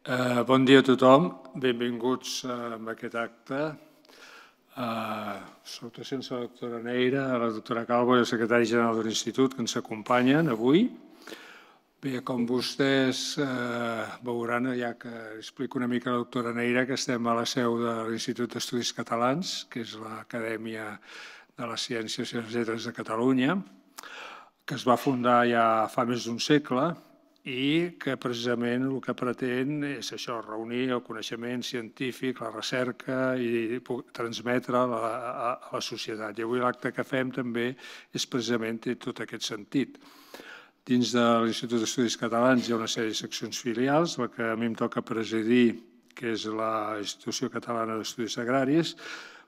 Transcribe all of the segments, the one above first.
Eh, bon dia a tothom, benvinguts a aquest acte. Eh, salutacions a la doctora Neira, a la doctora Calvo i al secretari general de l'Institut que ens acompanyen avui. Bé, com vostès eh, veuran, ja que explico una mica a la doctora Neira, que estem a la seu de l'Institut d'Estudis Catalans, que és l'Acadèmia de les Ciències i les Lletres de Catalunya, que es va fundar ja fa més d'un segle, i que precisament el que pretén és això, reunir el coneixement científic, la recerca i transmetre a la, a, la societat. I avui l'acte que fem també és precisament té tot aquest sentit. Dins de l'Institut d'Estudis Catalans hi ha una sèrie de seccions filials, la que a mi em toca presidir, que és la Institució Catalana d'Estudis Agraris,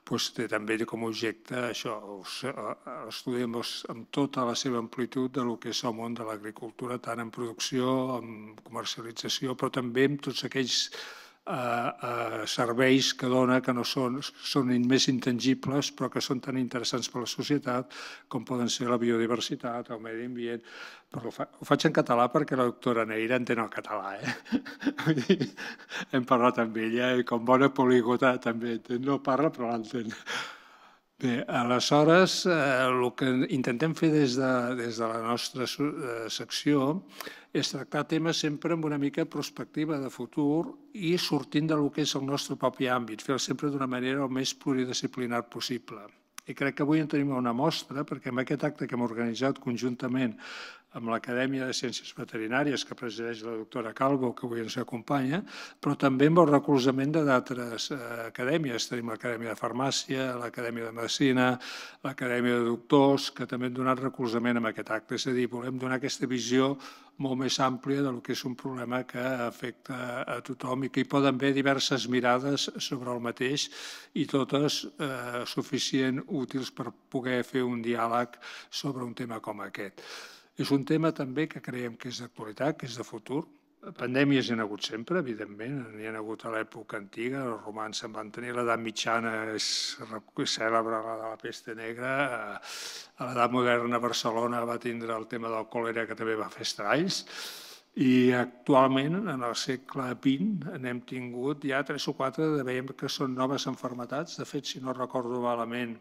doncs té també com a objecte això, eh, eh, estudiem amb tota la seva amplitud del que és el món de l'agricultura, tant en producció, en comercialització, però també amb tots aquells a serveis que dona que no són, són més intangibles però que són tan interessants per a la societat com poden ser la biodiversitat, el medi ambient... Però ho, fa, ho faig en català perquè la doctora Neira entén el català. Eh? Hem parlat amb ella i com bona poligota també entén. No parla però l'entén. Bé, aleshores, eh, el que intentem fer des de, des de la nostra eh, secció és tractar temes sempre amb una mica perspectiva de futur i sortint del que és el nostre propi àmbit, fer ho sempre d'una manera el més pluridisciplinar possible. I crec que avui en tenim una mostra, perquè amb aquest acte que hem organitzat conjuntament amb l'Acadèmia de Ciències Veterinàries que presideix la doctora Calvo, que avui ens acompanya, però també amb el recolzament de d'altres eh, acadèmies. Tenim l'Acadèmia de Farmàcia, l'Acadèmia de Medicina, l'Acadèmia de Doctors, que també han donat recolzament en aquest acte. És a dir, volem donar aquesta visió molt més àmplia del que és un problema que afecta a tothom i que hi poden haver diverses mirades sobre el mateix i totes eh, suficient útils per poder fer un diàleg sobre un tema com aquest. És un tema també que creiem que és d'actualitat, que és de futur. Pandèmies hi ha hagut sempre, evidentment, n'hi ha hagut a l'època antiga, els romans se'n van tenir, l'edat mitjana és cèlebre la de la peste negra, a l'edat moderna Barcelona va tindre el tema del còlera que també va fer estralls, i actualment, en el segle XX, n'hem tingut ja tres o quatre, veiem que són noves enfermetats. De fet, si no recordo malament,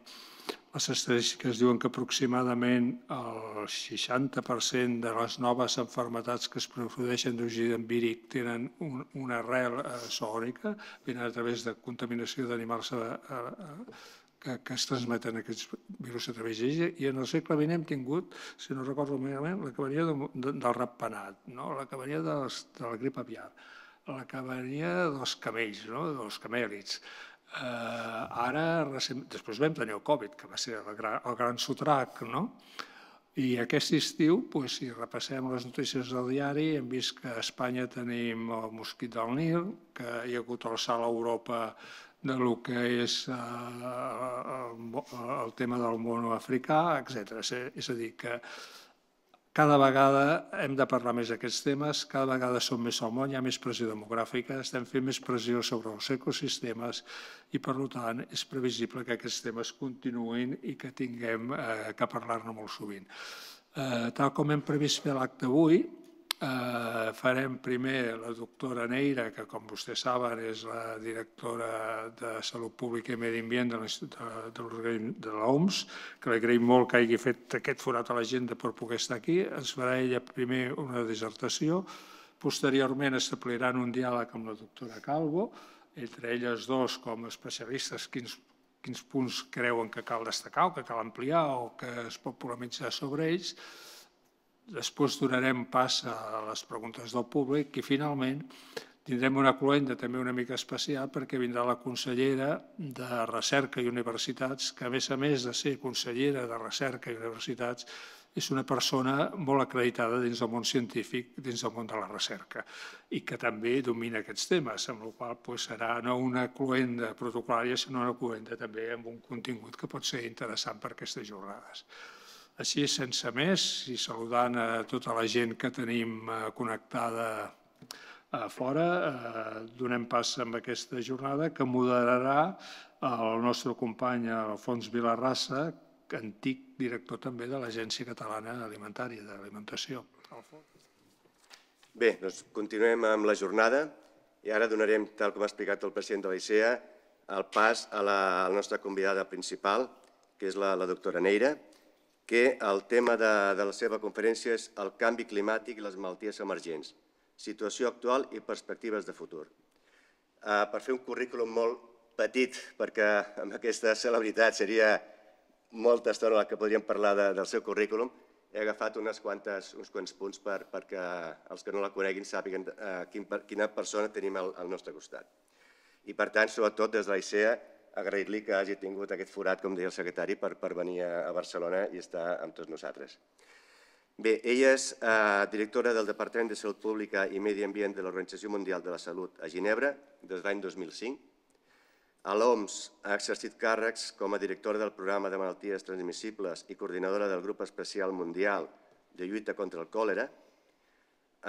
les estadístiques diuen que aproximadament el 60% de les noves enfermedades que es produeixen d'origen víric tenen un, una arrel eh, venen a través de contaminació d'animals eh, eh, que, que es transmeten aquests virus a través d'ells. i en el segle XX hem tingut, si no recordo malament, la que venia de, de, del ratpenat, no? la que venia de la grip aviar, la que venia dels camells, no? dels camèlits, Eh, ara, recent, després vam tenir el Covid, que va ser el gran, el gran sotrac, no? I aquest estiu, pues, si repassem les notícies del diari, hem vist que a Espanya tenim el mosquit del Nil, que hi ha hagut el salt a Europa de lo que és eh, el, el tema del món africà, etc. És a dir, que cada vegada hem de parlar més d'aquests temes, cada vegada som més al món, hi ha més pressió demogràfica, estem fent més pressió sobre els ecosistemes i, per tant, és previsible que aquests temes continuïn i que tinguem eh, que parlar-ne molt sovint. Eh, tal com hem previst fer l'acte avui, Eh, farem primer la doctora Neira, que com vostès saben és la directora de Salut Pública i Medi Ambient de l'OMS, eh, que l'agraïm molt que hagi fet aquest forat a l'agenda per poder estar aquí. Ens farà ella primer una dissertació, posteriorment establiran un diàleg amb la doctora Calvo, entre elles dos com a especialistes quins quins punts creuen que cal destacar o que cal ampliar o que es pot polemitzar sobre ells, Després donarem pas a les preguntes del públic i finalment tindrem una cloenda també una mica especial perquè vindrà la consellera de Recerca i Universitats, que a més a més de ser consellera de Recerca i Universitats és una persona molt acreditada dins del món científic, dins del món de la recerca, i que també domina aquests temes, amb la qual cosa doncs, serà no una cloenda protocolària, sinó una cloenda també amb un contingut que pot ser interessant per aquestes jornades. Així, sense més, i saludant a tota la gent que tenim eh, connectada a eh, fora, eh, donem pas amb aquesta jornada que moderarà el nostre company Alfons Vilarrassa, antic director també de l'Agència Catalana Alimentària d'Alimentació. Bé, doncs continuem amb la jornada i ara donarem, tal com ha explicat el president de l'ICEA, e, el pas a la, a la nostra convidada principal, que és la, la doctora Neira, que el tema de, de la seva conferència és el canvi climàtic i les malalties emergents, situació actual i perspectives de futur. Uh, per fer un currículum molt petit, perquè amb aquesta celebritat seria molta estona la que podríem parlar de, del seu currículum, he agafat unes quantes, uns quants punts per, perquè els que no la coneguin sàpiguen eh, quin, quina persona tenim al, al nostre costat. I per tant, sobretot des de l'ICEA, agrair-li que hagi tingut aquest forat, com deia el secretari, per, per venir a Barcelona i estar amb tots nosaltres. Bé, ella és eh, directora del Departament de Salut Pública i Medi Ambient de l'Organització Mundial de la Salut a Ginebra des de l'any 2005. A l'OMS ha exercit càrrecs com a directora del Programa de Malalties Transmissibles i coordinadora del Grup Especial Mundial de Lluita contra el Còlera.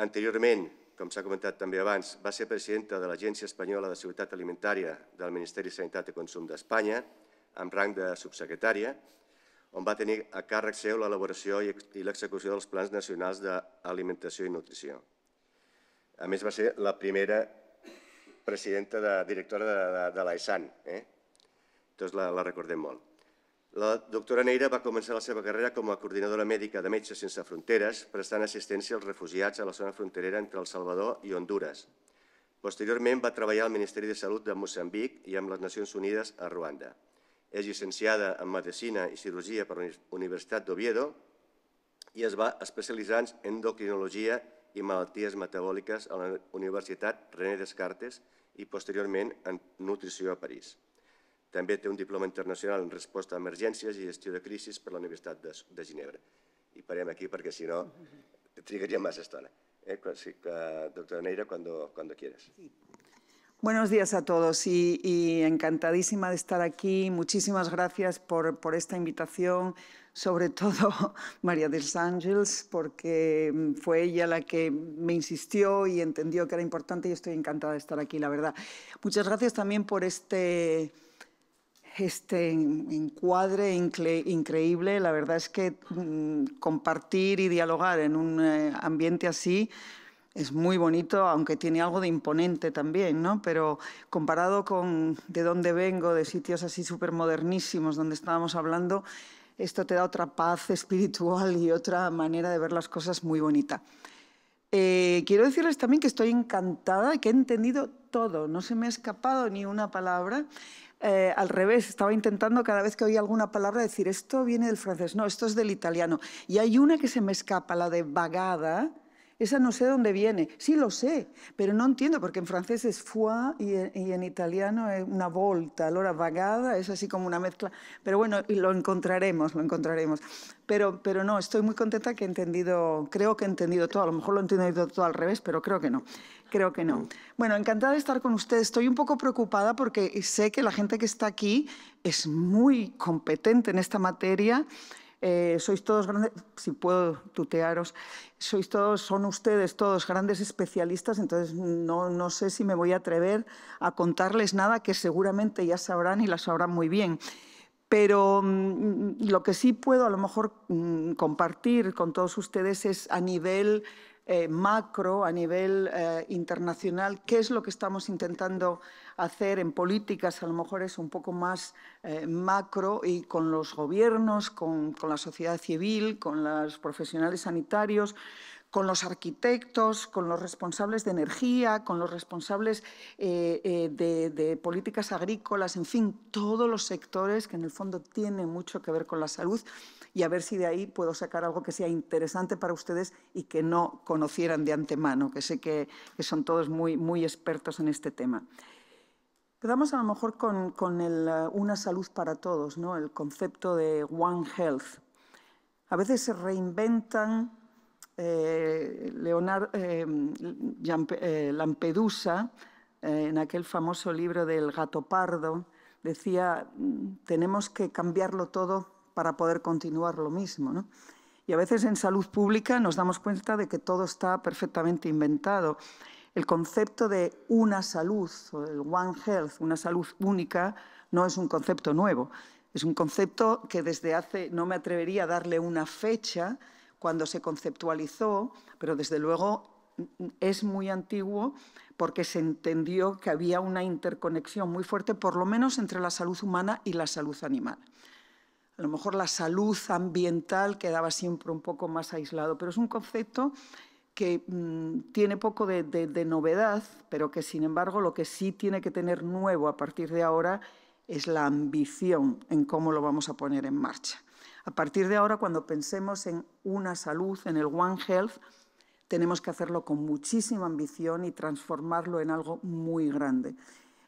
Anteriorment com s'ha comentat també abans, va ser presidenta de l'Agència Espanyola de Seguretat Alimentària del Ministeri de Sanitat i Consum d'Espanya, amb rang de subsecretària, on va tenir a càrrec seu l'elaboració i l'execució dels plans nacionals d'alimentació i nutrició. A més, va ser la primera presidenta de, directora de, de, l'AESAN. Eh? Tots la, la recordem molt. La doctora Neira va començar la seva carrera com a coordinadora mèdica de Metges Sense Fronteres, prestant assistència als refugiats a la zona fronterera entre El Salvador i Honduras. Posteriorment va treballar al Ministeri de Salut de Moçambic i amb les Nacions Unides a Ruanda. És llicenciada en Medicina i Cirurgia per la Universitat d'Oviedo i es va especialitzar en endocrinologia i malalties metabòliques a la Universitat René Descartes i posteriorment en nutrició a París. También tiene un diploma internacional en respuesta a emergencias y gestión de crisis por la Universidad de, Ginebra. Y parem aquí porque si no trigaría más estona. Eh, doctora Neira, cuando, cuando quieras. Buenos días a todos y, encantadísima de estar aquí. Muchísimas gracias por, por esta invitación, sobre todo María de los Ángeles, porque fue ella la que me insistió y entendió que era importante y estoy encantada de estar aquí, la verdad. Muchas gracias también por este este encuadre increíble. La verdad es que mm, compartir y dialogar en un eh, ambiente así es muy bonito, aunque tiene algo de imponente también, ¿no? Pero comparado con de dónde vengo, de sitios así súper modernísimos donde estábamos hablando, esto te da otra paz espiritual y otra manera de ver las cosas muy bonita. Eh, quiero decirles también que estoy encantada, que he entendido todo, no se me ha escapado ni una palabra. Eh, al revés, estaba intentando cada vez que oía alguna palabra decir esto viene del francés, no, esto es del italiano. Y hay una que se me escapa, la de vagada, esa no sé dónde viene. Sí, lo sé, pero no entiendo, porque en francés es foi y, en, italiano es una volta. ahora vagada es así como una mezcla. Pero bueno, lo encontraremos, lo encontraremos. Pero, pero no, estoy muy contenta que he entendido, creo que he entendido todo. A lo mejor lo he entendido todo al revés, pero creo que no. Creo que no. Bueno, encantada de estar con ustedes. Estoy un poco preocupada porque sé que la gente que está aquí es muy competente en esta materia. Eh, sois todos grandes, si puedo tutearos, sois todos, son ustedes todos grandes especialistas, entonces no, sé si me voy a atrever a contarles nada que seguramente ya sabrán y la sabrán muy bien. Pero mm, lo que sí puedo a lo mejor mm, compartir con todos ustedes es a nivel eh, macro, a nivel eh, internacional, qué es lo que estamos intentando hacer en políticas, a lo mejor es un poco más eh, macro y con los gobiernos, con, con la sociedad civil, con los profesionales sanitarios, con los arquitectos, con los responsables de energía, con los responsables de, de, políticas agrícolas, en fin, todos los sectores que en el fondo tienen mucho que ver con la salud y a ver si de ahí puedo sacar algo que sea interesante para ustedes y que no conocieran de antemano, que sé que, son todos muy, muy expertos en este tema. Quedamos a lo mejor con, el, eh, una salud para todos, el concepto de One Health. A veces se reinventan eh, Leonardo eh, Lampedusa, en aquel famoso libro del gato pardo, decía, mm, tenemos que cambiarlo todo para poder continuar lo mismo. Y a veces en salud pública nos damos cuenta de que todo está perfectamente inventado. El concepto de una salud, o el One Health, una salud única, no es un concepto nuevo. Es un concepto que desde hace, no me atrevería a darle una fecha cuando se conceptualizó, pero desde luego es muy antiguo porque se entendió que había una interconexión muy fuerte, por lo menos entre la salud humana y la salud animal a lo mejor la salud ambiental quedaba siempre un poco más aislado, pero es un concepto que mm, tiene poco de, novedad, pero que sin embargo lo que sí tiene que tener nuevo a partir de ahora es la ambición en cómo lo vamos a poner en marcha. A partir de ahora, cuando pensemos en una salud, en el One Health, tenemos que hacerlo con muchísima ambición y transformarlo en algo muy grande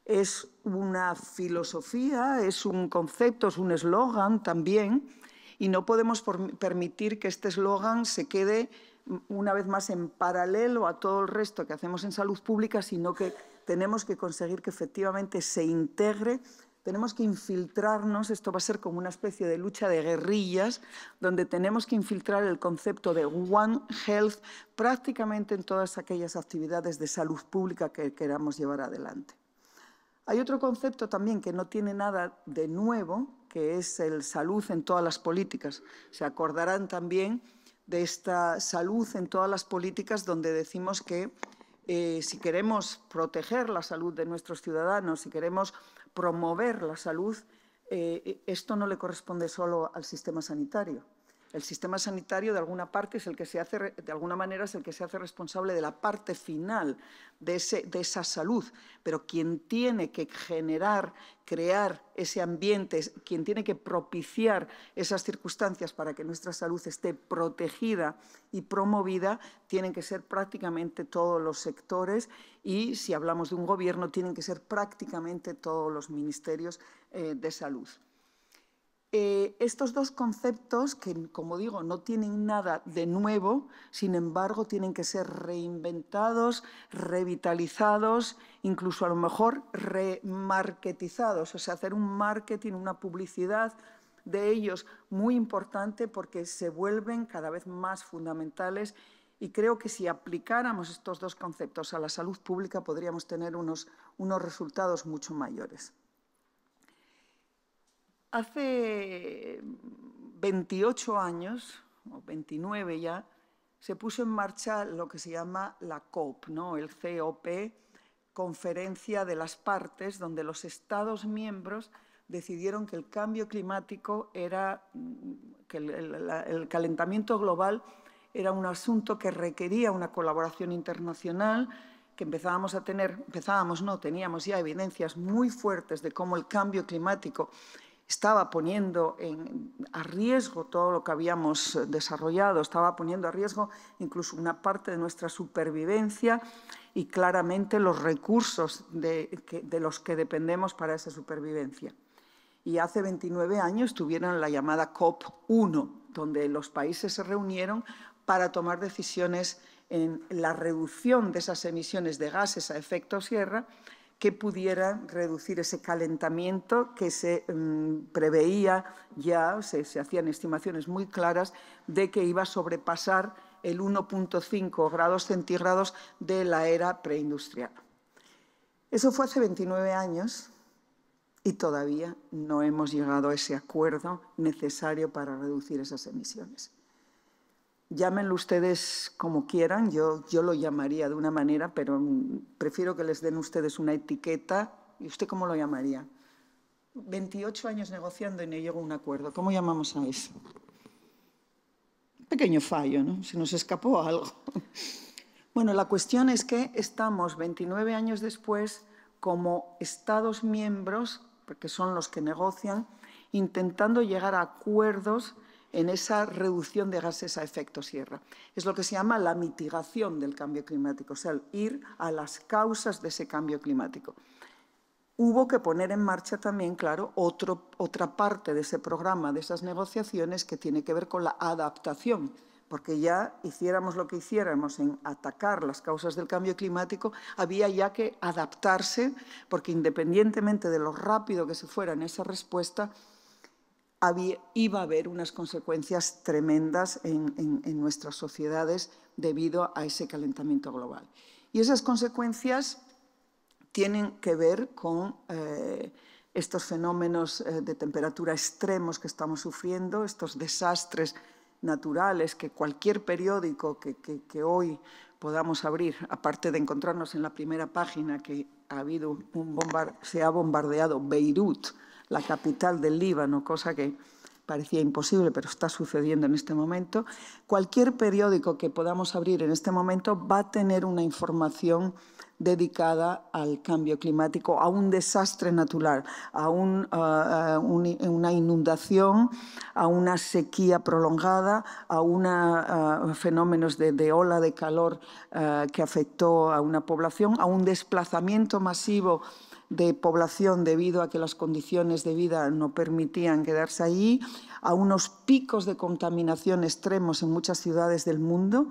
es una filosofía, es un concepto, es un eslogan también, y no podemos permitir que este eslogan se quede una vez más en paralelo a todo el resto que hacemos en salud pública, sino que tenemos que conseguir que efectivamente se integre, tenemos que infiltrarnos, esto va a ser como una especie de lucha de guerrillas, donde tenemos que infiltrar el concepto de One Health prácticamente en todas aquellas actividades de salud pública que queramos llevar adelante. Hay otro concepto también que no tiene nada de nuevo, que es el salud en todas las políticas. Se acordarán también de esta salud en todas las políticas donde decimos que eh, si queremos proteger la salud de nuestros ciudadanos, si queremos promover la salud, eh, esto no le corresponde solo al sistema sanitario. El sistema sanitario, de alguna parte, es el que se hace, de alguna manera, es el que se hace responsable de la parte final de, esa salud. Pero quien tiene que generar, crear ese ambiente, quien tiene que propiciar esas circunstancias para que nuestra salud esté protegida y promovida, tienen que ser prácticamente todos los sectores y, si hablamos de un gobierno, tienen que ser prácticamente todos los ministerios eh, de salud. Eh, estos dos conceptos, que como digo, no tienen nada de nuevo, sin embargo, tienen que ser reinventados, revitalizados, incluso a lo mejor remarketizados, o sea, hacer un marketing, una publicidad de ellos muy importante porque se vuelven cada vez más fundamentales y creo que si aplicáramos estos dos conceptos a la salud pública podríamos tener unos resultados mucho mayores. Hace 28 años, o 29 ya, se puso en marcha lo que se llama la COP, ¿no? el COP, Conferencia de las Partes, donde los Estados miembros decidieron que el cambio climático era, mm, que el, el calentamiento global era un asunto que requería una colaboración internacional, que empezábamos a tener, empezábamos no, teníamos ya evidencias muy fuertes de cómo el cambio climático estaba poniendo a riesgo todo lo que habíamos eh, desarrollado, estaba poniendo a riesgo incluso una parte de nuestra supervivencia y claramente los recursos de, de los que dependemos para esa supervivencia. Y hace 29 años tuvieron la llamada COP1, donde los países se reunieron para tomar decisiones en la reducción de esas emisiones de gases a efecto sierra que pudiera reducir ese calentamiento que se mm, preveía ya, se hacían estimaciones muy claras de que iba a sobrepasar el 1.5 grados centígrados de la era preindustrial. Eso fue hace 29 años y todavía no hemos llegado a ese acuerdo necesario para reducir esas emisiones llámenlo ustedes como quieran, yo, lo llamaría de una manera, pero mm, prefiero que les den ustedes una etiqueta. ¿Y usted cómo lo llamaría? 28 años negociando y no llegó a un acuerdo. ¿Cómo llamamos a eso? Pequeño fallo, ¿no? Se nos escapó algo. Bueno, la cuestión es que estamos 29 años después como Estados miembros, porque son los que negocian, intentando llegar a acuerdos en esa reducción de gases a efecto sierra. Es lo que se llama la mitigación del cambio climático, o sea, ir a las causas de ese cambio climático. Hubo que poner en marcha también, claro, otra parte de ese programa, de esas negociaciones, que tiene que ver con la adaptación porque ya hiciéramos lo que hiciéramos en atacar las causas del cambio climático, había ya que adaptarse, porque independientemente de lo rápido que se fuera en esa respuesta, iba a haber unas consecuencias tremendas en, nuestras sociedades debido a ese calentamiento global. Y esas consecuencias tienen que ver con eh, estos fenómenos eh, de temperatura extremos que estamos sufriendo, estos desastres naturales que cualquier periódico que, hoy podamos abrir, aparte de encontrarnos en la primera página que ha habido se ha bombardeado Beirut la capital del Líbano, cosa que parecía imposible, pero está sucediendo en este momento. Cualquier periódico que podamos abrir en este momento va a tener una información dedicada al cambio climático, a un desastre natural, a, una inundación, a una sequía prolongada, a, un fenómenos de, de, ola de calor eh, que afectó a una población, a un desplazamiento masivo de población debido a que las condiciones de vida no permitían quedarse allí, a unos picos de contaminación extremos en muchas ciudades del mundo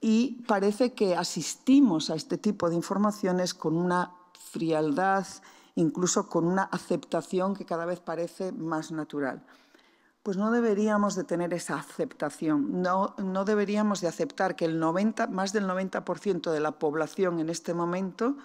y parece que asistimos a este tipo de informaciones con una frialdad, incluso con una aceptación que cada vez parece más natural pues no deberíamos de tener esa aceptación, no, no deberíamos de aceptar que el 90, más del 90% de la población en este momento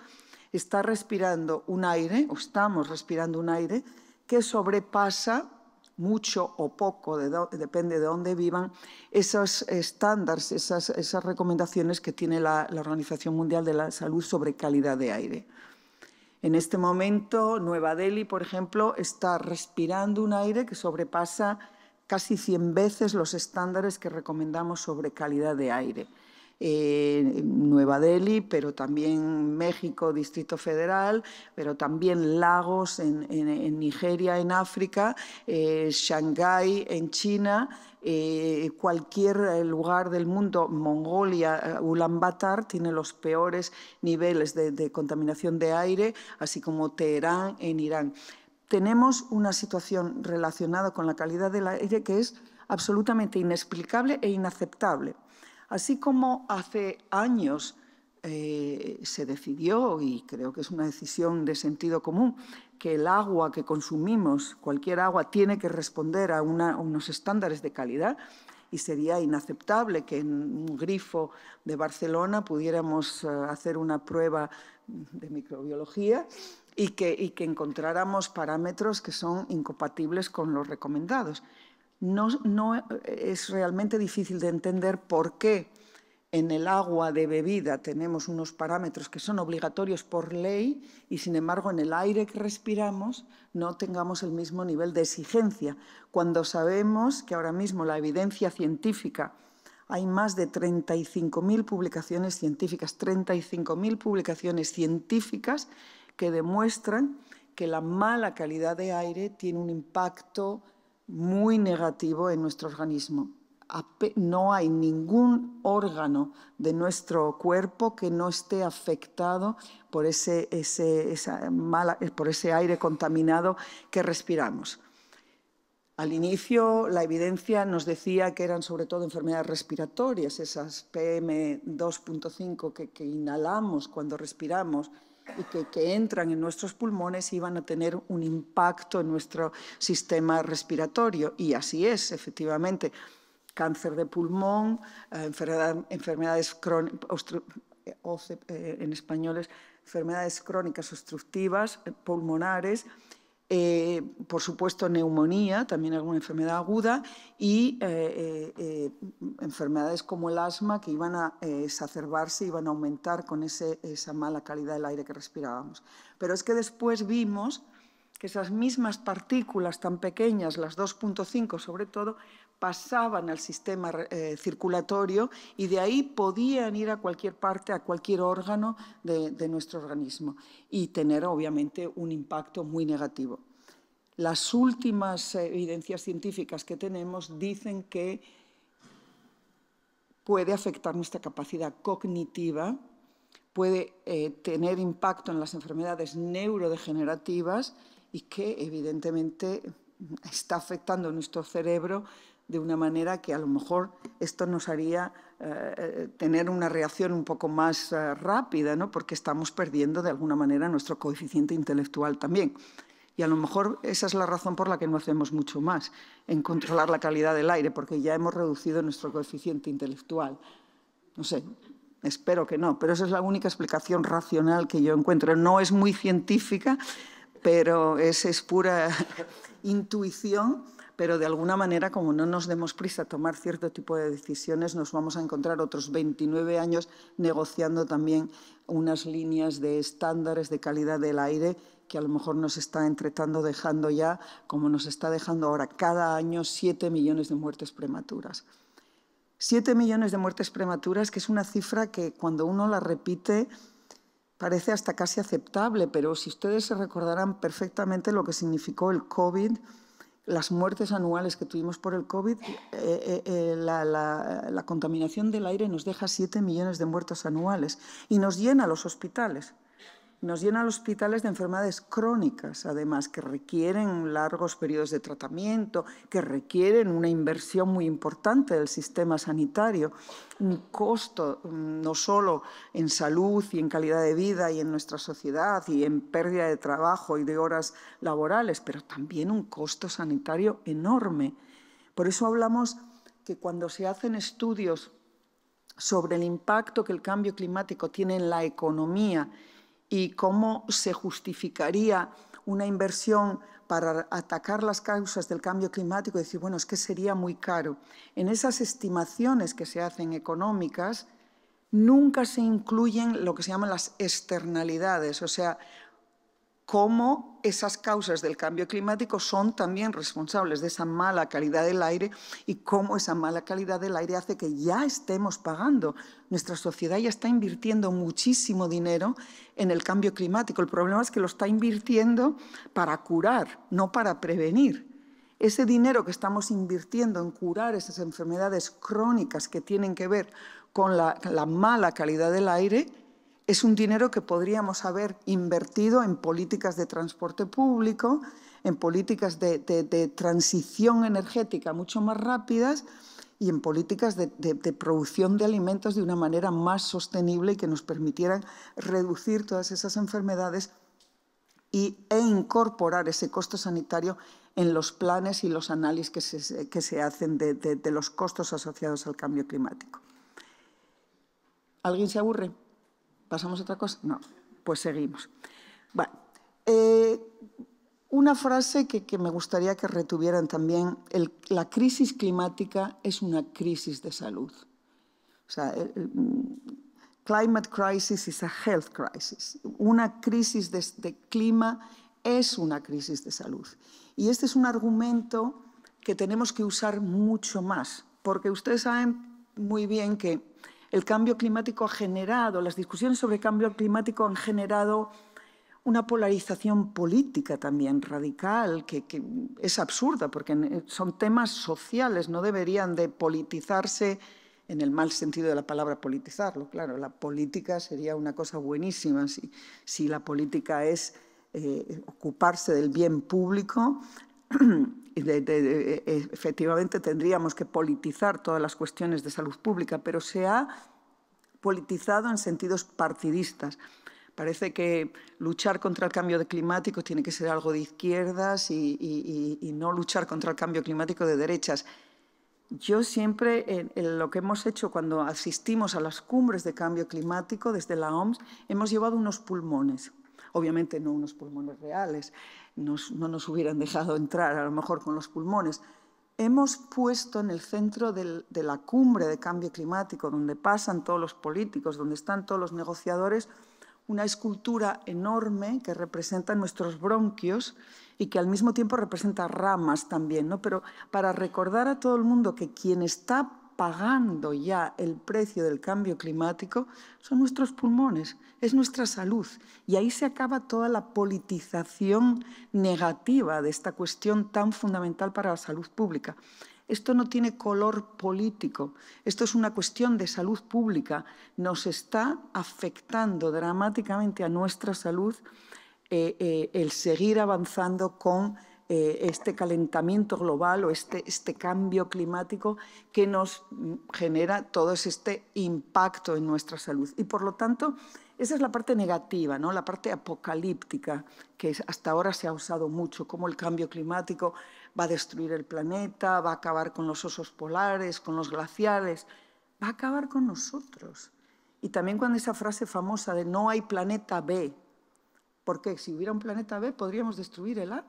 está respirando un aire, o estamos respirando un aire, que sobrepasa mucho o poco, depende de dónde vivan, esos estándares, esas, recomendaciones que tiene la, la, Organización Mundial de la Salud sobre calidad de aire. En este momento, Nueva Delhi, por ejemplo, está respirando un aire que sobrepasa casi 100 veces los estándares que recomendamos sobre calidad de aire. Eh, Nueva Delhi, pero también México, Distrito Federal, pero también Lagos en, Nigeria, en África, eh, Shanghái en China, eh, cualquier eh, lugar del mundo, Mongolia, Ulaanbaatar, tiene los peores niveles de contaminación de aire, así como Teherán en Irán. Tenemos una situación relacionada con la calidad del aire que es absolutamente inexplicable e inaceptable. Así como hace años eh, se decidió, y creo que es una decisión de sentido común, que el agua que consumimos, cualquier agua, tiene que responder a, unos estándares de calidad, y sería inaceptable que en un grifo de Barcelona pudiéramos eh, hacer una prueba de microbiología y que encontráramos parámetros que son incompatibles con los recomendados no, es realmente difícil de entender por qué en el agua de bebida tenemos unos parámetros que son obligatorios por ley y sin embargo en el aire que respiramos no tengamos el mismo nivel de exigencia, cuando sabemos que ahora mismo la evidencia científica hay más de 35.000 publicaciones científicas, 35.000 publicaciones científicas que demuestran que la mala calidad de aire tiene un impacto muy negativo en nuestro organismo. No hay ningún órgano de nuestro cuerpo que no esté afectado por ese, por ese aire contaminado que respiramos. Al inicio, la evidencia nos decía que eran sobre todo enfermedades respiratorias, esas PM2.5 que inhalamos cuando respiramos, y que, entran en nuestros pulmones y van a tener un impacto en nuestro sistema respiratorio. Y así es, efectivamente. Cáncer de pulmón, eh, enfermedades crónicas, eh, eh, en español enfermedades crónicas obstructivas pulmonares eh, por supuesto neumonía, también alguna enfermedad aguda y eh, eh, enfermedades como el asma que iban a exacerbarse, iban a aumentar con esa mala calidad del aire que respirábamos. Pero es que después vimos que esas mismas partículas tan pequeñas, las 2.5 sobre todo, pasaban al sistema eh, circulatorio y de ahí podían ir a cualquier parte, a cualquier órgano de, nuestro organismo y tener obviamente un impacto muy negativo. Las últimas eh, evidencias científicas que tenemos dicen que puede afectar nuestra capacidad cognitiva, puede eh, tener impacto en las enfermedades neurodegenerativas y que evidentemente está afectando nuestro cerebro de una manera que a lo mejor esto nos haría eh, eh, tener una reacción un poco más eh, rápida, ¿no? porque estamos perdiendo de alguna manera nuestro coeficiente intelectual también. Y a lo mejor esa es la razón por la que no hacemos mucho más en controlar la calidad del aire, porque ya hemos reducido nuestro coeficiente intelectual. No sé, espero que no, pero esa es la única explicación racional que yo encuentro. No es muy científica, pero esa es pura intuición pero de alguna manera, como no nos demos prisa a tomar cierto tipo de decisiones, nos vamos a encontrar otros 29 años negociando también unas líneas de estándares de calidad del aire que a lo mejor nos está entretando dejando ya, como nos está dejando ahora cada año, 7 millones de muertes prematuras. 7 millones de muertes prematuras, que es una cifra que cuando uno la repite parece hasta casi aceptable, pero si ustedes se recordarán perfectamente lo que significó el COVID, las muertes anuales que tuvimos por el COVID, eh, eh, eh, la, contaminación del aire nos deja 7 millones de muertos anuales y nos llena los hospitales. Nos llenan hospitales de enfermedades crónicas, además, que requieren largos periodos de tratamiento, que requieren una inversión muy importante del sistema sanitario, un costo mm, no solo en salud y en calidad de vida y en nuestra sociedad y en pérdida de trabajo y de horas laborales, pero también un costo sanitario enorme. Por eso hablamos que cuando se hacen estudios sobre el impacto que el cambio climático tiene en la economía y cómo se justificaría una inversión para atacar las causas del cambio climático y decir, bueno, es que sería muy caro. En esas estimaciones que se hacen económicas, nunca se incluyen lo que se llaman las externalidades, o sea, cómo esas causas del cambio climático son también responsables de esa mala calidad del aire y cómo esa mala calidad del aire hace que ya estemos pagando. Nuestra sociedad ya está invirtiendo muchísimo dinero en el cambio climático. El problema es que lo está invirtiendo para curar, no para prevenir. Ese dinero que estamos invirtiendo en curar esas enfermedades crónicas que tienen que ver con la, mala calidad del aire, es un dinero que podríamos haber invertido en políticas de transporte público, en políticas de, transición energética mucho más rápidas y en políticas de, producción de alimentos de una manera más sostenible y que nos permitieran reducir todas esas enfermedades y, e incorporar ese costo sanitario en los planes y los análisis que se, hacen de los costos asociados al cambio climático. ¿Alguien se aburre? ¿Pasamos a otra cosa? No, pues seguimos. Eh, una frase que, me gustaría que retuvieran también, la crisis climática es una crisis de salud. O sea, climate crisis is a health crisis. Una crisis de clima es una crisis de salud. Y este es un argumento que tenemos que usar mucho más, porque ustedes saben muy bien que el cambio climático ha generado, las discusiones sobre cambio climático han generado una polarización política también radical, que, es absurda, porque eh, son temas sociales, no deberían de politizarse en el mal sentido de la palabra politizarlo. Claro, la política sería una cosa buenísima si, la política es eh, ocuparse del bien público, E, e, efectivamente tendríamos que politizar todas las cuestiones de salud pública, pero se ha politizado en sentidos partidistas. Parece que luchar contra el cambio climático tiene que ser algo de izquierdas y, no luchar contra el cambio climático de derechas. Yo siempre, en lo que hemos hecho cuando asistimos a las cumbres de cambio climático desde la OMS, hemos llevado unos pulmones obviamente no unos pulmones reales, no nos hubieran dejado entrar a lo mejor con los pulmones. Hemos puesto en el centro de la cumbre de cambio climático, donde pasan todos los políticos, donde están todos los negociadores, una escultura enorme que representa nuestros bronquios y que al mismo tiempo representa ramas también, ¿no? Pero para recordar a todo el mundo que quien está pagando ya el precio del cambio climático son nuestros pulmones, es nuestra salud. Y ahí se acaba toda la politización negativa de esta cuestión tan fundamental para la salud pública. Esto no tiene color político, esto es una cuestión de salud pública. Nos está afectando dramáticamente a nuestra salud eh, eh, el seguir avanzando con eh, este calentamiento global o este, este cambio climático que nos mm, genera todo este impacto en nuestra salud. Y por lo tanto, esa es la parte negativa, ¿no? la parte apocalíptica, que hasta ahora se ha usado mucho, como el cambio climático va a destruir el planeta, va a acabar con los osos polares, con los glaciares, va a acabar con nosotros. Y también cuando esa frase famosa de no hay planeta B, porque si hubiera un planeta B podríamos destruir el A.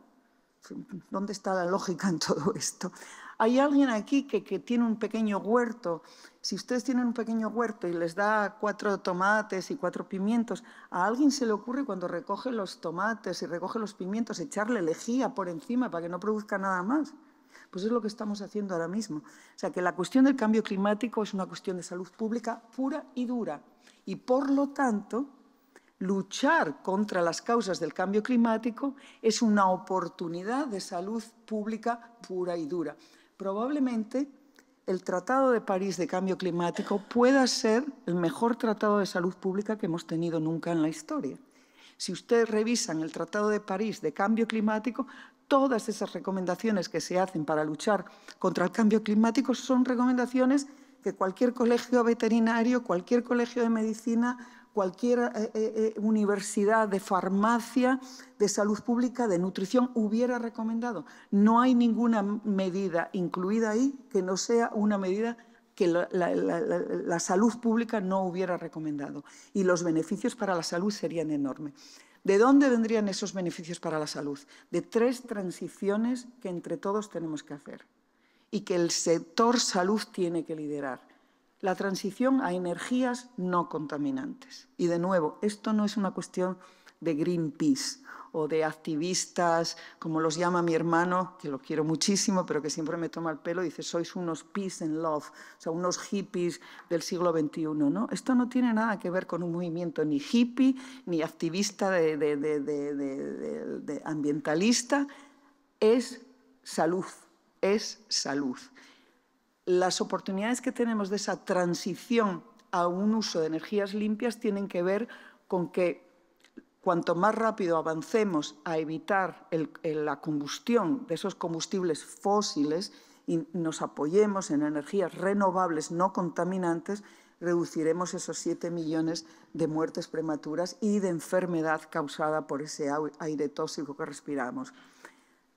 ¿Dónde está la lógica en todo esto? Hay alguien aquí que, tiene un pequeño huerto. Si ustedes tienen un pequeño huerto y les da cuatro tomates y cuatro pimientos, a alguien se le ocurre cuando recoge los tomates y recoge los pimientos echarle lejía por encima para que no produzca nada más. Pues es lo que estamos haciendo ahora mismo. O sea que la cuestión del cambio climático es una cuestión de salud pública pura y dura. Y por lo tanto, luchar contra las causas del cambio climático es una oportunidad de salud pública pura y dura. Probablemente el Tratado de París de Cambio Climático pueda ser el mejor tratado de salud pública que hemos tenido nunca en la historia. Si ustedes revisan el Tratado de París de Cambio Climático, todas esas recomendaciones que se hacen para luchar contra el cambio climático son recomendaciones que cualquier colegio veterinario, cualquier colegio de medicina, cualquier eh, eh, eh, universidad de farmacia, de salud pública, de nutrición, hubiera recomendado. No hay ninguna medida incluida ahí que no sea una medida que la, la salud pública no hubiera recomendado. Y los beneficios para la salud serían enormes. ¿De dónde vendrían esos beneficios para la salud? De tres transiciones que entre todos tenemos que hacer y que el sector salud tiene que liderar la transición a energías no contaminantes. Y de nuevo, esto no es una cuestión de Greenpeace o de activistas, como los llama mi hermano, que lo quiero muchísimo, pero que siempre me toma el pelo, y dice, sois unos peace and love, o sea, unos hippies del siglo XXI. ¿no? Esto no tiene nada que ver con un movimiento ni hippie, ni activista de ambientalista, es salud, es salud las oportunidades que tenemos de esa transición a un uso de energías limpias tienen que ver con que cuanto más rápido avancemos a evitar la combustión de esos combustibles fósiles y nos apoyemos en energías renovables no contaminantes, reduciremos esos 7 millones de muertes prematuras y de enfermedad causada por ese aire tóxico que respiramos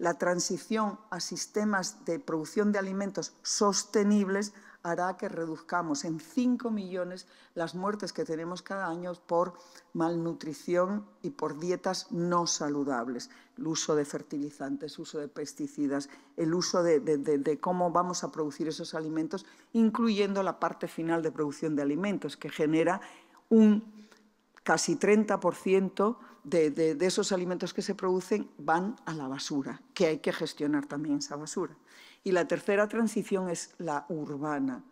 la transición a sistemas de producción de alimentos sostenibles hará que reduzcamos en 5 millones las muertes que tenemos cada año por malnutrición y por dietas no saludables. El uso de fertilizantes, el uso de pesticidas, el uso de cómo vamos a producir esos alimentos, incluyendo la parte final de producción de alimentos, que genera un casi 30% de, esos alimentos que se producen van a la basura, que hay que gestionar también esa basura. Y la tercera transición es la urbana.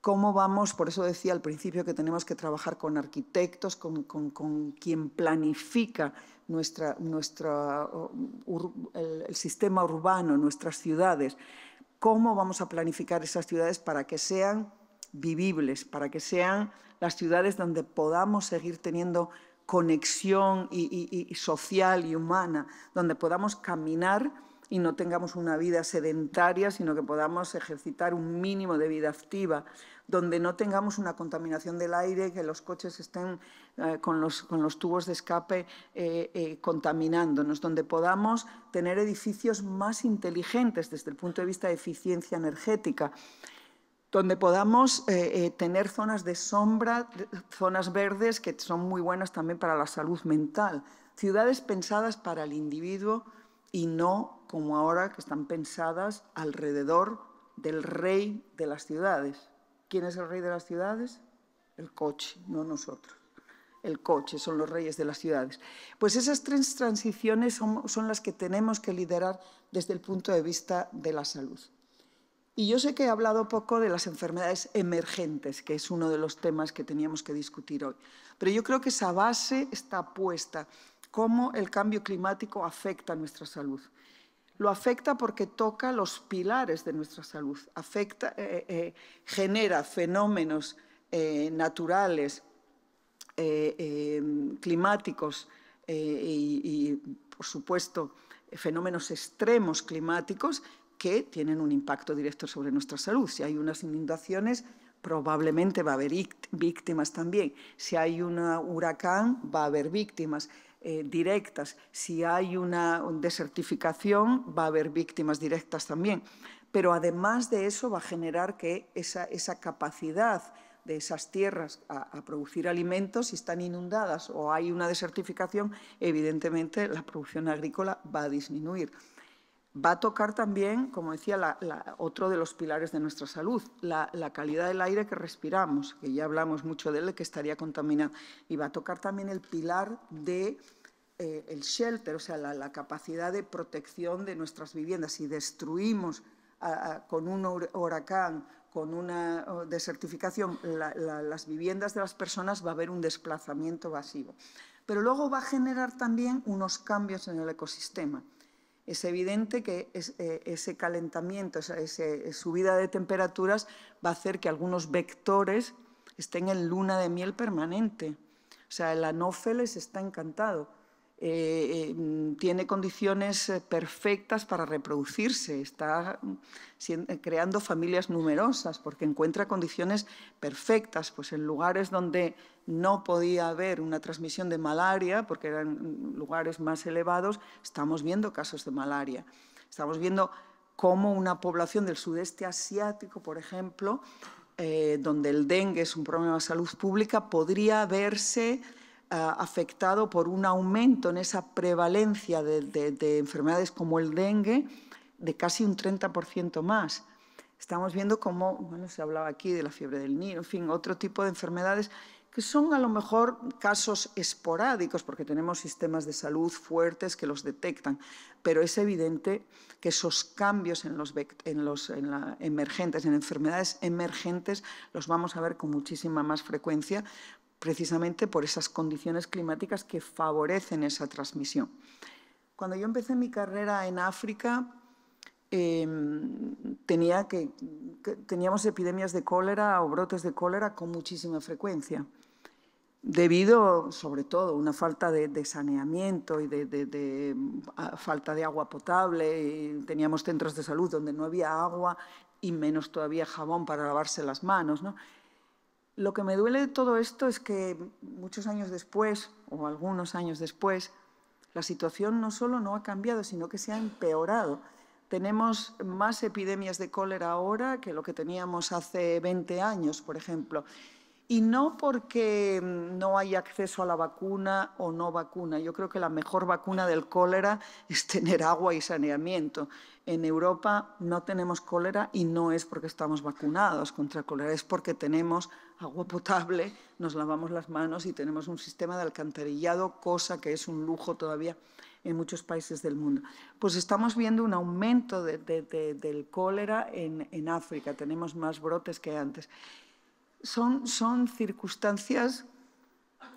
¿Cómo vamos? Por eso decía al principio que tenemos que trabajar con arquitectos, con, quien planifica nuestra, nuestra, uh, el, el sistema urbano, nuestras ciudades. ¿Cómo vamos a planificar esas ciudades para que sean vivibles, para que sean las ciudades donde podamos seguir teniendo conexión y, social y humana, donde podamos caminar y no tengamos una vida sedentaria, sino que podamos ejercitar un mínimo de vida activa, donde no tengamos una contaminación del aire, que los coches estén eh, con, los, tubos de escape eh, eh, contaminándonos, donde podamos tener edificios más inteligentes desde el punto de vista de eficiencia energética, donde podamos eh, eh, tener zonas de sombra, zonas verdes que son muy buenas también para la salud mental, ciudades pensadas para el individuo y no como ahora que están pensadas alrededor del rey de las ciudades. ¿Quién es el rey de las ciudades? El coche, no nosotros. El coche son los reyes de las ciudades. Pues esas tres transiciones son las que tenemos que liderar desde el punto de vista de la salud. Y yo sé que he hablado poco de las enfermedades emergentes, que es uno de los temas que teníamos que discutir hoy, pero yo creo que esa base está puesta, cómo el cambio climático afecta a nuestra salud. Lo afecta porque toca los pilares de nuestra salud, afecta, eh, eh, eh, genera fenómenos naturales, em, climáticos y, por supuesto, fenómenos extremos climáticos que tienen un impacto directo sobre nuestra salud. Si hay unas inundaciones, probablemente va a haber víctimas también. Si hay un huracán, va a haber víctimas eh, directas. Si hay una desertificación, va a haber víctimas directas también. Pero además de eso, va a generar que esa, capacidad de esas tierras a, producir alimentos, si están inundadas o hay una desertificación, evidentemente la producción agrícola va a disminuir va a tocar también, como decía, otro de los pilares de nuestra salud, la, calidad del aire que respiramos, que ya hablamos mucho de él, que estaría contaminado. Y va a tocar también el pilar de eh, el shelter, o sea, la, capacidad de protección de nuestras viviendas. Si destruimos con un huracán, con una desertificación, las viviendas de las personas, va a haber un desplazamiento masivo. Pero luego va a generar también unos cambios en el ecosistema es evidente que eh, ese calentamiento, esa, eh, subida de temperaturas va a hacer que algunos vectores estén en luna de miel permanente. O sea, el anófeles está encantado. Eh, tiene condiciones perfectas para reproducirse, está creando familias numerosas porque encuentra condiciones perfectas, pues en lugares donde no podía haber una transmisión de malaria porque eran lugares más elevados, estamos viendo casos de malaria. Estamos viendo cómo una población del sudeste asiático, por ejemplo, eh, donde el dengue es un problema de salud pública, podría verse eh, afectado por un aumento en esa prevalencia de, enfermedades como el dengue de casi un 30% más. Estamos viendo cómo, bueno, se hablaba aquí de la fiebre del niño, en fin, otro tipo de enfermedades que son a lo mejor casos esporádicos, porque tenemos sistemas de salud fuertes que los detectan, pero es evidente que esos cambios en los, emergentes, en enfermedades emergentes, los vamos a ver con muchísima más frecuencia, precisamente por esas condiciones climáticas que favorecen esa transmisión. Cuando yo empecé mi carrera en África, em, teníamos epidemias de cólera o brotes de cólera con muchísima frecuencia debido sobre todo a una falta de, saneamiento y de, mm, falta de agua potable. teníamos centros de salud donde no había agua y menos todavía jabón para lavarse las manos. Lo que me duele de todo esto es que muchos años después, o algunos años después, la situación no solo no ha cambiado, sino que se ha empeorado. Tenemos más epidemias de cólera ahora que lo que teníamos hace 20 años, por ejemplo. Y no porque mm, no hay acceso a la vacuna o no vacuna. Yo creo que la mejor vacuna del cólera es tener agua y saneamiento. En Europa no tenemos cólera y no es porque estamos vacunados contra el cólera, es porque tenemos agua potable, nos lavamos las manos y tenemos un sistema de alcantarillado, cosa que es un lujo todavía en muchos países del mundo. Pues estamos viendo un aumento del cólera en, en África, tenemos más brotes que antes. Son, circunstancias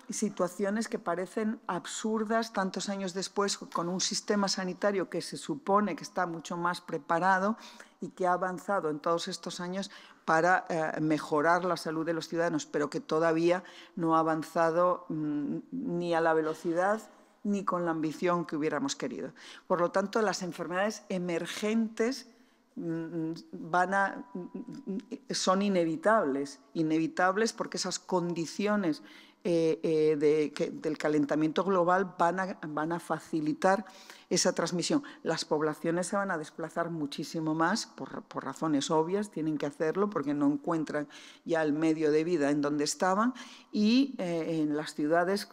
y situaciones que parecen absurdas tantos años después con un sistema sanitario que se supone que está mucho más preparado y que ha avanzado en todos estos años para eh, mejorar la salud de los ciudadanos, pero que todavía no ha avanzado mm, ni a la velocidad ni con la ambición que hubiéramos querido. Por lo tanto, las enfermedades emergentes van a, son inevitables, inevitables porque esas condiciones eh, eh, de, del calentamiento global van a, van a facilitar esa transmisión. Las poblaciones se van a desplazar muchísimo más, por, razones obvias, tienen que hacerlo porque no encuentran ya el medio de vida en donde estaban y eh, en las ciudades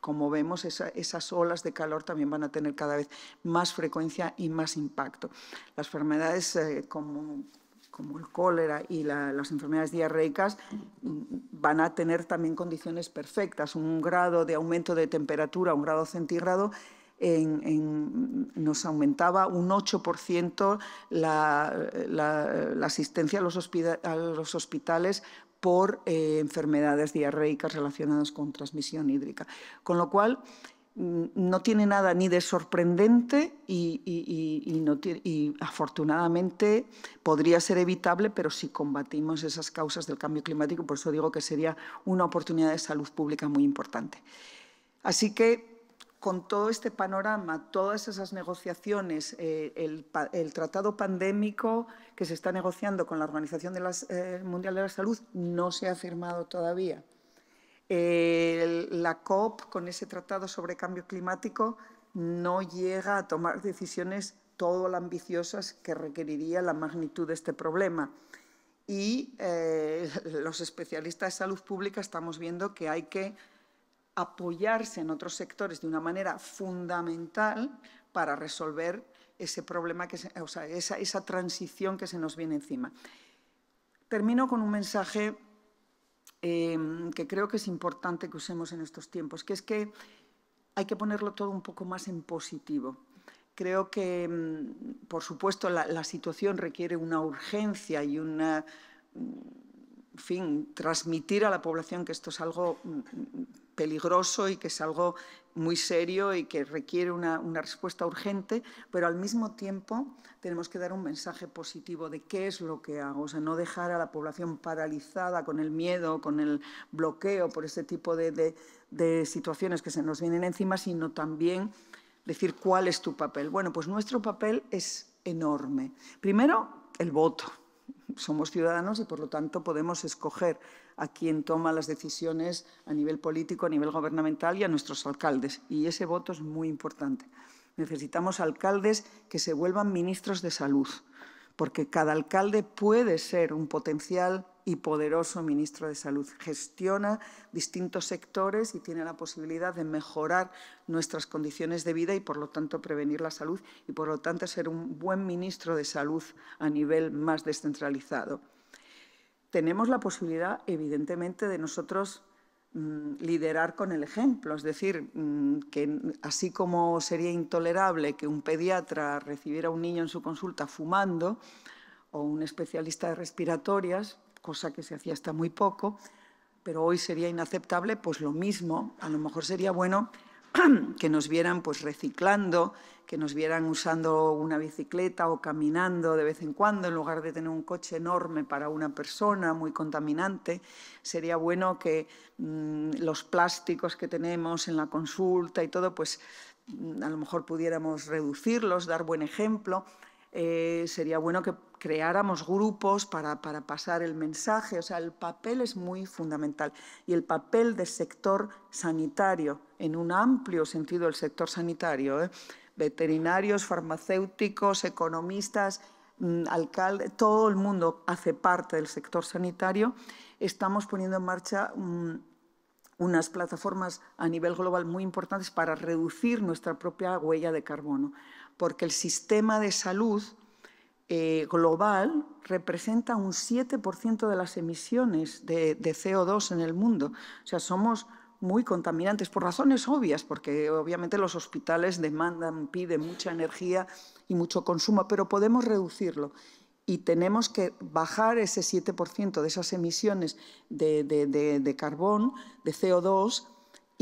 como vemos, esas olas de calor también van a tener cada vez más frecuencia y más impacto. Las enfermedades eh, como, el cólera y las enfermedades diarreicas mm, van a tener también condiciones perfectas, un grado de aumento de temperatura, un grado centígrado nos aumentaba un 8% la, asistencia a los, hospitales por eh, enfermedades diarreicas relacionadas con transmisión hídrica. Con lo cual, mm, no tiene nada ni de sorprendente y, y, afortunadamente podría ser evitable, pero si combatimos esas causas del cambio climático, por eso digo que sería una oportunidad de salud pública muy importante. Así que con todo este panorama, todas esas negociaciones, eh, el, tratado pandémico que se está negociando con la Organización de eh, Mundial de la Salud no se ha firmado todavía. la COP, con ese tratado sobre cambio climático, no llega a tomar decisiones todo ambiciosas que requeriría la magnitud de este problema. Y eh, los especialistas de salud pública estamos viendo que hay que apoyarse en otros sectores de una manera fundamental para resolver ese problema, que o sea, esa, esa transición que se nos viene encima. Termino con un mensaje em, que creo que es importante que usemos en estos tiempos, que es que hay que ponerlo todo un poco más en positivo. Creo que, em, por supuesto, la, la situación requiere una urgencia y una en fin, transmitir a la población que esto es algo mm, peligroso y que es algo muy serio y que requiere una, respuesta urgente, pero al mismo tiempo tenemos que dar un mensaje positivo de qué es lo que hago, o sea, no dejar a la población paralizada con el miedo, con el bloqueo por este tipo de, de situaciones que se nos vienen encima, sino también decir cuál es tu papel. Bueno, pues nuestro papel es enorme. Primero, el voto. Somos ciudadanos y por lo tanto podemos escoger a quien toma las decisiones a nivel político, a nivel gubernamental y a nuestros alcaldes. Y ese voto es muy importante. Necesitamos alcaldes que se vuelvan ministros de salud, porque cada alcalde puede ser un potencial y poderoso ministro de Salud. Gestiona distintos sectores y tiene la posibilidad de mejorar nuestras condiciones de vida y, por lo tanto, prevenir la salud y, por lo tanto, ser un buen ministro de Salud a nivel más descentralizado tenemos la posibilidad, evidentemente, de nosotros mm, liderar con el ejemplo. Es decir, mm, que así como sería intolerable que un pediatra recibiera a un niño en su consulta fumando o un especialista de respiratorias, cosa que se hacía hasta muy poco, pero hoy sería inaceptable, pues lo mismo, a lo mejor sería bueno que nos vieran pues reciclando, que nos vieran usando una bicicleta o caminando de vez en cuando en lugar de tener un coche enorme para una persona muy contaminante. Sería bueno que mm, los plásticos que tenemos en la consulta y todo, pues mm, a lo mejor pudiéramos reducirlos, dar buen ejemplo. Eh, sería bueno que creáramos grupos para, pasar el mensaje. O sea, el papel es muy fundamental. Y el papel del sector sanitario, en un amplio sentido el sector sanitario, ¿eh? veterinarios, farmacéuticos, economistas, mm, alcalde, todo el mundo hace parte del sector sanitario. Estamos poniendo en marcha mm, unas plataformas a nivel global muy importantes para reducir nuestra propia huella de carbono, porque el sistema de salud eh, global representa un 7% de las emisiones de, CO2 en el mundo. O sea, somos muy contaminantes por razones obvias, porque obviamente los hospitales demandan, piden mucha energía y mucho consumo, pero podemos reducirlo. Y tenemos que bajar ese 7% de esas emisiones de, de carbón, de CO2,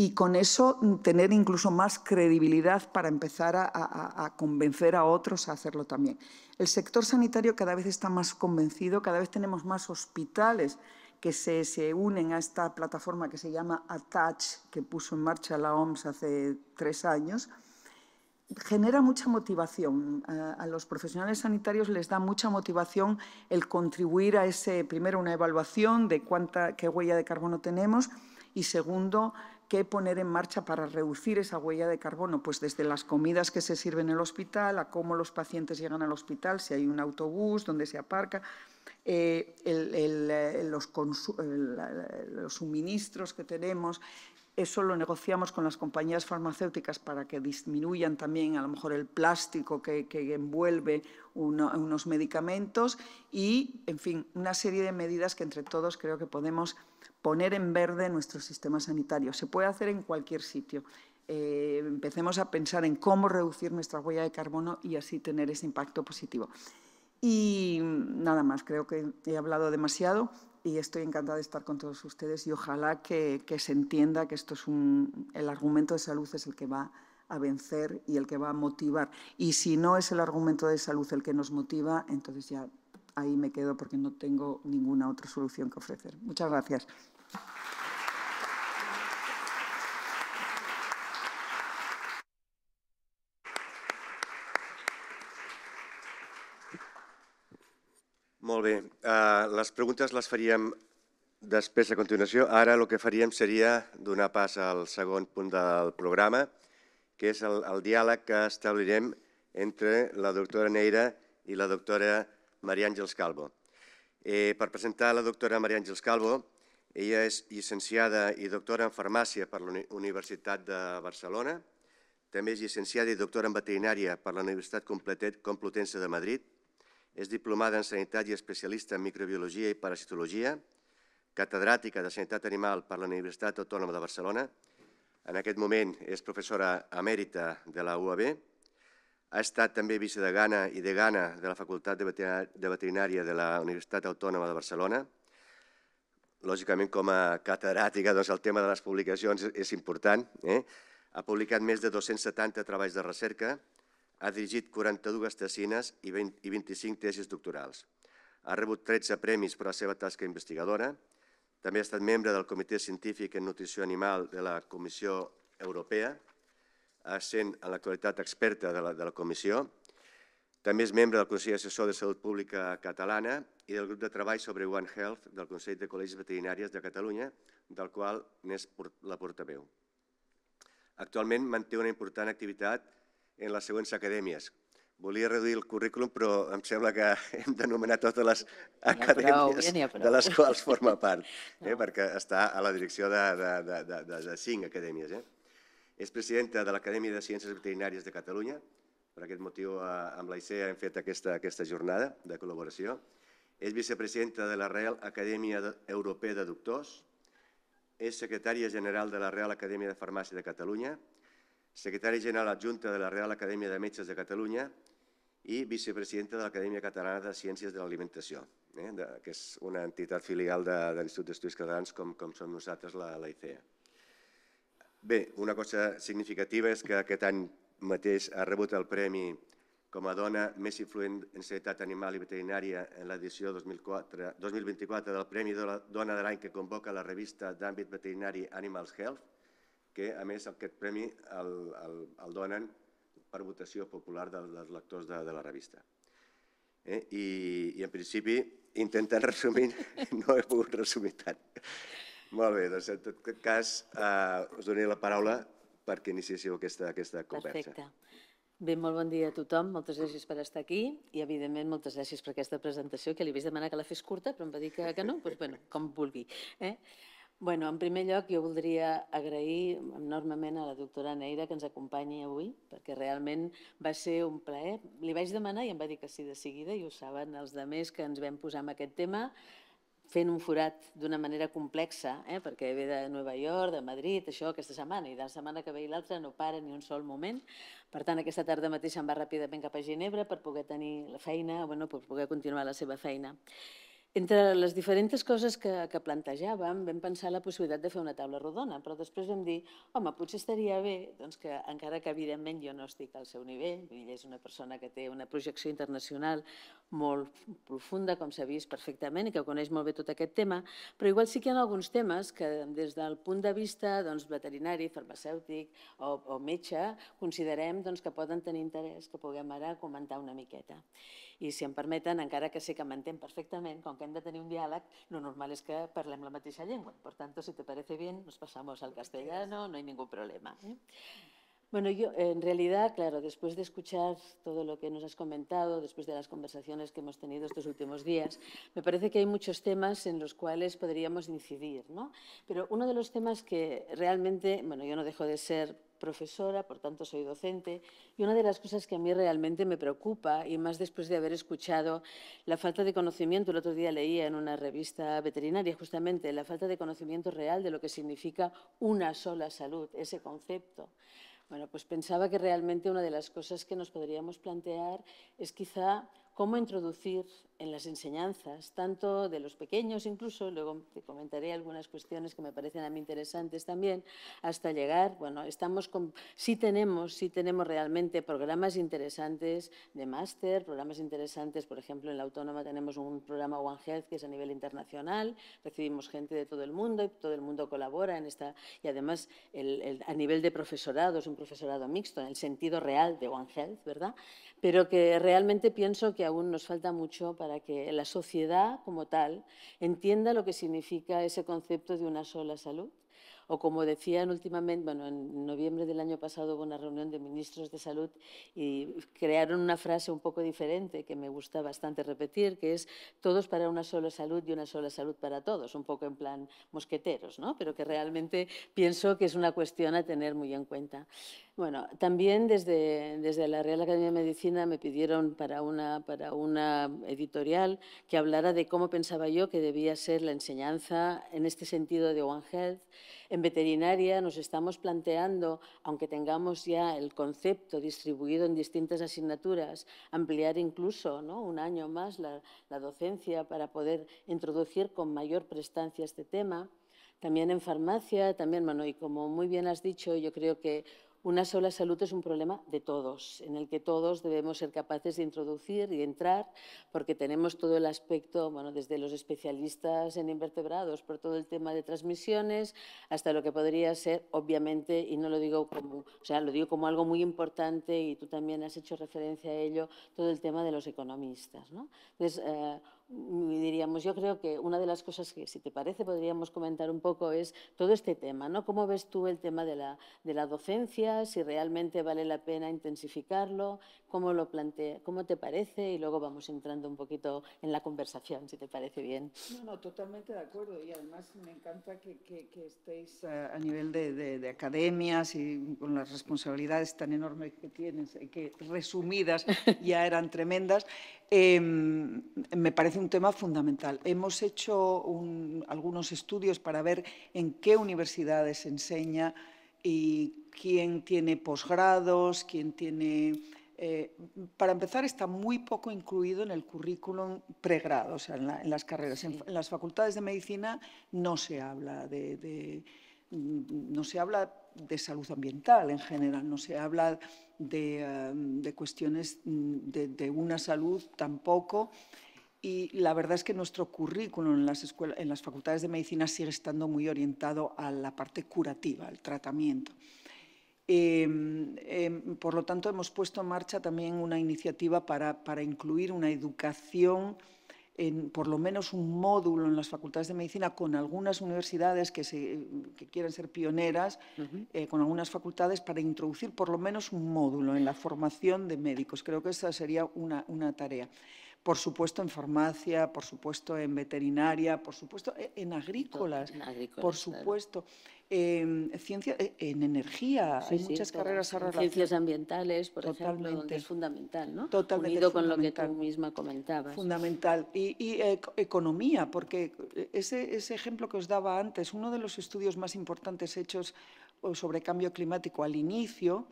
y con eso mm, tener incluso más credibilidad para empezar a, convencer a otros a hacerlo también. El sector sanitario cada vez está más convencido, cada vez tenemos más hospitales que se, se unen a esta plataforma que se llama ATTACH, que puso en marcha la OMS hace tres años. Genera mucha motivación. Eh, a, los profesionales sanitarios les da mucha motivación el contribuir a ese, primero, una evaluación de cuánta, qué huella de carbono tenemos y, segundo, ¿Qué poner en marcha para reducir esa huella de carbono? Pues desde las comidas que se sirven en el hospital, a cómo los pacientes llegan al hospital, si hay un autobús, dónde se aparca, eh, eh, los, los suministros que tenemos, eso lo negociamos con las compañías farmacéuticas para que disminuyan también a lo mejor el plástico que, envuelve unos medicamentos y, en fin, una serie de medidas que entre todos creo que podemos poner en verde nuestro sistema sanitario. Se puede hacer en cualquier sitio. Eh, empecemos a pensar en cómo reducir nuestra huella de carbono y así tener ese impacto positivo. Y nada más, creo que he hablado demasiado y estoy encantada de estar con todos ustedes y ojalá que, se entienda que esto es el argumento de salud es el que va a vencer y el que va a motivar. Y si no es el argumento de salud el que nos motiva, entonces ya ahí me quedo porque no tengo ninguna otra solución que ofrecer. Muchas gracias. Molt bé. Uh, les preguntes les faríem després a continuació. Ara el que faríem seria donar pas al segon punt del programa, que és el, el diàleg que establirem entre la doctora Neira i la doctora Maria Àngels Calvo. Eh, per presentar la doctora Maria Àngels Calvo, ella és llicenciada i doctora en farmàcia per la Universitat de Barcelona, també és llicenciada i doctora en veterinària per la Universitat Complutense de Madrid, és diplomada en sanitat i especialista en microbiologia i parasitologia, catedràtica de sanitat animal per la Universitat Autònoma de Barcelona, en aquest moment és professora emèrita de la UAB, ha estat també vice de Gana i degana de la Facultat de Veterinària de la Universitat Autònoma de Barcelona. Lògicament, com a catedràtica, doncs el tema de les publicacions és important. Eh? Ha publicat més de 270 treballs de recerca, ha dirigit 42 tessines i 25 tesis doctorals. Ha rebut 13 premis per la seva tasca investigadora. També ha estat membre del Comitè Científic en Nutrició Animal de la Comissió Europea, sent en l'actualitat experta de la, de la comissió. També és membre del Consell Assessor de Salut Pública Catalana i del grup de treball sobre One Health del Consell de Col·legis Veterinàries de Catalunya, del qual n'és la portaveu. Actualment manté una important activitat en les següents acadèmies. Volia reduir el currículum, però em sembla que hem d'anomenar totes les acadèmies de les quals forma part, eh? perquè està a la direcció de, de, de, de cinc acadèmies. Eh? És presidenta de l'Acadèmia de Ciències Veterinàries de Catalunya. Per aquest motiu, eh, amb l'AICEA hem fet aquesta, aquesta jornada de col·laboració. És vicepresidenta de la Real Acadèmia Europea de Doctors. És secretària general de la Real Acadèmia de Farmàcia de Catalunya. Secretària general adjunta de la Real Acadèmia de Metges de Catalunya i vicepresidenta de l'Acadèmia Catalana de Ciències de l'Alimentació, eh, que és una entitat filial de, de l'Institut d'Estudis Catalans com, com som nosaltres, la, la ICEA. Bé, una cosa significativa és que aquest any mateix ha rebut el premi com a dona més influent en sanitat animal i veterinària en l'edició 2024 del Premi de la Dona de l'any que convoca la revista d'àmbit veterinari Animals Health, que a més aquest premi el, el, el donen per votació popular dels, dels lectors de, de la revista. Eh? I, I en principi, intentant resumir, no he pogut resumir tant. Molt bé, doncs en tot cas eh, us donaré la paraula perquè iniciéssiu aquesta, aquesta conversa. Perfecte. Bé, molt bon dia a tothom, moltes gràcies per estar aquí i, evidentment, moltes gràcies per aquesta presentació, que li vaig demanar que la fes curta, però em va dir que, que no, doncs, pues, bueno, com vulgui. Eh? Bueno, en primer lloc, jo voldria agrair enormement a la doctora Neira que ens acompanyi avui, perquè realment va ser un plaer. Li vaig demanar i em va dir que sí de seguida, i ho saben els altres que ens vam posar amb aquest tema, fent un forat d'una manera complexa, eh? perquè ve de Nova York, de Madrid, això aquesta setmana, i de la setmana que ve i l'altra no para ni un sol moment. Per tant, aquesta tarda mateix se'n va ràpidament cap a Ginebra per poder tenir la feina, bueno, per poder continuar la seva feina. Entre les diferents coses que, que plantejàvem, vam pensar la possibilitat de fer una taula rodona, però després vam dir, home, potser estaria bé doncs que, encara que evidentment jo no estic al seu nivell, ell és una persona que té una projecció internacional molt profunda, com s'ha vist perfectament, i que coneix molt bé tot aquest tema, però igual sí que hi ha alguns temes que des del punt de vista doncs, veterinari, farmacèutic o, o metge, considerem doncs, que poden tenir interès que puguem ara comentar una miqueta. Y si me permiten, encara que sé que m'entén perfectament, com que hem de tenir un diàleg, lo normal es que parlem la mateixa lengua. Por tanto, si te parece bien, nos pasamos al castellano, no hay ningún problema. Eh? Bueno, yo en realidad, claro, después de escuchar todo lo que nos has comentado, después de las conversaciones que hemos tenido estos últimos días, me parece que hay muchos temas en los cuales podríamos incidir, ¿no? Pero uno de los temas que realmente, bueno, yo no dejo de ser profesora, por tanto soy docente, y una de las cosas que a mí realmente me preocupa, y más después de haber escuchado la falta de conocimiento, el otro día leía en una revista veterinaria justamente la falta de conocimiento real de lo que significa una sola salud, ese concepto. Bueno, pues pensaba que realmente una de las cosas que nos podríamos plantear es quizá cómo introducir en las enseñanzas, tanto de los pequeños incluso, luego te comentaré algunas cuestiones que me parecen a mí interesantes también, hasta llegar, bueno, estamos con, sí tenemos, sí tenemos realmente programas interesantes de máster, programas interesantes, por ejemplo, en la Autónoma tenemos un programa One Health que es a nivel internacional, recibimos gente de todo el mundo y todo el mundo colabora en esta, y además el, a nivel de profesorado, es un profesorado mixto, en el sentido real de One Health, ¿verdad? Pero que realmente pienso que aún nos falta mucho para para que la sociedad como tal entienda lo que significa ese concepto de una sola salud. O como decían últimamente, bueno, en noviembre del año pasado hubo una reunión de ministros de salud y crearon una frase un poco diferente que me gusta bastante repetir, que es todos para una sola salud y una sola salud para todos, un poco en plan mosqueteros, ¿no? Pero que realmente pienso que es una cuestión a tener muy en cuenta. Bueno, también desde, desde la Real Academia de Medicina me pidieron para una, para una editorial que hablara de cómo pensaba yo que debía ser la enseñanza en este sentido de One Health en veterinaria nos estamos planteando, aunque tengamos ya el concepto distribuido en distintas asignaturas, ampliar incluso ¿no? un año más la, docencia para poder introducir con mayor prestancia este tema. También en farmacia, también, bueno, y como muy bien has dicho, yo creo que una sola salud es un problema de todos, en el que todos debemos ser capaces de introducir y entrar, porque tenemos todo el aspecto, bueno, desde los especialistas en invertebrados, por todo el tema de transmisiones, hasta lo que podría ser, obviamente, y no lo digo como, o sea, lo digo como algo muy importante, y tú también has hecho referencia a ello, todo el tema de los economistas, ¿no? Eh, Mm, diríamos, yo creo que una de las cosas que, si te parece, podríamos comentar un poco es todo este tema, ¿no? ¿Cómo ves tú el tema de la, de la docencia? Si realmente vale la pena intensificarlo, ¿cómo lo plantea, cómo te parece? Y luego vamos entrando un poquito en la conversación, si te parece bien. No, no, totalmente de acuerdo. Y además me encanta que, que, que estéis eh, a, nivel de, de, de, academias y con las responsabilidades tan enormes que tienes, eh, que resumidas ya eran tremendas. Em, me parece un tema fundamental. Hemos hecho algunos estudios para ver en qué universidades se enseña y quién tiene posgrados, quién tiene... Eh, para empezar, está muy poco incluido en el currículum pregrado, o sea, en, las carreras. En, las facultades de medicina no se habla de, no se habla de salud ambiental en general, no se habla de, um, cuestiones mm, de, una salud tampoco. Y la verdad es que nuestro currículo en las, facultades de medicina sigue estando muy orientado a la parte curativa, al tratamiento. Em, em, por lo tanto, hemos puesto en marcha también una iniciativa para incluir una educación por lo menos un módulo en las facultades de medicina con algunas universidades que, se, ser pioneras, eh, con algunas facultades, para introducir por lo menos un módulo en la formación de médicos. Creo que esa sería una tarea por supuesto en farmacia, por supuesto en veterinaria, por supuesto e-, en agrícolas, en por supuesto en ciencia, e-, en energía, hay muchas carreras carreras a Ciencias ambientales, por ejemplo, es fundamental, ¿no? Totalmente Unido con lo que tú misma comentabas. Fundamental. Y, economía, porque ese, ejemplo que os daba antes, uno de los estudios más importantes hechos sobre cambio climático al inicio,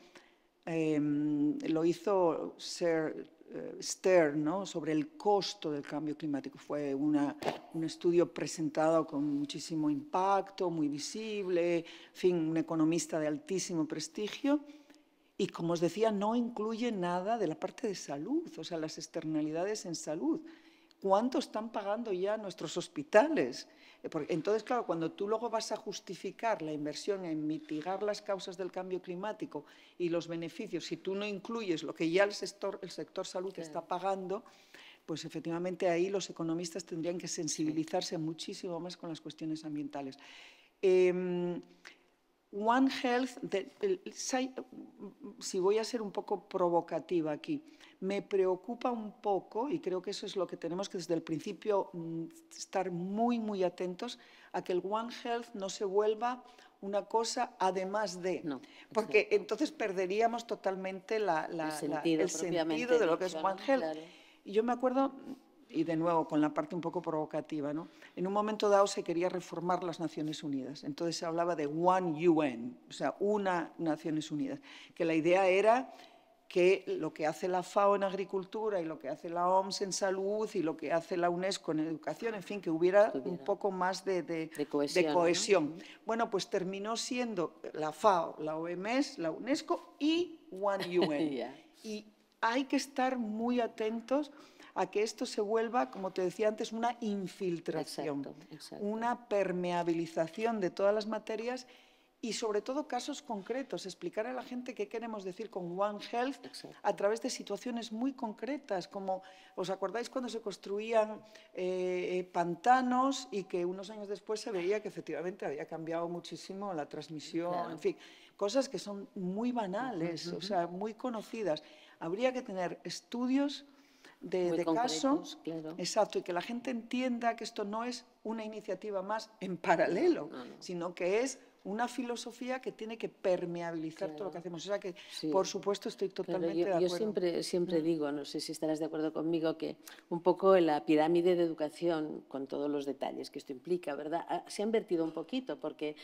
em, lo hizo ser… Eh, sobre el costo del cambio climático. Fue un estudio presentado con muchísimo impacto, muy visible, fin, un economista de altísimo prestigio. Y como os decía, no incluye nada de la parte de salud, o sea, las externalidades en salud. ¿Cuánto están pagando ya nuestros hospitales? Eh, entonces, claro, cuando tú luego vas a justificar la inversión en mitigar las causas del cambio climático y los beneficios, si tú no incluyes lo que ya el sector, el sector salud está pagando, pues efectivamente ahí los economistas tendrían que sensibilizarse muchísimo más con las cuestiones ambientales. Em, One Health, si voy a ser un poco provocativa aquí, me preocupa un poco, y creo que eso es lo que tenemos que desde el principio mm, estar muy, muy atentos, a que el One Health no se vuelva una cosa además de. porque entonces perderíamos totalmente la, el sentido, de lo que es One Health. yo me acuerdo, y de nuevo con la parte un poco provocativa, ¿no? en un momento dado se quería reformar las Naciones Unidas, entonces se hablaba de One UN, o sea, una Naciones Unidas, que la idea era que lo que hace la FAO en agricultura y lo que hace la OMS en salud y lo que hace la UNESCO en educación, en fin, que hubiera, un poco más de, de, cohesión. Bueno, pues terminó siendo la FAO, la OMS, la UNESCO y One UN. Y hay que estar muy atentos a que esto se vuelva, como te decía antes, una infiltración, una permeabilización de todas las materias y sobre todo casos concretos, explicar a la gente qué queremos decir con One Health a través de situaciones muy concretas, como os acordáis cuando se construían eh, pantanos y que unos años después se veía que efectivamente había cambiado muchísimo la transmisión, en fin, cosas que son muy banales, o sea, muy conocidas. Habría que tener estudios de, de Exacto, y que la gente entienda que esto no es una iniciativa más en paralelo, sino que es una filosofía que tiene que permeabilizar todo lo que hacemos. O sea que, por supuesto, estoy totalmente de acuerdo. Yo siempre, siempre mm. digo, no sé si estarás de acuerdo conmigo, que un poco la pirámide de educación, con todos los detalles que esto implica, ¿verdad? Se ha invertido un poquito, porque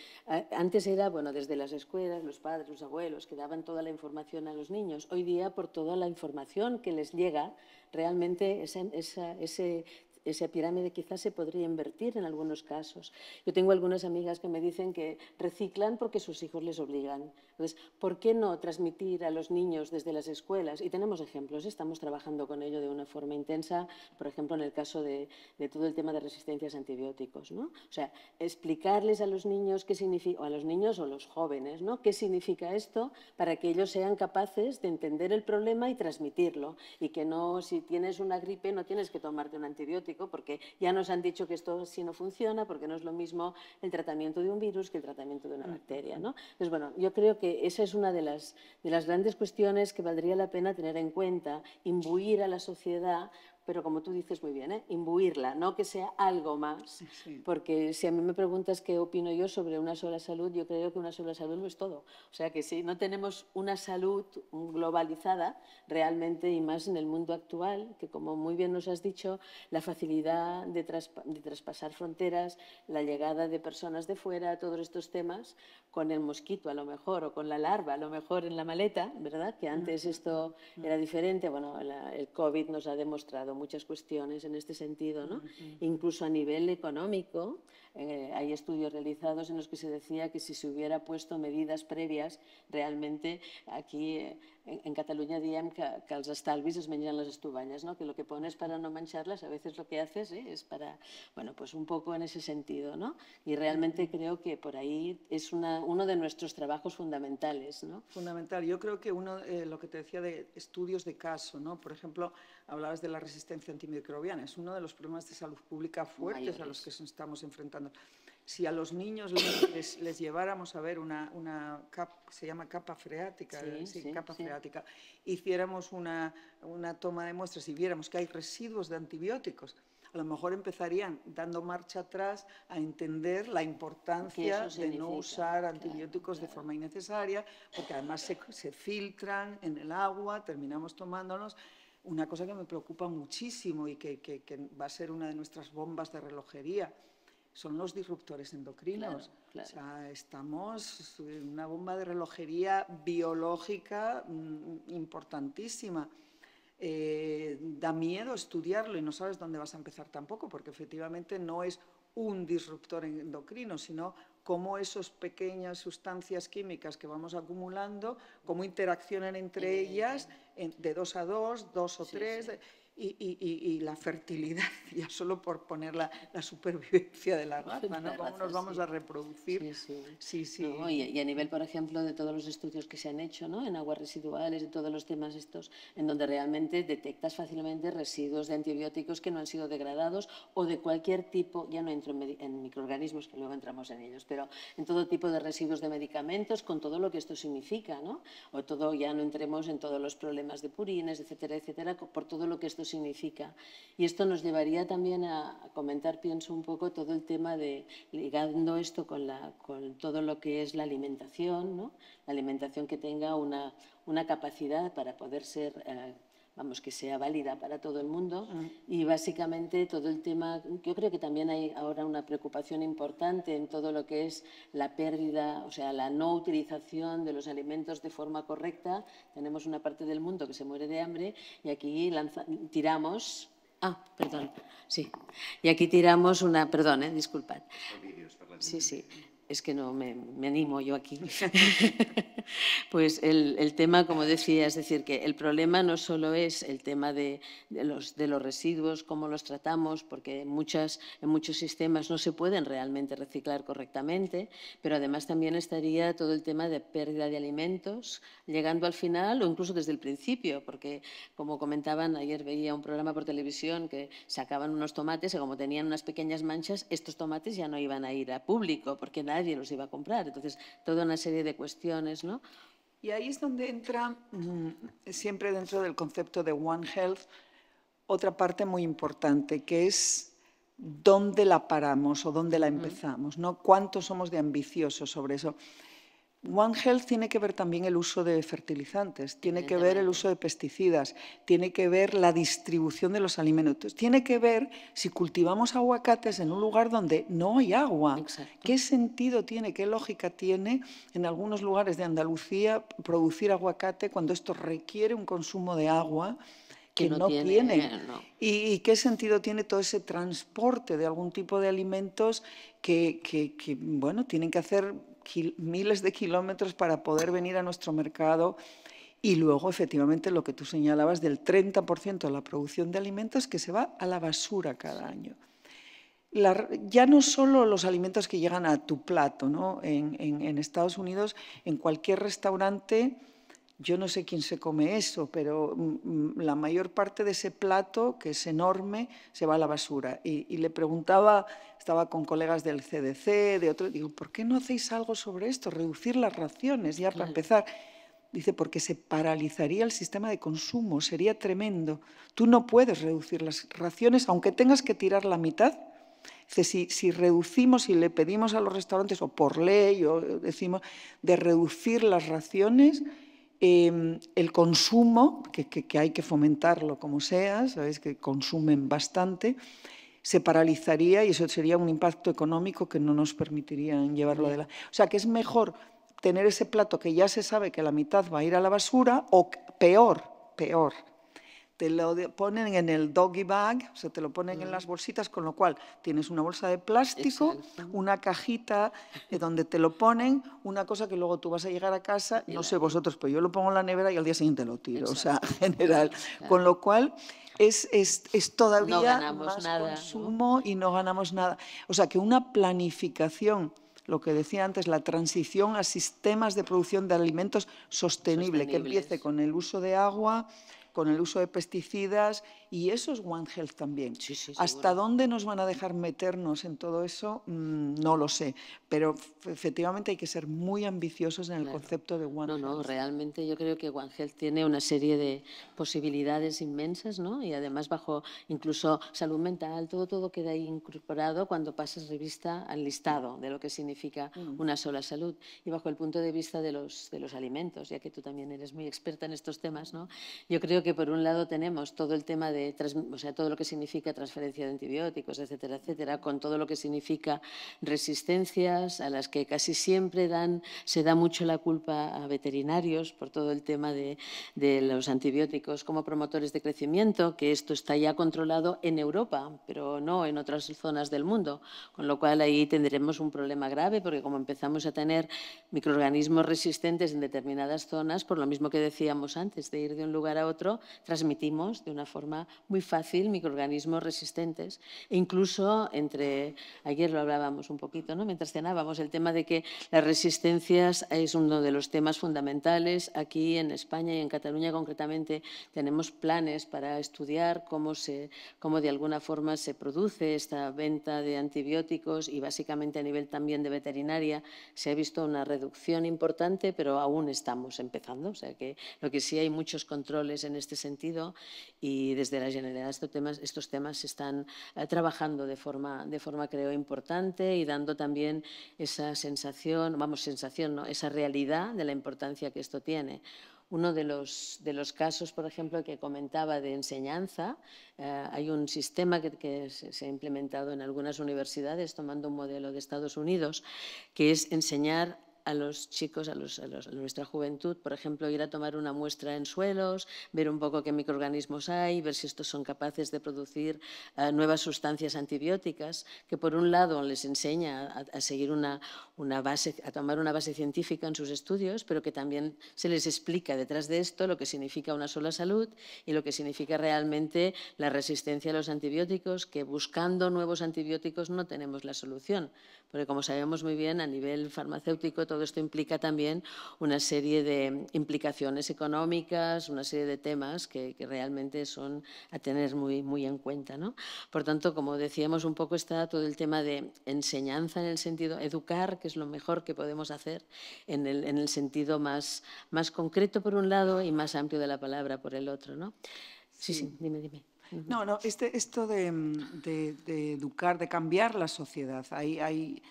antes era, bueno, desde las escuelas, los padres, los abuelos, que daban toda la información a los niños. Hoy día, por toda la información que les llega, realmente ese, ese esa pirámide quizás se podría invertir en algunos casos. Yo tengo algunas amigas que me dicen que reciclan porque sus hijos les obligan. Entonces, ¿por qué no transmitir a los niños desde las escuelas? Y tenemos ejemplos, estamos trabajando con ello de una forma intensa, por ejemplo, en el caso de, todo el tema de resistencias a antibióticos. ¿no? O sea, explicarles a los niños qué significa, o a los niños o los jóvenes, ¿no? qué significa esto para que ellos sean capaces de entender el problema y transmitirlo. Y que no, si tienes una gripe, no tienes que tomarte un antibiótico porque ya nos han dicho que esto sí no funciona, porque no es lo mismo el tratamiento de un virus que el tratamiento de una bacteria. ¿no? Entonces, bueno, yo creo que esa es una de las, de las grandes cuestiones que valdría la pena tener en cuenta, imbuir a la sociedad pero como tú dices muy bien, ¿eh? imbuirla, no que sea algo más. Porque si a mí me preguntas qué opino yo sobre una sola salud, yo creo que una sola salud no es todo. O sea que si no tenemos una salud globalizada, realmente, y más en el mundo actual, que como muy bien nos has dicho, la facilidad de, traspasar fronteras, la llegada de personas de fuera, todos estos temas, con el mosquito a lo mejor, o con la larva a lo mejor en la maleta, ¿verdad? Que antes esto era diferente. Bueno, el COVID nos ha demostrado muchas cuestiones en este sentido, ¿no? Incluso a nivel económico, eh, hay estudios realizados en los que se decía que si se hubiera puesto medidas previas, realmente aquí eh, en, Cataluña diem que, que els estalvis las estuvañas, ¿no? que lo que pones para no mancharlas a veces lo que haces eh, es para, bueno, pues un poco en ese sentido. ¿no? Y realmente creo que por ahí es uno de nuestros trabajos fundamentales. ¿no? Fundamental. Yo creo que uno, eh, lo que te decía de estudios de caso, ¿no? por ejemplo, hablabas de la resistencia antimicrobiana, es uno de los problemas de salud pública fuertes a los que nos estamos enfrentando si a los niños les, lleváramos a ver una, una se llama capa freática, capa freática, hiciéramos una, una, toma de muestras y viéramos que hay residuos de antibióticos, a lo mejor empezarían dando marcha atrás a entender la importancia de no usar antibióticos de forma innecesaria, porque además se, se filtran en el agua, terminamos tomándonos. una cosa que me preocupa muchísimo y que, que, va a ser una de nuestras bombas de relojería, son los disruptores endocrinos. estamos en una bomba de relojería biológica mm, importantísima. Eh, da miedo estudiarlo y no sabes dónde vas a empezar tampoco, porque efectivamente no es un disruptor endocrino, sino cómo esas pequeñas sustancias químicas que vamos acumulando, cómo interaccionan entre ellas de dos a dos, dos o tres y, la fertilidad, ya solo por poner la, supervivencia de la raza, ¿no? ¿Cómo nos vamos a reproducir? Sí, sí. y, a nivel, por ejemplo, de todos los estudios que se han hecho, ¿no? En aguas residuales, en todos los temas estos, en donde realmente detectas fácilmente residuos de antibióticos que no han sido degradados o de cualquier tipo, ya no entro en, microorganismos, que luego entramos en ellos, pero en todo tipo de residuos de medicamentos, con todo lo que esto significa, ¿no? O todo, ya no entremos en todos los problemas de purines, etcétera, etcétera, por todo lo que esto significa. Y esto nos llevaría también a comentar, pienso, un poco todo el tema de ligando esto con, la, con todo lo que es la alimentación, la alimentación que tenga una, una capacidad para poder ser eh, vamos, que sea válida para todo el mundo. Mm. Y básicamente todo el tema, yo creo que también hay ahora una preocupación importante en todo lo que es la pérdida, o sea, la no utilización de los alimentos de forma correcta. Tenemos una parte del mundo que se muere de hambre y aquí tiramos. Ah, perdón, sí. Y aquí tiramos una, perdón, eh, disculpad. Sí, sí es que no me, animo yo aquí. pues el, tema, como decía, es decir, que el problema no solo es el tema de, los, de los residuos, cómo los tratamos, porque muchas, en muchos sistemas no se pueden realmente reciclar correctamente, pero además también estaría todo el tema de pérdida de alimentos, llegando al final o incluso desde el principio, porque como comentaban, ayer veía un programa por televisión que sacaban unos tomates y como tenían unas pequeñas manchas, estos tomates ya no iban a ir a público, porque nadie nadie los iba a comprar. Entonces, toda una serie de cuestiones, ¿no? Y ahí es donde entra, mm, siempre dentro del concepto de One Health, otra parte muy importante, que es dónde la paramos o dónde la empezamos, ¿no? Cuánto somos de ambiciosos sobre eso. One Health tiene que ver también el uso de fertilizantes, tiene que ver el uso de pesticidas, tiene que ver la distribución de los alimentos, tiene que ver si cultivamos aguacates en un lugar donde no hay agua. ¿Qué sentido tiene, qué lógica tiene en algunos lugares de Andalucía producir aguacate cuando esto requiere un consumo de agua? que, no, tiene. Eh, ¿Y, qué sentido tiene todo ese transporte de algún tipo de alimentos que, que bueno, tienen que hacer miles de kilómetros para poder venir a nuestro mercado. Y luego, efectivamente, lo que tú señalabas del 30% de la producción de alimentos que se va a la basura cada año. ya no solo los alimentos que llegan a tu plato, en Estados Unidos, en cualquier restaurante yo no sé quién se come eso, pero mm, mm, la mayor parte de ese plato, que es enorme, se va a la basura. Y, le preguntaba, estaba con colegas del CDC, de otros, digo, ¿por qué no hacéis algo sobre esto? Reducir las raciones ya para empezar. Dice, porque se paralizaría el sistema de consumo, sería tremendo. Tú no puedes reducir las raciones, aunque tengas que tirar la mitad. Dice, si, reducimos y le pedimos a los restaurantes, o por ley, o eh, decimos, de reducir las raciones, Em, el consumo, que, hay que fomentarlo como sea, sabéis que consumen bastante, se paralizaría y eso sería un impacto económico que no nos permitiría llevarlo adelante. O sea, que es mejor tener ese plato que ya se sabe que la mitad va a ir a la basura o peor, peor, te lo ponen en el doggy bag, o sea, te lo ponen en las bolsitas, con lo cual tienes una bolsa de plástico, una cajita eh, donde te lo ponen, una cosa que luego tú vas a llegar a casa, no sé vosotros, pero yo lo pongo en la nevera y al día siguiente lo tiro, o sea, general. Con lo cual es, es, todavía no consumo y no ganamos nada. O sea, que una planificación lo que decía antes, la transición a sistemas de producción de alimentos sostenible, que empiece con el uso de agua, con el uso de pesticidas y eso es One Health también. ¿Hasta dónde nos van a dejar meternos en todo eso? Mm, no lo sé. Pero efectivamente hay que ser muy ambiciosos en el concepto de One Health. No, no, realmente yo creo que One Health tiene una serie de posibilidades inmensas, ¿no? Y además bajo incluso salud mental, todo, todo queda incorporado cuando pasas revista al listado de lo que significa mm. una sola salud. Y bajo el punto de vista de los, de los alimentos, ya que tú también eres muy experta en estos temas, ¿no? Yo creo que por un lado tenemos todo el tema de o sea, todo lo que significa transferencia de antibióticos, etcétera, etcétera, con todo lo que significa resistencias a las que casi siempre se da mucho la culpa a veterinarios por todo el tema de, de los antibióticos como promotores de crecimiento, que esto está ya controlado en Europa, pero no en otras zonas del mundo, con lo cual ahí tendremos un problema grave porque como empezamos a tener microorganismos resistentes en determinadas zonas, por lo mismo que decíamos antes, de ir de un lugar a otro, transmitimos de una forma muy fácil microorganismos resistentes. E incluso entre, ayer lo hablábamos un poquito, ¿no? mientras cenábamos, el tema de que las resistencias es uno de los temas fundamentales. Aquí en España y en Cataluña concretamente tenemos planes para estudiar cómo, se, cómo de alguna forma se produce esta venta de antibióticos y básicamente a nivel también de veterinaria se ha visto una reducción importante, pero aún estamos empezando. O sea que lo que sí hay muchos controles en este sentido y desde la Generalidad estos temas, estos temas se están eh, trabajando de forma, de forma, creo, importante y dando también esa sensación, vamos, sensación, esa realidad de la importancia que esto tiene. Uno de los, de los, casos, por ejemplo, que comentaba de enseñanza, eh, hay un sistema que, que, se ha implementado en algunas universidades tomando un modelo de Estados Unidos, que es enseñar a los chicos, a, nuestra juventud, por ejemplo, ir a tomar una muestra en suelos, ver un poco qué microorganismos hay, ver si estos son capaces de producir eh, nuevas sustancias antibióticas, que por un lado les enseña a, seguir una, una, base, a tomar una base científica en sus estudios, pero que también se les explica detrás de esto lo que significa una sola salud y lo que significa realmente la resistencia a los antibióticos, que buscando nuevos antibióticos no tenemos la solución, porque como sabemos muy bien a nivel farmacéutico todo esto implica también una serie de implicaciones económicas, una serie de temas que, realmente son a tener muy, muy en cuenta. ¿no? Por tanto, como decíamos, un poco está todo el tema de enseñanza en el sentido, educar, que es lo mejor que podemos hacer en el, sentido más, más concreto por un lado y más amplio de la palabra por el otro. ¿no? Sí, sí, dime, dime. No, no, este, esto de, educar, de cambiar la sociedad. Hay, hay,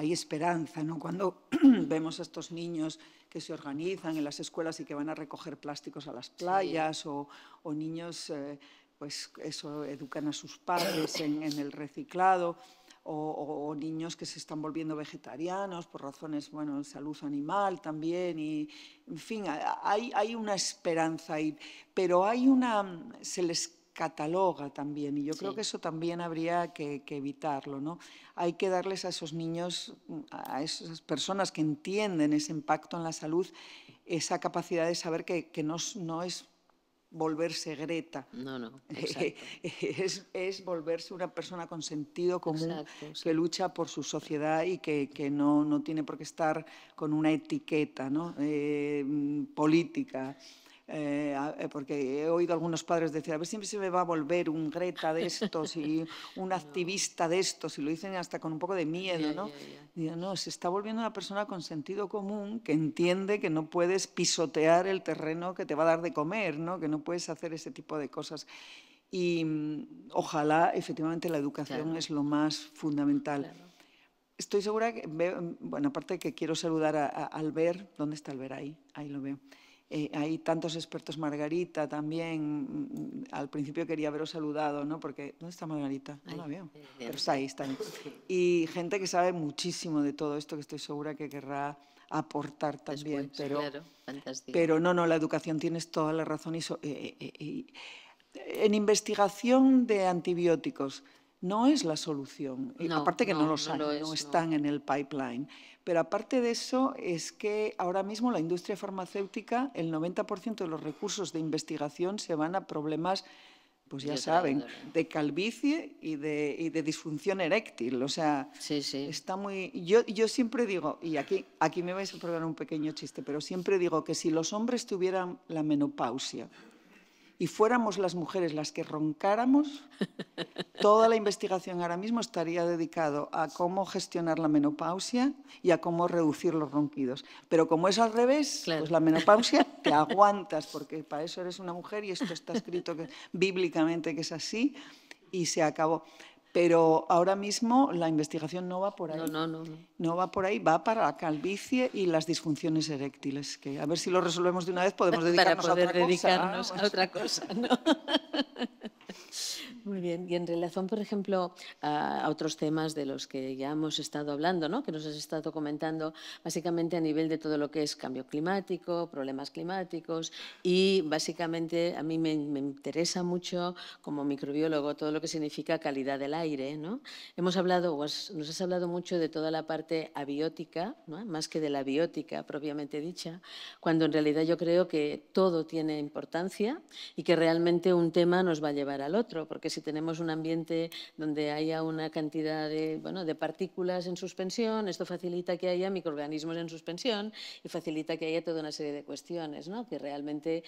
hay esperanza, ¿no? Cuando vemos a estos niños que se organizan en las escuelas y que van a recoger plásticos a las playas o, niños, eh, pues eso, educan a sus padres en, el reciclado. O, niños que se están volviendo vegetarianos por razones, bueno, salud animal también, y en fin, hay, hay una esperanza ahí, pero hay una, se les cataloga también y yo creo que eso también habría que, evitarlo. ¿no? Hay que darles a esos niños, a esas personas que entienden ese impacto en la salud, esa capacidad de saber que, no, no es volverse Greta. No, no. Es, volverse una persona con sentido común que lucha por su sociedad y que, no, no, tiene por qué estar con una etiqueta ¿no? Eh, política. Eh, eh, porque he oído algunos padres decir, a ver, siempre se me va a volver un Greta de estos y un activista de estos, y lo dicen hasta con un poco de miedo, ¿no? no, se está volviendo una persona con sentido común que entiende que no puedes pisotear el terreno que te va a dar de comer, ¿no? Que no puedes hacer ese tipo de cosas. Y mm, ojalá, efectivamente, la educación es lo más fundamental. Estoy segura que, mm, bueno, aparte que quiero saludar a, a Albert, ¿dónde está Albert? Ahí, ahí lo veo. Eh, hay tantos expertos, Margarita también, mm, al principio quería haberos saludado, ¿no? Porque, ¿dónde está Margarita? No la veo, eh, pero eh, está ahí, está ahí. Y gente que sabe muchísimo de todo esto, que estoy segura que querrá aportar también. pero, claro, pero no, no, la educación tienes toda la razón. Y en investigación de antibióticos no es la solución. aparte que no, lo saben, no están en el pipeline. Pero aparte de eso, es que ahora mismo la industria farmacéutica, el 90% de los recursos de investigación se van a problemas pues ya saben, de calvicie y de, disfunción eréctil. O sea, está muy. Yo, yo siempre digo, y aquí, aquí me vais a probar un pequeño chiste, pero siempre digo que si los hombres tuvieran la menopausia, y fuéramos las mujeres las que roncáramos, toda la investigación ahora mismo estaría dedicado a cómo gestionar la menopausia y a cómo reducir los ronquidos. Pero como es al revés, pues la menopausia te aguantas porque para eso eres una mujer y esto está escrito que, bíblicamente que es así y se acabó. Pero ahora mismo la investigación no va por ahí. No, no, no, no. va por ahí, va para la calvicie y las disfunciones eréctiles, que a ver si lo resolvemos de una vez, podemos dedicarnos a otra cosa. a otra cosa, ¿no? bien. Y en relación, por ejemplo, a, otros temas de los que ya hemos estado hablando, ¿no? que nos has estado comentando, básicamente a nivel de todo lo que es cambio climático, problemas climáticos, y básicamente a mí me, interesa mucho, como microbiólogo, todo lo que significa calidad del aire. ¿no? Hemos hablado, o nos has hablado mucho de toda la parte abiótica, ¿no? más que de la biótica propiamente dicha, cuando en realidad yo creo que todo tiene importancia y que realmente un tema nos va a llevar al otro, porque si te tenemos un ambiente donde haya una cantidad de, partículas en suspensión, esto facilita que haya microorganismos en suspensión y facilita que haya toda una serie de cuestiones, que realmente,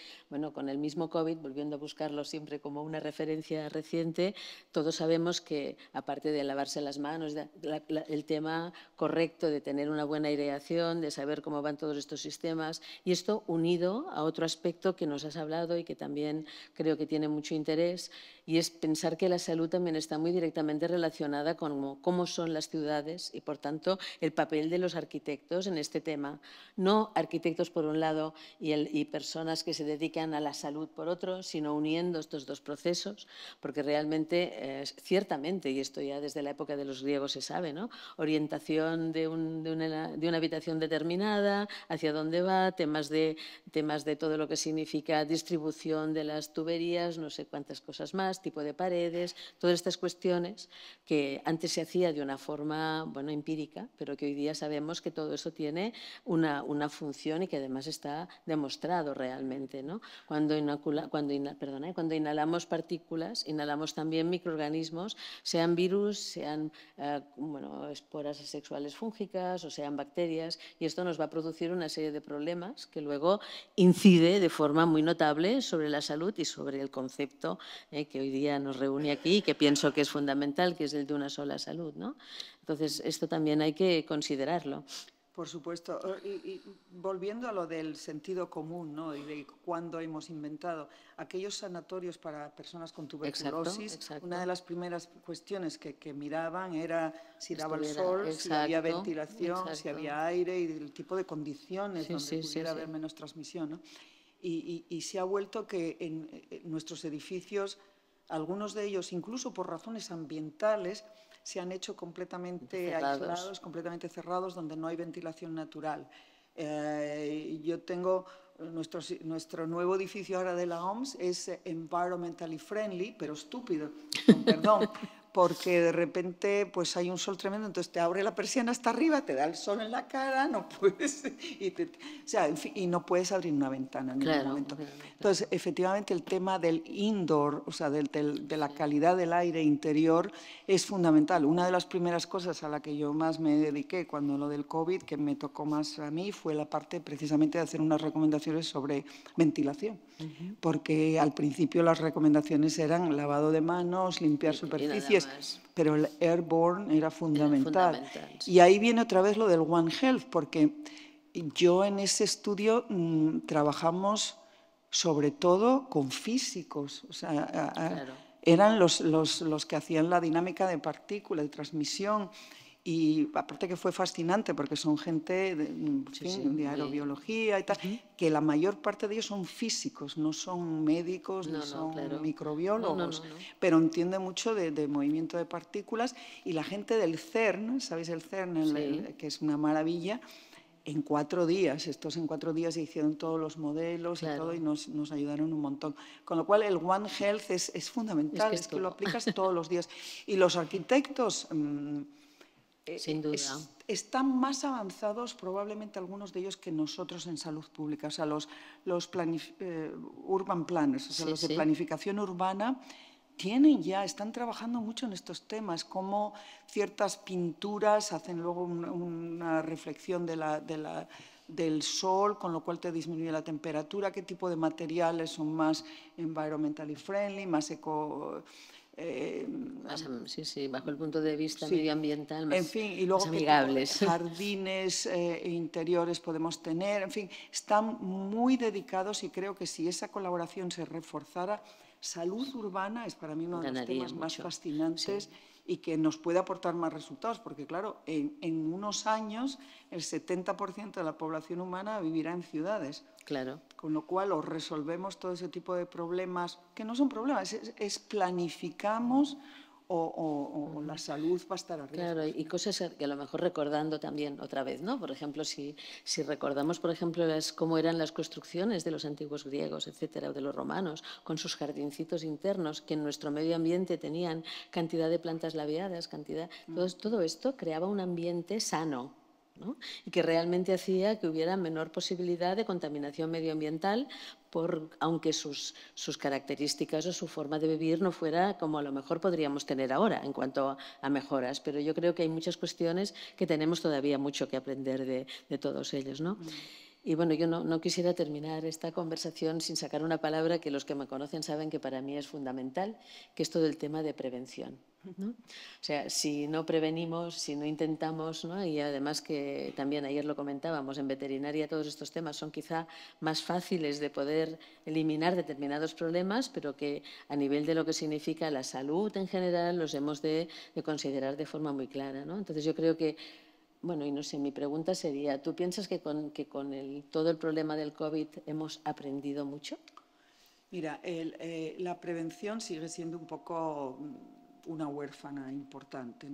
con el mismo COVID, volviendo a buscarlo siempre como una referencia reciente, todos sabemos que, aparte de lavarse las manos, el tema correcto de tener una buena aireación, de saber cómo van todos estos sistemas, y esto unido a otro aspecto que nos has hablado y que también creo que tiene mucho interés, y es pensar que la salud también está muy directamente relacionada con cómo son las ciudades y, por tanto, el papel de los arquitectos en este tema. No arquitectos por un lado y, personas que se dedican a la salud por otro, sino uniendo estos dos procesos, porque realmente, eh, ciertamente, y esto ya desde la época de los griegos se sabe, ¿no? orientación de, una, de una habitación determinada, hacia dónde va, temas de, temas de todo lo que significa distribución de las tuberías, no sé cuántas cosas más tipo de paredes, todas estas cuestiones que antes se hacía de una forma bueno, empírica, pero que hoy día sabemos que todo eso tiene una, una función y que además está demostrado realmente. ¿no? Cuando, cuando, perdona, ¿eh? cuando inhalamos partículas, inhalamos también microorganismos, sean virus, sean eh, bueno, esporas sexuales fúngicas o sean bacterias, y esto nos va a producir una serie de problemas que luego incide de forma muy notable sobre la salud y sobre el concepto ¿eh? que hoy día nos reúne aquí y que pienso que es fundamental, que es el de una sola salud. ¿no? Entonces, esto también hay que considerarlo. Por supuesto. Oh, y, volviendo a lo del sentido común, ¿no? Y de cuándo hemos inventado aquellos sanatorios para personas con tuberculosis. Una de las primeras cuestiones que, miraban era si daba el sol, si había ventilación, si había aire y el tipo de condiciones sí, donde pudiera haber menos transmisión, ¿no? y, se ha vuelto que en eh, nuestros edificios algunos de ellos, incluso por razones ambientales, se han hecho completamente aislados, completamente cerrados, donde no hay ventilación natural. Eh, yo tengo eh, nuestro, nuestro, nuevo edificio ahora de la OMS es eh, environmentally friendly, pero estúpido, perdón, porque de repente pues hay un sol tremendo, entonces te abre la persiana hasta arriba, te da el sol en la cara, no puedes, y, o sea, no puedes abrir una ventana en ningún momento. Entonces, efectivamente, el tema del indoor, o sea, del, de la calidad del aire interior es fundamental. Una de las primeras cosas a la que yo más me dediqué cuando lo del COVID, que me tocó más a mí, fue la parte precisamente de hacer unas recomendaciones sobre ventilación, porque al principio las recomendaciones eran lavado de manos, limpiar superficies, pero el airborne era fundamental. Y ahí viene otra vez lo del One Health, porque yo en ese estudio mm, trabajamos sobre todo con físicos. O sea, eran los, los, los que hacían la dinámica de partículas, de transmisión. Y aparte que fue fascinante porque son gente de, aerobiología y tal, que la mayor parte de ellos son físicos, no son médicos, no, son microbiólogos, pero entiende mucho de, movimiento de partículas y la gente del CERN, ¿sabéis el CERN? que es una maravilla. En cuatro días, estos en cuatro días hicieron todos los modelos y todo y nos, ayudaron un montón. Con lo cual el One Health es, fundamental, es que, lo aplicas todos los días. Y los arquitectos... Mm, eh, Sin duda. están más avanzados probablemente algunos de ellos que nosotros en salud pública, o sea, los, eh, urban planners, o sea, los de planificación urbana tienen ya, están trabajando mucho en estos temas, como ciertas pinturas hacen luego una reflexión del sol, con lo cual te disminuye la temperatura, qué tipo de materiales son más environmentally friendly, más eco eh, sí, sí, bajo el punto de vista medioambiental, más, en fin, y luego jardines eh, interiores podemos tener, en fin, están muy dedicados y creo que si esa colaboración se reforzara, salud urbana es para mí uno de los temas más fascinantes. y que nos puede aportar más resultados, porque claro, en, unos años el 70% de la población humana vivirá en ciudades. Claro con lo cual o resolvemos todo ese tipo de problemas, que no son problemas, es, planificamos o, la salud va a estar arriba. Claro, y cosas que a lo mejor recordando también otra vez, ¿no? Por ejemplo, si, si recordamos, por ejemplo, las, cómo eran las construcciones de los antiguos griegos, etcétera, o de los romanos, con sus jardincitos internos, que en nuestro medio ambiente tenían cantidad de plantas labiadas, cantidad. Mm. todo esto creaba un ambiente sano y que realmente hacía que hubiera menor posibilidad de contaminación medioambiental, por, aunque sus, características o su forma de vivir no fuera como a lo mejor podríamos tener ahora en cuanto a mejoras. Pero yo creo que hay muchas cuestiones que tenemos todavía mucho que aprender de, todos ellos. Mm. Y bueno, yo no, quisiera terminar esta conversación sin sacar una palabra que los que me conocen saben que para mí es fundamental, que es todo el tema de prevención. O sea, si no prevenimos, si no intentamos, ¿no? y además que también ayer lo comentábamos, en veterinaria todos estos temas son quizá más fáciles de poder eliminar determinados problemas, pero que a nivel de lo que significa la salud en general los hemos de, de considerar de forma muy clara. Entonces yo creo que bueno, y no sé, mi pregunta sería, ¿tú piensas que con, todo el problema del COVID hemos aprendido mucho? Mira, eh, la prevención sigue siendo un poco mm, una huérfana importante.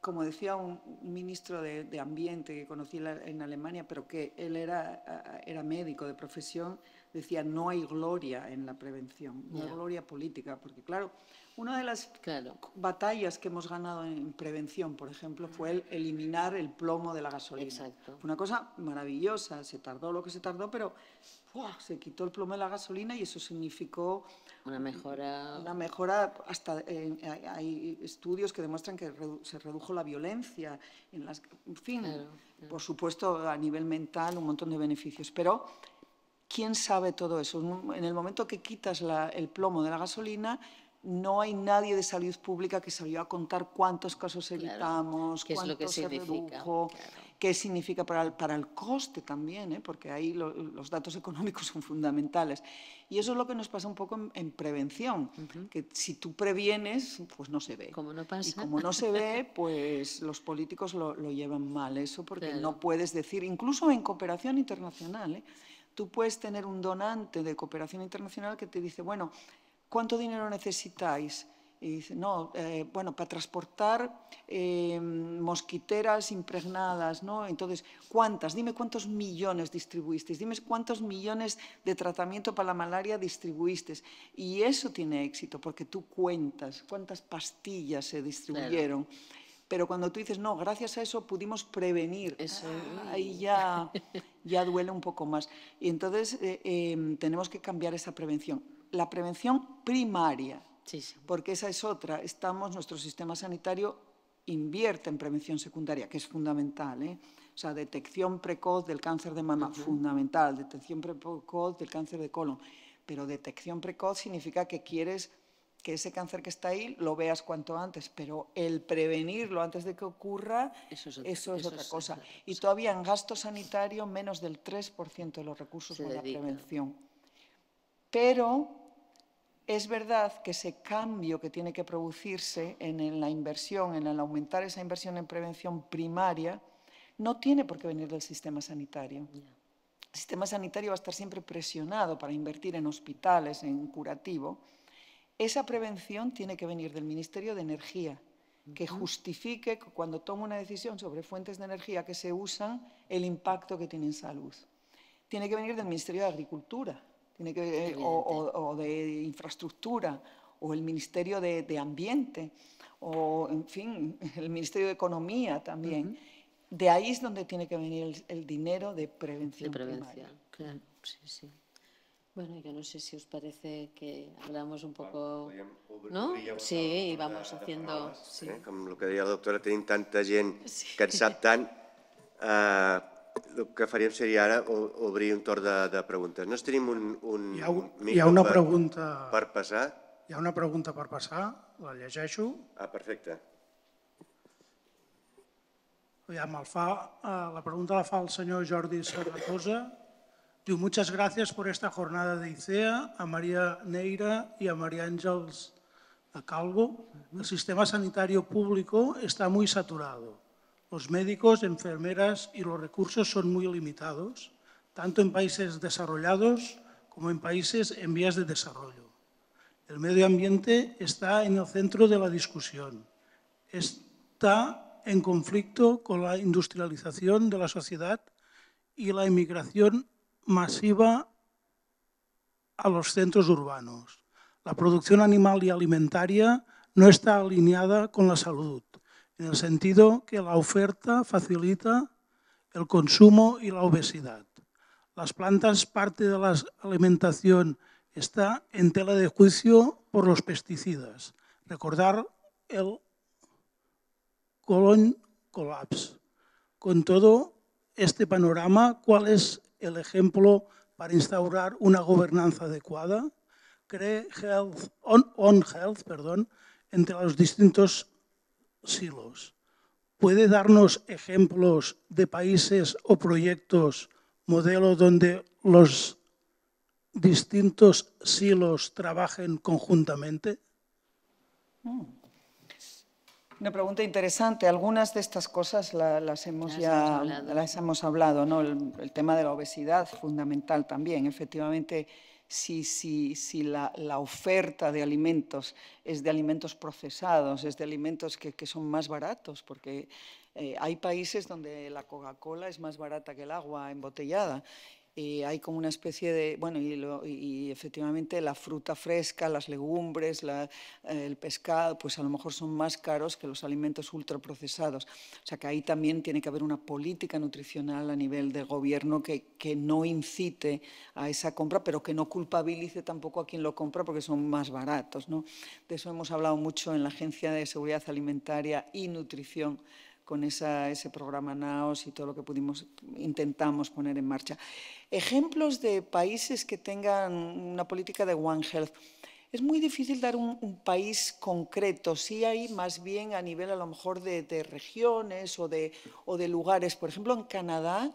como decía un ministro de, Ambiente que conocí en Alemania, pero que él era, médico de profesión, decía, no hay gloria en la prevención, no hay gloria política, porque claro, una de las batallas que hemos ganado en prevención, por ejemplo, fue el eliminar el plomo de la gasolina. Exacto. Fue una cosa maravillosa, se tardó lo que se tardó, pero se quitó el plomo de la gasolina y eso significó una mejora. Una mejora, hasta eh, hay estudios que demuestran que se redujo la violencia, en, las, fin, por supuesto a nivel mental un montón de beneficios, pero ¿quién sabe todo eso? En el momento que quitas el plomo de la gasolina, no hay nadie de salud pública que salió a contar cuántos casos evitamos, ¿qué es lo que se qué significa para el, coste también, ¿eh? porque ahí los datos económicos son fundamentales. Y eso es lo que nos pasa un poco en, prevención, que si tú previenes, pues no se ve. Como no Y como no se ve, pues los políticos lo, llevan mal eso, porque no puedes decir, incluso en cooperación internacional, ¿eh? tú puedes tener un donante de cooperación internacional que te dice, bueno, ¿cuánto dinero necesitáis? Y dice, no, eh, bueno, para transportar eh, mosquiteras impregnadas, ¿no? Entonces, ¿cuántas? Dime cuántos millones distribuisteis, dime cuántos millones de tratamiento para la malaria distribuisteis. Y eso tiene éxito, porque tú cuentas cuántas pastillas se distribuyeron. Pero cuando tú dices, no, gracias a eso pudimos prevenir, ahí ya, ya duele un poco más. Y entonces eh, tenemos que cambiar esa prevención la prevención primaria, porque esa es otra. Estamos, nuestro sistema sanitario invierte en prevención secundaria, que es fundamental. ¿eh? O sea, detección precoz del cáncer de mama, fundamental. Detección precoz del cáncer de colon. Pero detección precoz significa que quieres que ese cáncer que está ahí lo veas cuanto antes, pero el prevenirlo antes de que ocurra, eso es otra, cosa. y todavía en gasto sanitario, menos del 3% de los recursos para la prevención. Pero es verdad que ese cambio que tiene que producirse en la inversión, en el aumentar esa inversión en prevención primaria, no tiene por qué venir del sistema sanitario. El sistema sanitario va a estar siempre presionado para invertir en hospitales, en curativo. Esa prevención tiene que venir del Ministerio de Energía, que justifique cuando toma una decisión sobre fuentes de energía que se usan, el impacto que tiene en salud. Tiene que venir del Ministerio de Agricultura, eh, o, de infraestructura, o el Ministerio de, Ambiente, o en fin, el Ministerio de Economía también. De ahí es donde tiene que venir el, dinero de prevención. De prevención, claro, sí, sí. Bueno, yo no sé si os parece que hablamos un poco, no? Sí, vamos haciendo... Eh, Como lo que decía la doctora, tenim tanta gente que sap El que faríem seria ara obrir un torn de, de preguntes. No tenim un, un, hi ha, un hi ha una per, pregunta per passar? Hi ha una pregunta per passar, la llegeixo. Ah, perfecte. Ja me'l fa, eh, la pregunta la fa el senyor Jordi Serratosa. Diu, muchas gracias por esta jornada de ICEA, a María Neira y a María Ángels Calvo. El sistema sanitario público está muy saturado. Los médicos, enfermeras y los recursos son muy limitados, tanto en países desarrollados como en países en vías de desarrollo. El medio ambiente está en el centro de la discusión. Está en conflicto con la industrialización de la sociedad y la inmigración masiva a los centros urbanos. La producción animal y alimentaria no está alineada con la salud en el sentido que la oferta facilita el consumo y la obesidad. Las plantas, parte de la alimentación está en tela de juicio por los pesticidas. Recordar el colon collapse. Con todo este panorama, ¿cuál es el ejemplo para instaurar una gobernanza adecuada? Cree health, on, on health perdón, entre los distintos silos. ¿Puede darnos ejemplos de países o proyectos, modelo donde los distintos silos trabajen conjuntamente? Hmm. Una pregunta interesante. Algunas de estas cosas las hemos ya hablado. las hemos hablado, ¿no? el tema de la obesidad, fundamental también, efectivamente si, si, si la, oferta de alimentos es de alimentos procesados, es de alimentos que, son más baratos, porque eh, hay países donde la Coca-Cola es más barata que el agua embotellada y eh, hay como una especie de, bueno, y, efectivamente la fruta fresca, las legumbres, eh, el pescado, pues a lo mejor son más caros que los alimentos ultraprocesados. O sea que ahí también tiene que haber una política nutricional a nivel de gobierno que, no incite a esa compra, pero que no culpabilice tampoco a quien lo compra porque son más baratos. De eso hemos hablado mucho en la Agencia de Seguridad Alimentaria y Nutrición con ese programa NAOS y todo lo que pudimos, intentamos poner en marcha. Ejemplos de países que tengan una política de One Health. Es muy difícil dar un, país concreto, sí hay más bien a nivel a lo mejor de, regiones o de lugares. Por ejemplo, en Canadá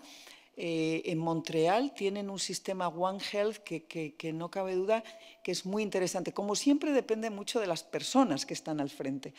eh, en Montreal tienen un sistema One Health que, no cabe duda que es muy interesante. Como siempre depende mucho de las personas que están al frente.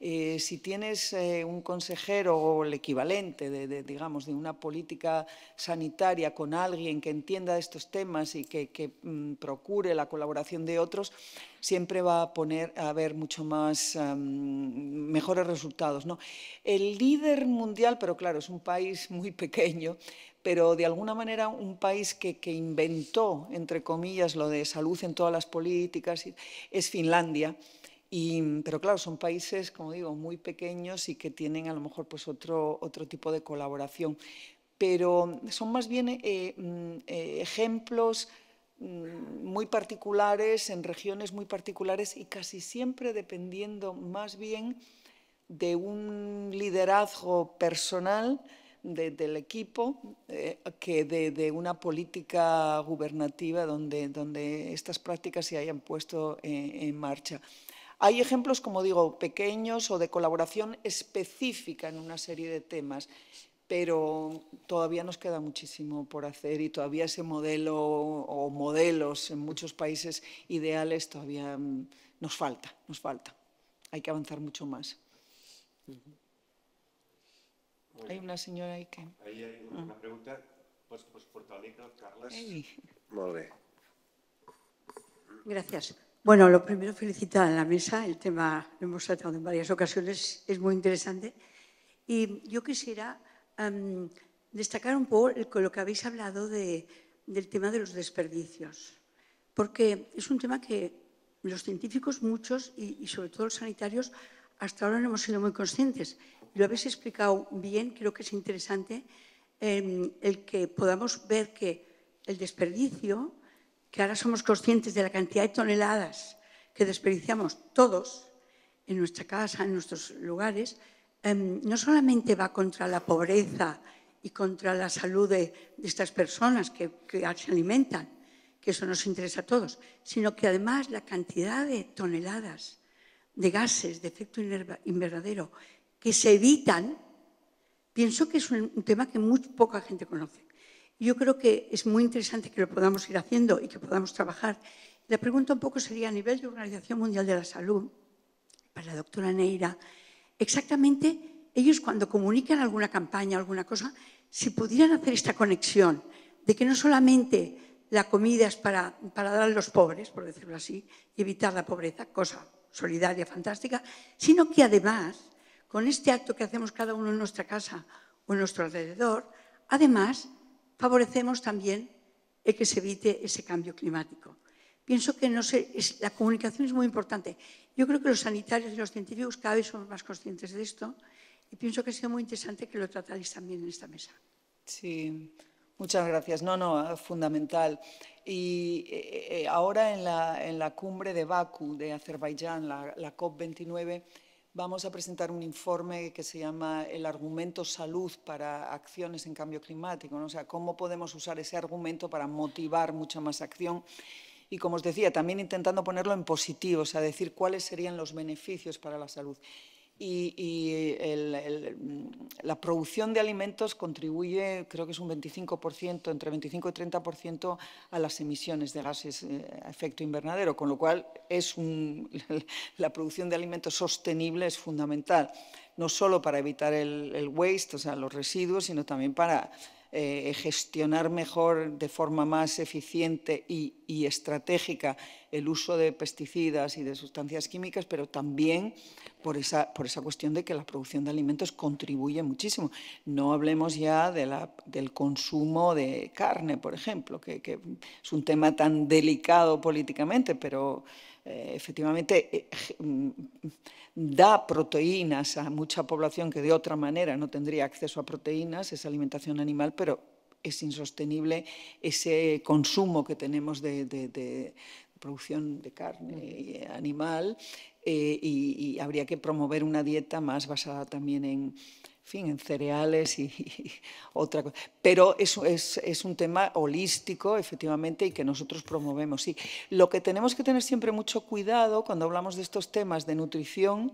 Eh, si tienes eh, un consejero o el equivalente de, digamos, de una política sanitaria con alguien que entienda estos temas y que, mm, procure la colaboración de otros, siempre va a poner a haber mucho más mejores resultados. ¿no? El líder mundial, pero claro, es un país muy pequeño, pero de alguna manera un país que, inventó, entre comillas, lo de salud en todas las políticas, es Finlandia. pero claro, son países, como digo, muy pequeños y que tienen a lo mejor pues, otro, tipo de colaboración. Pero son más bien eh, mm, eh, ejemplos mm, muy particulares, en regiones muy particulares y casi siempre dependiendo más bien de un liderazgo personal del equipo eh, que de, una política gubernativa donde, donde estas prácticas se hayan puesto eh, en, marcha. Hay ejemplos, como digo, pequeños o de colaboración específica en una serie de temas, pero todavía nos queda muchísimo por hacer y todavía ese modelo o modelos en muchos países ideales todavía mm, nos falta, nos falta. Hay que avanzar mucho más hay una señora ahí que... Ahí hay una, mm. pregunta. pues por portar el micro, Carles? Gracias. Bueno, lo primero felicitar a la mesa, el tema lo hemos tratado en varias ocasiones, es muy interesante. Y yo quisiera em, destacar un poco lo que habéis hablado del tema de los desperdicios, porque es un tema que los científicos muchos y, y sobre todo los sanitarios hasta ahora no hemos sido muy conscientes lo habéis explicado bien, creo que es interesante em, el que podamos ver que el desperdicio, que ahora somos conscientes de la cantidad de toneladas que desperdiciamos todos en nuestra casa, en nuestros lugares, em, no solamente va contra la pobreza y contra la salud de, estas personas que se alimentan, que eso nos interesa a todos, sino que además la cantidad de toneladas de gases de efecto invernadero que se evitan, pienso que es un tema que muy poca gente conoce. Yo creo que es muy interesante que lo podamos ir haciendo y que podamos trabajar. La pregunta un poco sería a nivel de Organización Mundial de la Salud, para la doctora Neira, exactamente ellos cuando comunican alguna campaña, alguna cosa, si pudieran hacer esta conexión de que no solamente la comida es para, para dar a los pobres, por decirlo así, y evitar la pobreza, cosa solidaria, fantástica, sino que además con este acto que hacemos cada uno en nuestra casa o en nuestro alrededor, además favorecemos también el que se evite ese cambio climático. Pienso que la comunicación es muy importante. Yo creo que los sanitarios y los científicos cada vez son más conscientes de esto y pienso que ha sido muy interesante que lo tratáis también en esta mesa. Sí, muchas gracias. No, no, ah, fundamental. Y eh, eh, ahora en la, cumbre de Baku de Azerbaiyán, la, la COP29, vamos a presentar un informe que se llama El argumento salud para acciones en cambio climático, o sea, cómo podemos usar ese argumento para motivar mucha más acción y como os decía, también intentando ponerlo en positivo, o sea, decir cuáles serían los beneficios para la salud y, la producción de alimentos contribuye, creo que es un 25%, entre 25 y 30% a las emisiones de gases a eh, efecto invernadero, con lo cual es la producción de alimentos sostenible es fundamental, no solo para evitar el waste, o sea, los residuos, sino también para eh, gestionar mejor de forma más eficiente y, estratégica el uso de pesticidas y de sustancias químicas, pero también por esa, por esa cuestión de que la producción de alimentos contribuye muchísimo. No hablemos ya del consumo de carne, por ejemplo, que es un tema tan delicado políticamente, pero eh, efectivamente eh, mm, mm, da proteínas a mucha población que de otra manera no tendría acceso a proteínas, esa alimentación animal, pero es insostenible ese consumo que tenemos de, producción de carne animal eh, y, habría que promover una dieta más basada también en, fin, en cereales y, otra cosa. Pero es, un tema holístico, efectivamente, y que nosotros promovemos. Lo que tenemos que tener siempre mucho cuidado cuando hablamos de estos temas de nutrición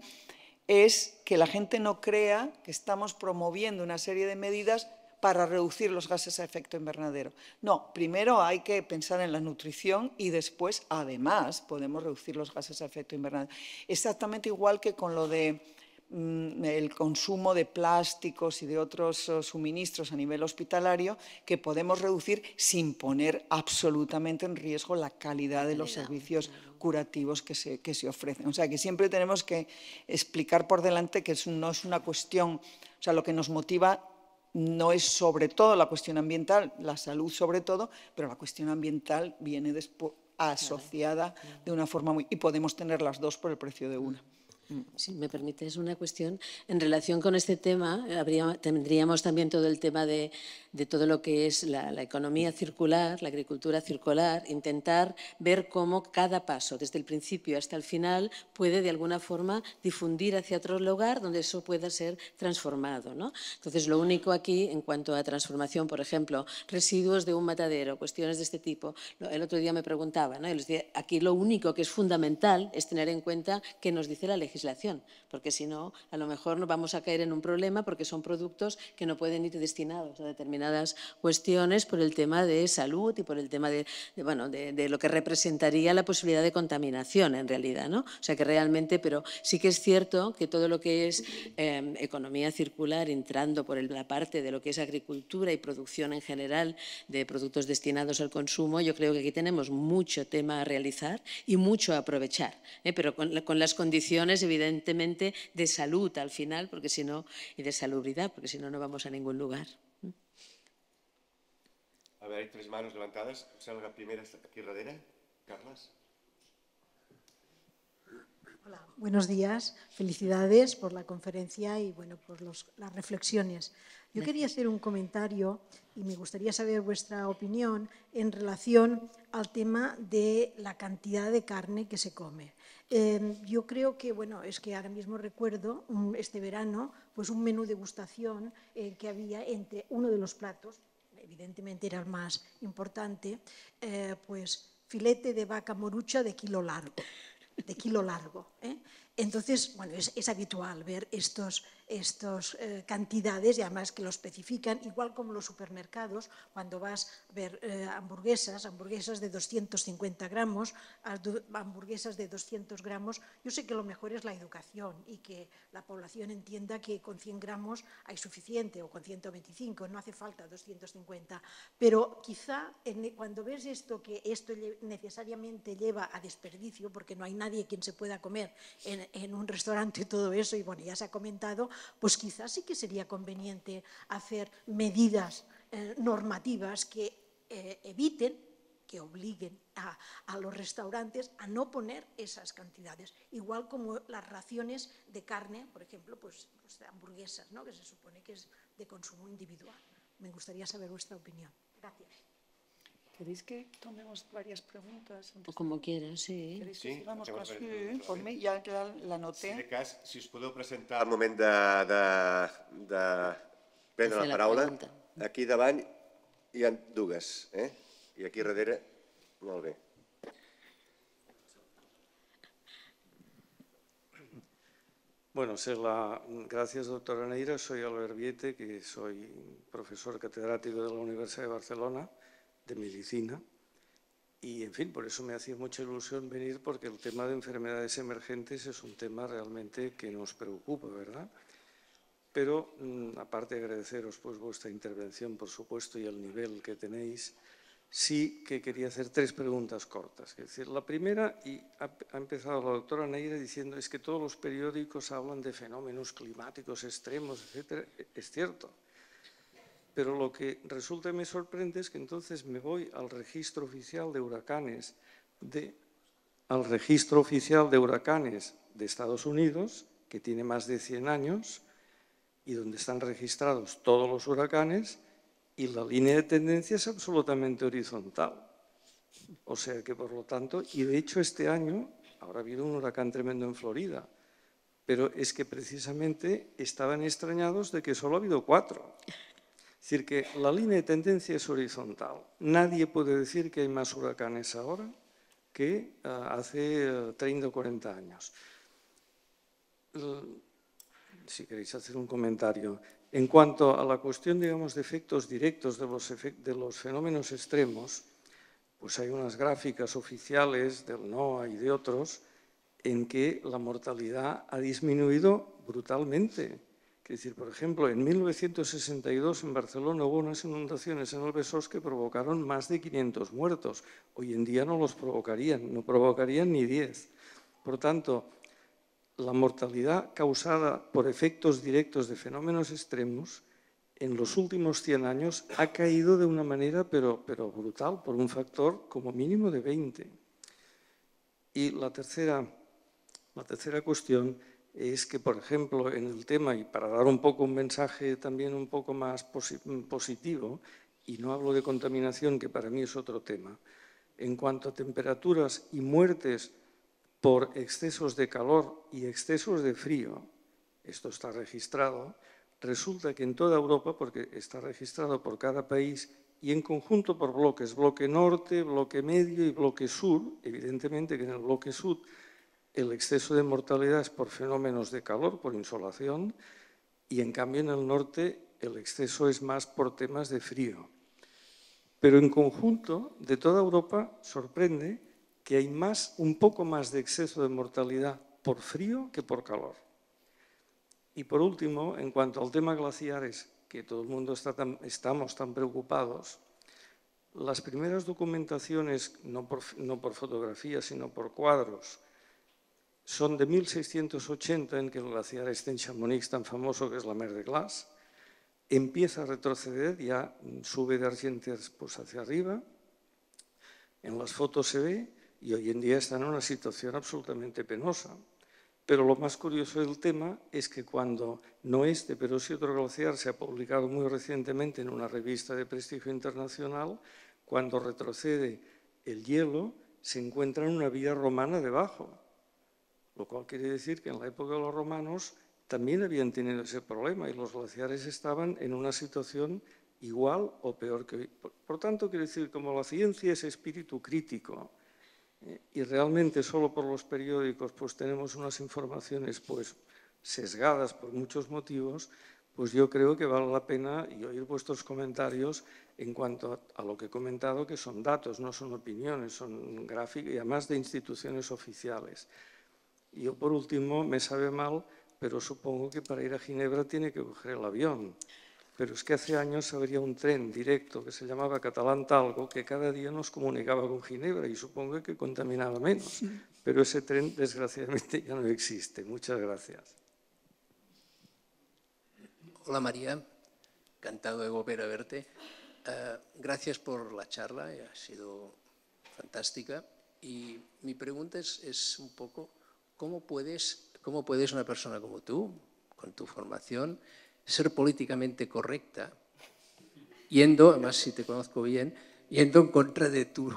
es que la gente no crea que estamos promoviendo una serie de medidas para reducir los gases a efecto invernadero. No, primero hay que pensar en la nutrición y después, además, podemos reducir los gases a efecto invernadero. Exactamente igual que con lo de Mm, el consumo de plásticos y de otros oh, suministros a nivel hospitalario que podemos reducir sin poner absolutamente en riesgo la calidad de los servicios curativos que se, que se ofrecen. O sea, que siempre tenemos que explicar por delante que no es una cuestión, o sea, lo que nos motiva no es sobre todo la cuestión ambiental, la salud sobre todo, pero la cuestión ambiental viene asociada de una forma muy... y podemos tener las dos por el precio de una. Si me permites una cuestión, en relación con este tema, eh, tendríamos también todo el tema de, todo lo que es la, economía circular, la agricultura circular, intentar ver cómo cada paso, desde el principio hasta el final, puede de alguna forma difundir hacia otro lugar donde eso pueda ser transformado. ¿no? Entonces, lo único aquí, en cuanto a transformación, por ejemplo, residuos de un matadero, cuestiones de este tipo, el otro día me preguntaba, ¿no? aquí lo único que es fundamental es tener en cuenta que nos dice la legislación porque si no, a lo mejor nos vamos a caer en un problema porque son productos que no pueden ir destinados a determinadas cuestiones por el tema de salud y por el tema de, bueno, de, lo que representaría la posibilidad de contaminación en realidad, ¿no? O sea que realmente, pero sí que es cierto que todo lo que es eh, economía circular, entrando por la parte de lo que es agricultura y producción en general de productos destinados al consumo, yo creo que aquí tenemos mucho tema a realizar y mucho a aprovechar, ¿eh? pero con las condiciones evidentemente, de salud al final, porque si no, y de salubridad, porque si no, no vamos a ningún lugar. A ver, hay tres manos levantadas. Salga primera aquí, Radera. Carlas. Hola, buenos días. Felicidades por la conferencia y bueno, por las reflexiones. Yo quería hacer un comentario y me gustaría saber vuestra opinión en relación al tema de la cantidad de carne que se come. Em, yo creo que, bueno, es que ahora mismo recuerdo este verano, pues un menú degustación eh, que había entre uno de los platos, evidentemente era el más importante, eh, pues filete de vaca morucha de kilo largo, de kilo largo. ¿eh? Entonces, bueno, es, habitual ver estas estos, eh, cantidades y además que lo especifican, igual como los supermercados, cuando vas a ver eh, hamburguesas, hamburguesas de 250 gramos, hamburguesas de 200 gramos, yo sé que lo mejor es la educación y que la población entienda que con 100 gramos hay suficiente o con 125, no hace falta 250, pero quizá cuando ves esto, que esto necesariamente lleva a desperdicio, porque no hay nadie quien se pueda comer en en, un restaurante todo eso, y bueno, ya se ha comentado, pues quizás sí que sería conveniente hacer medidas eh, normativas que eh, eviten, que obliguen a, los restaurantes a no poner esas cantidades, igual como las raciones de carne, por ejemplo, pues, pues hamburguesas, ¿no? que se supone que es de consumo individual. Me gustaría saber vuestra opinión. Gracias. ¿Queréis que tomemos varias preguntas? Antes o como de... quieras, sí. ¿Queréis que sí, sigamos con sí, Por mí Ja la, la noté. Si de cas, si us podeu presentar al moment de, de, de prendre la, paraula. Aquí davant hi ha dues, eh? i aquí darrere, molt bé. Bueno, ser la... gracias doctora Neira, soy Albert Viete, que soy profesor catedrático de la Universidad de Barcelona. medicina. Y, en fin, por eso me hacía mucha ilusión venir, porque el tema de enfermedades emergentes es un tema realmente que nos preocupa, ¿verdad? Pero, mm, aparte de agradeceros pues, vuestra intervención, por supuesto, y el nivel que tenéis, sí que quería hacer tres preguntas cortas. Es decir, la primera, y ha, empezado la doctora Neira diciendo, es que todos los periódicos hablan de fenómenos climáticos extremos, etcétera. Es cierto, pero lo que resulta y me sorprende es que entonces me voy al registro oficial de huracanes de, al registro oficial de huracanes de Estados Unidos, que tiene más de 100 años, y donde están registrados todos los huracanes, y la línea de tendencia es absolutamente horizontal. O sea que, por lo tanto, y de hecho este año, ahora ha habido un huracán tremendo en Florida, pero es que precisamente estaban extrañados de que solo ha habido cuatro. Es decir, que la línea de tendencia es horizontal. Nadie puede decir que hay más huracanes ahora que ah, hace 30 ah, o 40 años. si queréis hacer un comentario. En cuanto a la cuestión, digamos, de efectos directos de los, de los fenómenos extremos, pues hay unas gráficas oficiales del NOAA y de otros en que la mortalidad ha disminuido brutalmente es decir, por ejemplo, en 1962 en Barcelona hubo unas inundaciones en el Besós que provocaron más de 500 muertos. Hoy en día no los provocarían, no provocarían ni 10. Por tanto, la mortalidad causada por efectos directos de fenómenos extremos en los últimos 100 años ha caído de una manera pero, brutal, por un factor como mínimo de 20. Y la tercera, la tercera cuestión es que, por ejemplo, en el tema, y para dar un poco un mensaje también un poco más positivo, y no hablo de contaminación, que para mí es otro tema, en cuanto a temperaturas y muertes por excesos de calor y excesos de frío, esto está registrado, resulta que en toda Europa, porque está registrado por cada país y en conjunto por bloques, bloque norte, bloque medio y bloque sur, evidentemente que en el bloque sur el exceso de mortalidad es por fenómenos de calor, por insolación, y en cambio en el norte el exceso es más por temas de frío. Pero en conjunto, de toda Europa sorprende que hay más, un poco más de exceso de mortalidad por frío que por calor. Y por último, en cuanto al tema glaciares, que todo el mundo estamos tan preocupados, las primeras documentaciones, no por fotografías, sino por cuadros, son de 1680, en que el glaciar está en Chamonix tan famoso que es la Mer de Glace, empieza a retroceder, ya sube de Argentes pues, hacia arriba, en las fotos se ve y hoy en día está en una situación absolutamente penosa. Pero lo más curioso del tema es que cuando, no este, pero sí otro glaciar, se ha publicado muy recientemente en una revista de prestigio internacional, cuando retrocede el hielo, se encuentra en una vía romana debajo. Lo cual quiere decir que en la época de los romanos también habían tenido ese problema y los glaciares estaban en una situación igual o peor que... Por, por tanto, quiere decir, como la ciencia es espíritu crítico eh, y realmente solo por los periódicos pues tenemos unas informaciones pues sesgadas por muchos motivos, pues yo creo que vale la pena y oír vuestros comentarios en cuanto a, a lo que he comentado, que son datos, no son opiniones, son gráficos y además de instituciones oficiales. Yo por último, me sabe mal, pero supongo que para ir a Ginebra tiene que coger el avión. Pero es que hace años habría un tren directo que se llamaba Catalán Talgo, que cada día nos comunicaba con Ginebra y supongo que contaminaba menos. Pero ese tren, desgraciadamente, ya no existe. Muchas gracias. Hola María, encantado de volver verte. Eh, gracias por la charla, eh, ha sido fantástica. Y mi pregunta es un poco ¿cómo puedes, cómo puedes una persona como tú, con tu formación, ser políticamente correcta, yendo, además si te conozco bien, yendo en contra de tu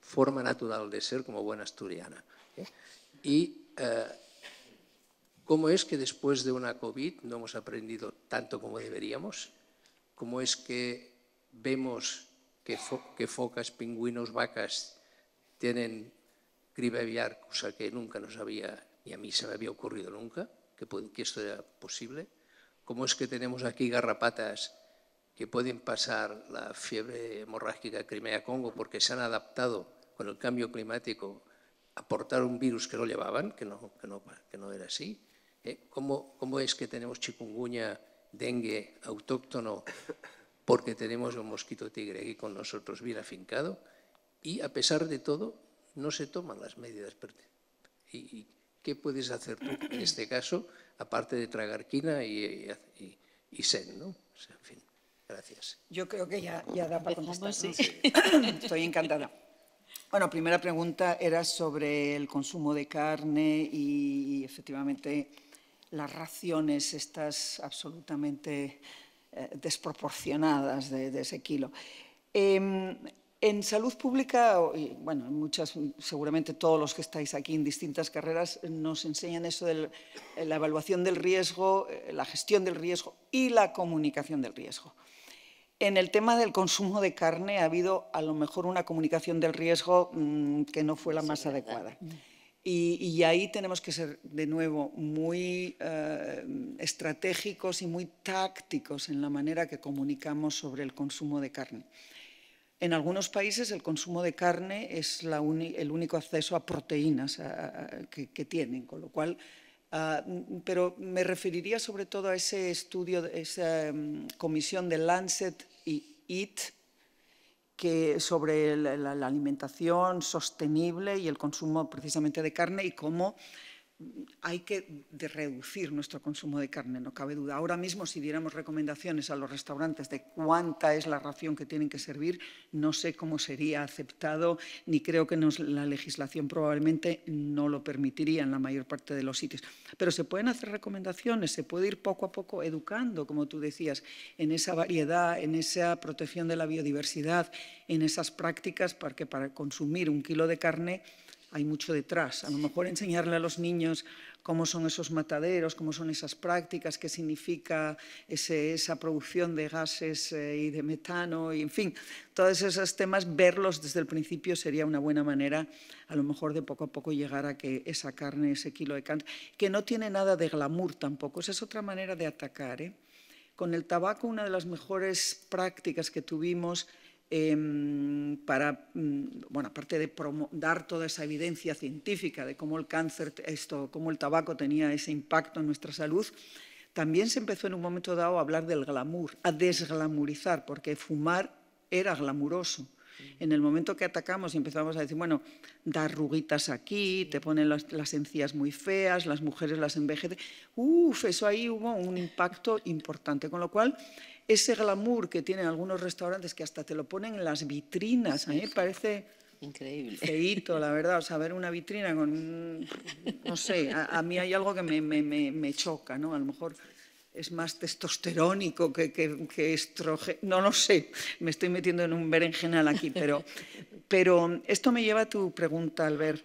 forma natural de ser como buena asturiana? ¿eh? Y eh, cómo es que después de una COVID no hemos aprendido tanto como deberíamos, cómo es que vemos que, que focas, pingüinos, vacas tienen gripe aviar, cosa que nunca nos había y a mí se me había ocurrido nunca que, que esto era posible, cómo es que tenemos aquí garrapatas que pueden pasar la fiebre hemorrágica Crimea-Congo porque se han adaptado con el cambio climático a portar un virus que no llevaban, que no, no, que no era así. ¿Eh? ¿Cómo, es que tenemos chikungunya, dengue autóctono porque tenemos un mosquito tigre aquí con nosotros bien afincado? Y a pesar de todo, no se toman las medidas. pertinentes. ¿Qué puedes hacer tú en este caso, aparte de tragar quina y, y, sen? en fin, gracias. Yo creo que ya, da para contestar. Estoy encantada. Bueno, primera pregunta era sobre el consumo de carne y, efectivamente las raciones estas absolutamente eh, desproporcionadas de, ese kilo. Em, en salud pública, muchas, seguramente todos los que estáis aquí en distintas carreras nos enseñan eso de eh, la evaluación del riesgo, eh, la gestión del riesgo y la comunicación del riesgo. En el tema del consumo de carne ha habido a lo mejor una comunicación del riesgo mm, que no fue la más adecuada. Y, ahí tenemos que ser de nuevo muy eh, estratégicos y muy tácticos en la manera que comunicamos sobre el consumo de carne. En algunos países el consumo de carne es el único acceso a proteínas que, tienen, con lo cual, ah, pero me referiría sobre todo a ese estudio, esa mm, comisión de Lancet y EAT que sobre la alimentación sostenible y el consumo precisamente de carne y cómo hay que reducir nuestro consumo de carne, no cabe duda. Ahora mismo, si diéramos recomendaciones a los restaurantes de cuánta es la ración que tienen que servir, no sé cómo sería aceptado, ni creo que la legislación probablemente no lo permitiría en la mayor parte de los sitios. Pero se pueden hacer recomendaciones, se puede ir poco a poco educando, como tú decías, en esa variedad, en esa protección de la biodiversidad, en esas prácticas, porque para consumir un kilo de carne hay mucho detrás. A lo mejor enseñarle a los niños cómo son esos mataderos, cómo son esas prácticas, qué significa esa producción de gases eh, y de metano, y en fin, todos esos temas, verlos desde el principio sería una buena manera, a lo mejor de poco a poco llegar a que esa carne, ese kilo de carne, que no tiene nada de glamour tampoco, esa es otra manera de atacar. ¿eh? Con el tabaco, una de las mejores prácticas que tuvimos Em, para, mm, bueno, aparte de dar toda esa evidencia científica de cómo el cáncer, esto, cómo el tabaco tenía ese impacto en nuestra salud, también se empezó en un momento dado a hablar del glamour, a desglamurizar, porque fumar era glamuroso. En el momento que atacamos y empezamos a decir, bueno, da ruguitas aquí, te ponen las, las encías muy feas, las mujeres las envejecen, uff, eso ahí hubo un impacto importante. Con lo cual, ese glamour que tienen algunos restaurantes que hasta te lo ponen en las vitrinas, a mí parece increíble. Feito, la verdad, o sea, ver una vitrina con, no sé, a, mí hay algo que me, choca, ¿no? A lo mejor es más testosterónico que, que, no lo sé, me estoy metiendo en un berenjenal aquí, pero, pero esto me lleva a tu pregunta, Albert.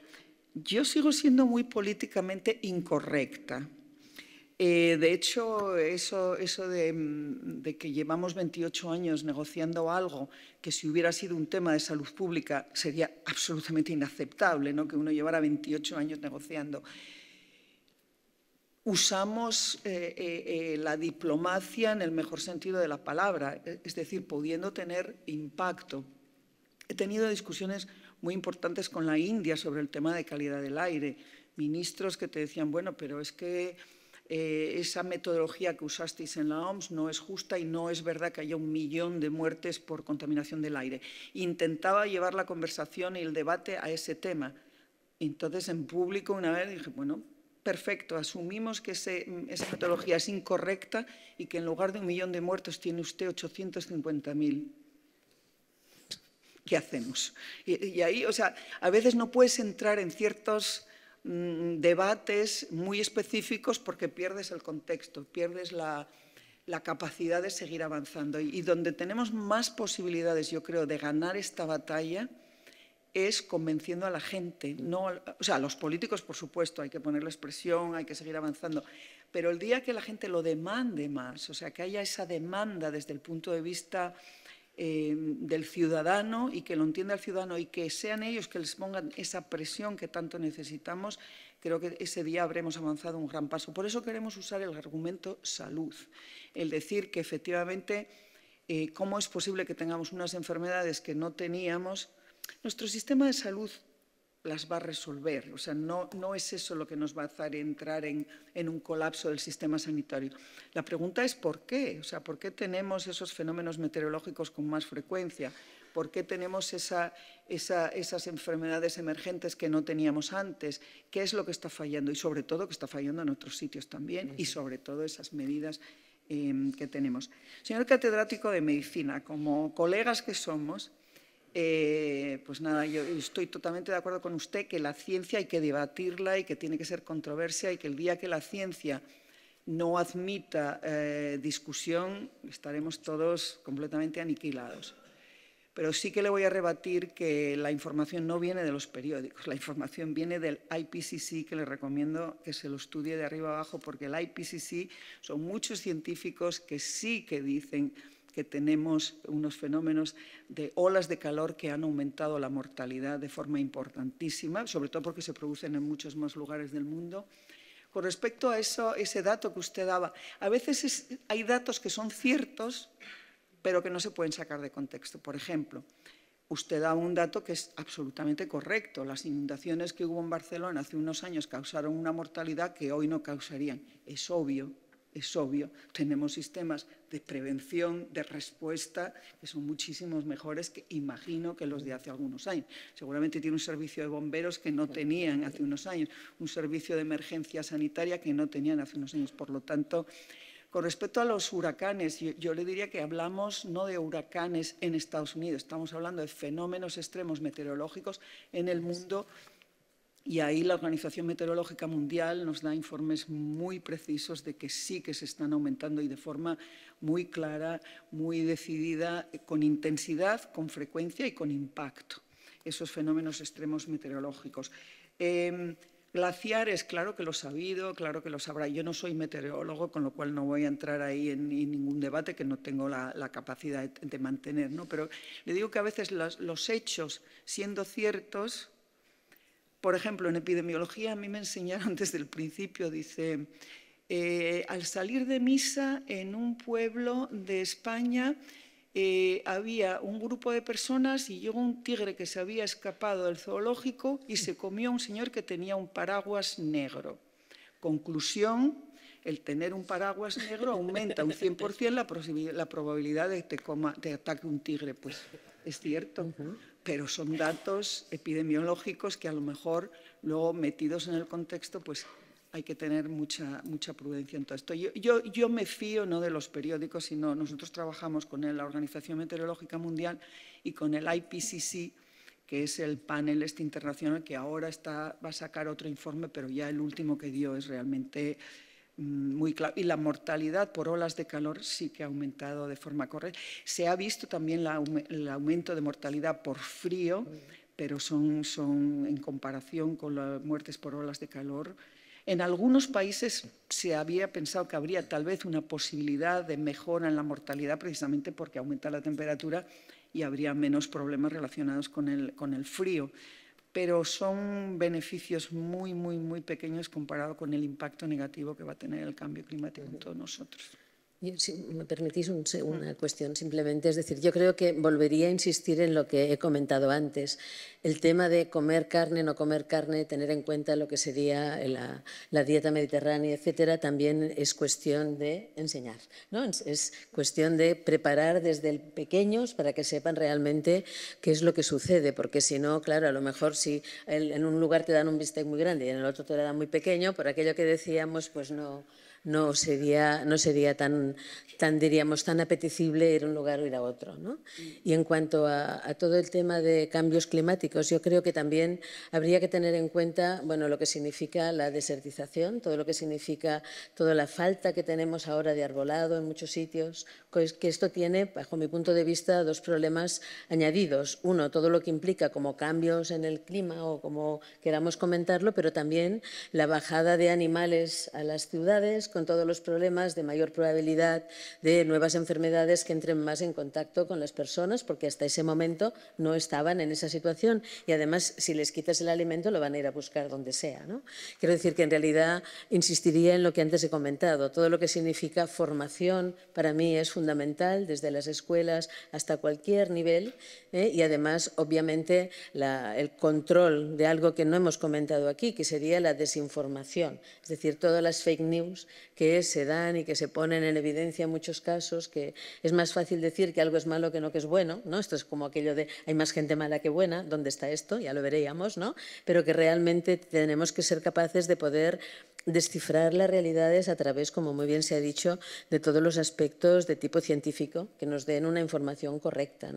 Yo sigo siendo muy políticamente incorrecta. Eh, de hecho, eso, mm, de, que llevamos 28 años negociando algo que si hubiera sido un tema de salud pública sería absolutamente inaceptable, ¿no? que uno llevara 28 años negociando. Usamos eh, eh, la diplomacia en el mejor sentido de la palabra, e, es decir, pudiendo tener impacto. He tenido discusiones muy importantes con la India sobre el tema de calidad del aire. Ministros que te decían, bueno, pero es que eh, esa metodología que usasteis en la OMS no es justa y no es verdad que haya un millón de muertes por contaminación del aire. Intentaba llevar la conversación y el debate a ese tema. Entonces, en público una vez dije, bueno, perfecto, asumimos que esa metodología es incorrecta y que en lugar de un millón de muertos tiene usted 850.000. ¿Qué hacemos? y, ahí, o sea, a veces no puedes entrar en ciertos Mm, debates muy específicos porque pierdes el contexto, pierdes la, capacidad de seguir avanzando. Y, donde tenemos más posibilidades, yo creo, de ganar esta batalla es convenciendo a la gente, no o sea, a los políticos, por supuesto, hay que poner la expresión, hay que seguir avanzando, pero el día que la gente lo demande más, o sea, que haya esa demanda desde el punto de vista Em, del ciudadano y que lo entienda el ciudadano y que sean ellos que les pongan esa presión que tanto necesitamos, creo que ese día habremos avanzado un gran paso. Por eso queremos usar el argumento salud, el decir que efectivamente eh, cómo es posible que tengamos unas enfermedades que no teníamos. Nuestro sistema de salud las va a resolver. O sea, no, es eso lo que nos va a hacer entrar en, un colapso del sistema sanitario. La pregunta es por qué. O sea, ¿por qué tenemos esos fenómenos meteorológicos con más frecuencia? ¿Por qué tenemos esas enfermedades emergentes que no teníamos antes? ¿Qué es lo que está fallando? Y sobre todo, que está fallando en otros sitios también. Y sobre todo, esas medidas eh, que tenemos. Señor catedrático de Medicina, como colegas que somos, eh, pues nada, yo estoy totalmente de acuerdo con usted que la ciencia hay que debatirla y que tiene que ser controversia y que el día que la ciencia no admita eh, discusión estaremos todos completamente aniquilados. Pero sí que le voy a rebatir que la información no viene de los periódicos, la información viene del IPCC, que le recomiendo que se lo estudie de arriba abajo, porque el IPCC son muchos científicos que sí que dicen que tenemos unos fenómenos de olas de calor que han aumentado la mortalidad de forma importantísima, sobre todo porque se producen en muchos más lugares del mundo. Con respecto a eso, ese dato que usted daba, a veces hay datos que son ciertos, pero que no se pueden sacar de contexto. Por ejemplo, usted da un dato que es absolutamente correcto. Las inundaciones que hubo en Barcelona hace unos años causaron una mortalidad que hoy no causarían. Es obvio, es obvio. Tenemos sistemas de prevención, de respuesta, que son muchísimos mejores que imagino que los de hace algunos años. Seguramente tiene un servicio de bomberos que no tenían hace unos años, un servicio de emergencia sanitaria que no tenían hace unos años. Por lo tanto, con respecto a los huracanes, yo, yo, le diría que hablamos no de huracanes en Estados Unidos, estamos hablando de fenómenos extremos meteorológicos en el mundo y ahí la Organización Meteorológica Mundial nos da informes muy precisos de que sí que se están aumentando y de forma muy clara, muy decidida, con intensidad, con frecuencia y con impacto, esos fenómenos extremos meteorológicos. Em, glaciares, claro que lo ha habido, claro que lo sabrá. Yo no soy meteorólogo, con lo cual no voy a entrar ahí en, ningún debate que no tengo la, capacidad de, mantener, ¿no? Pero le digo que a veces los hechos, siendo ciertos, por ejemplo, en epidemiología a mí me enseñaron desde el principio, dice, eh, al salir de misa en un pueblo de España eh, había un grupo de personas y llegó un tigre que se había escapado del zoológico y se comió a un señor que tenía un paraguas negro. Conclusión, el tener un paraguas negro aumenta un 100% la, la probabilidad de que te, te ataque un tigre. Pues es cierto, pero son datos epidemiológicos que a lo mejor luego metidos en el contexto, pues hay que tener mucha, mucha prudencia en todo esto. Yo, yo, yo me fío no de los periódicos, sino nosotros trabajamos con la Organización Meteorológica Mundial y con el IPCC, que es el panel este internacional que ahora está, va a sacar otro informe, pero ya el último que dio es realmente Mm, y la mortalidad por olas de calor sí que ha aumentado de forma correcta. Se ha visto también el aumento de mortalidad por frío, pero son, en comparación con las muertes por olas de calor. En algunos países se había pensado que habría tal vez una posibilidad de mejora en la mortalidad precisamente porque aumenta la temperatura y habría menos problemas relacionados con el frío pero son beneficios muy, muy, muy pequeños comparado con el impacto negativo que va a tener el cambio climático en todos nosotros. Si me permitís una cuestión simplemente, es decir, yo creo que volvería a insistir en lo que he comentado antes, el tema de comer carne, no comer carne, tener en cuenta lo que sería la, dieta mediterránea, etcétera, también es cuestión de enseñar, ¿no? es, cuestión de preparar desde pequeños para que sepan realmente qué es lo que sucede, porque si no, claro, a lo mejor si en un lugar te dan un bistec muy grande y en el otro te lo dan muy pequeño, por aquello que decíamos, pues no no sería, no sería tan, tan, diríamos, tan apetecible ir a un lugar o ir a otro. Y en cuanto a, todo el tema de cambios climáticos, yo creo que también habría que tener en cuenta bueno, lo que significa la desertización, todo lo que significa toda la falta que tenemos ahora de arbolado en muchos sitios, pues que esto tiene, bajo mi punto de vista, dos problemas añadidos. Uno, todo lo que implica como cambios en el clima o como queramos comentarlo, pero también la bajada de animales a las ciudades, con todos los problemas de mayor probabilidad de nuevas enfermedades que entren más en contacto con las personas, porque hasta ese momento no estaban en esa situación. Y además, si les quitas el alimento, lo van a ir a buscar donde sea. ¿no? Quiero decir que en realidad insistiría en lo que antes he comentado. Todo lo que significa formación para mí es fundamental, desde las escuelas hasta cualquier nivel. ¿eh? Y además, obviamente, el control de algo que no hemos comentado aquí, que sería la desinformación. Es decir, todas las fake news que se dan y que se ponen en evidencia en muchos casos, que es más fácil decir que algo es malo que no que es bueno, ¿no? Esto es como aquello de hay más gente mala que buena, ¿dónde está esto? Ya lo veríamos, ¿no? Pero que realmente tenemos que ser capaces de poder descifrar las realidades a través, como muy bien se ha dicho, de todos los aspectos de tipo científico que nos den una información correcta.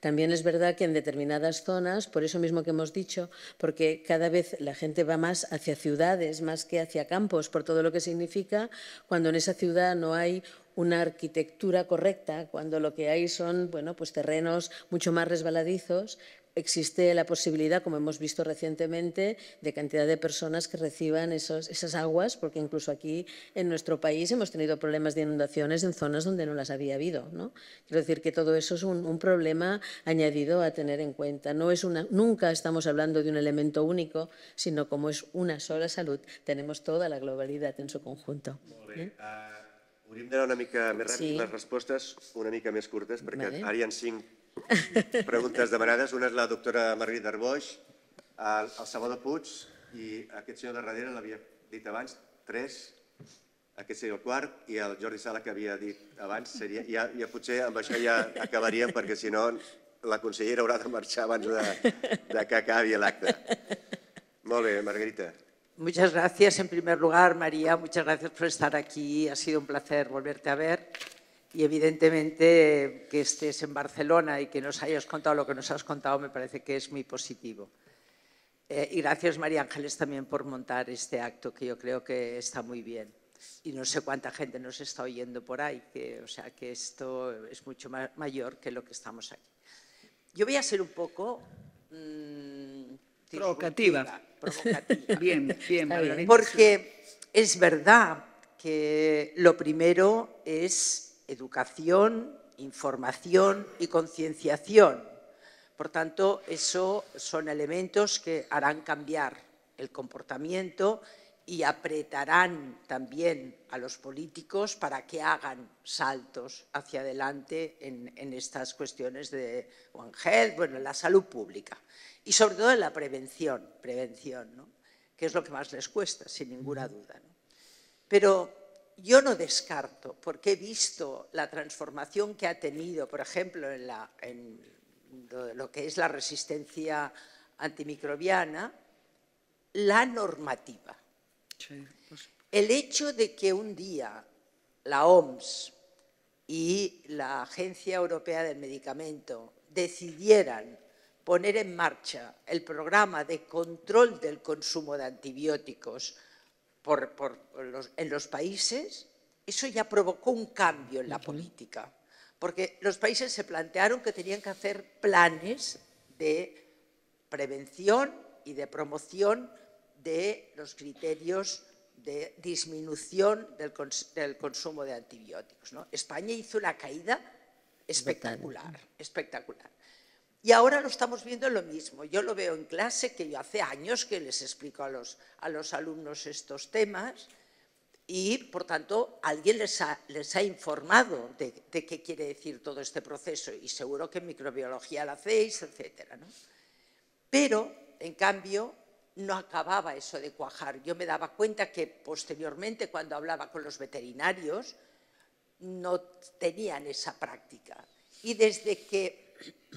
También es verdad que en determinadas zonas, por eso mismo que hemos dicho, porque cada vez la gente va más hacia ciudades más que hacia campos, por todo lo que significa cuando en esa ciudad no hay una arquitectura correcta, cuando lo que hay son bueno, pues terrenos mucho más resbaladizos, existe la posibilidad, como hemos visto recientemente, de cantidad de personas que reciban esos, esas aguas, porque incluso aquí en nuestro país hemos tenido problemas de inundaciones en zonas donde no las había habido. ¿no? Quiero decir que todo eso es un, problema añadido a tener en cuenta. No es una, nunca estamos hablando de un elemento único, sino como es una sola salud, tenemos toda la globalidad en su conjunto. Hauríem ¿Eh? ah, una mica més sí. una mica més Preguntes demanades. Una és la doctora Margarida Arboix, el, el Salvador Puig i aquest senyor de darrere l'havia dit abans, tres, aquest seria el quart, i el Jordi Sala que havia dit abans, seria, ja, ja potser amb això ja acabaríem, perquè si no la consellera haurà de marxar abans de, de que acabi l'acte. Molt bé, Margarita. Muchas gracias en primer lugar, María. Muchas gracias por estar aquí. Ha sido un placer volverte a ver. y evidentemente que estés en Barcelona y que nos hayas contado lo que nos has contado me parece que es muy positivo. Eh, y gracias María Ángeles también por montar este acto que yo creo que está muy bien. Y no sé cuánta gente nos está oyendo por ahí, que, o sea que esto es mucho mayor que lo que estamos aquí. Yo voy a ser un poco... Mm, provocativa. provocativa. bien, bien, Porque es verdad que lo primero es educación, información y concienciación. Por tanto, eso son elementos que harán cambiar el comportamiento y apretarán también a los políticos para que hagan saltos hacia adelante en, estas cuestiones de Health, bueno, la salud pública y sobre todo en la prevención, prevención, que es lo que más les cuesta, sin ninguna duda. Pero yo no descarto, porque he visto la transformación que ha tenido, por ejemplo, en, lo que es la resistencia antimicrobiana, la normativa. El hecho de que un día la OMS y la Agencia Europea del Medicamento decidieran poner en marcha el programa de control del consumo de antibióticos por, en los países, eso ya provocó un cambio en la política, porque los países se plantearon que tenían que hacer planes de prevención y de promoción de los criterios de disminución del, consumo de antibióticos. España hizo una caída espectacular, espectacular. Y ahora lo estamos viendo lo mismo. Yo lo veo en clase, que yo hace años que les explico a los, a los alumnos estos temas y, por tanto, alguien les ha, les ha informado de, qué quiere decir todo este proceso y seguro que en microbiología lo hacéis, etc. ¿no? Pero, en cambio, no acababa eso de cuajar. Yo me daba cuenta que posteriormente, cuando hablaba con los veterinarios, no tenían esa práctica. Y desde que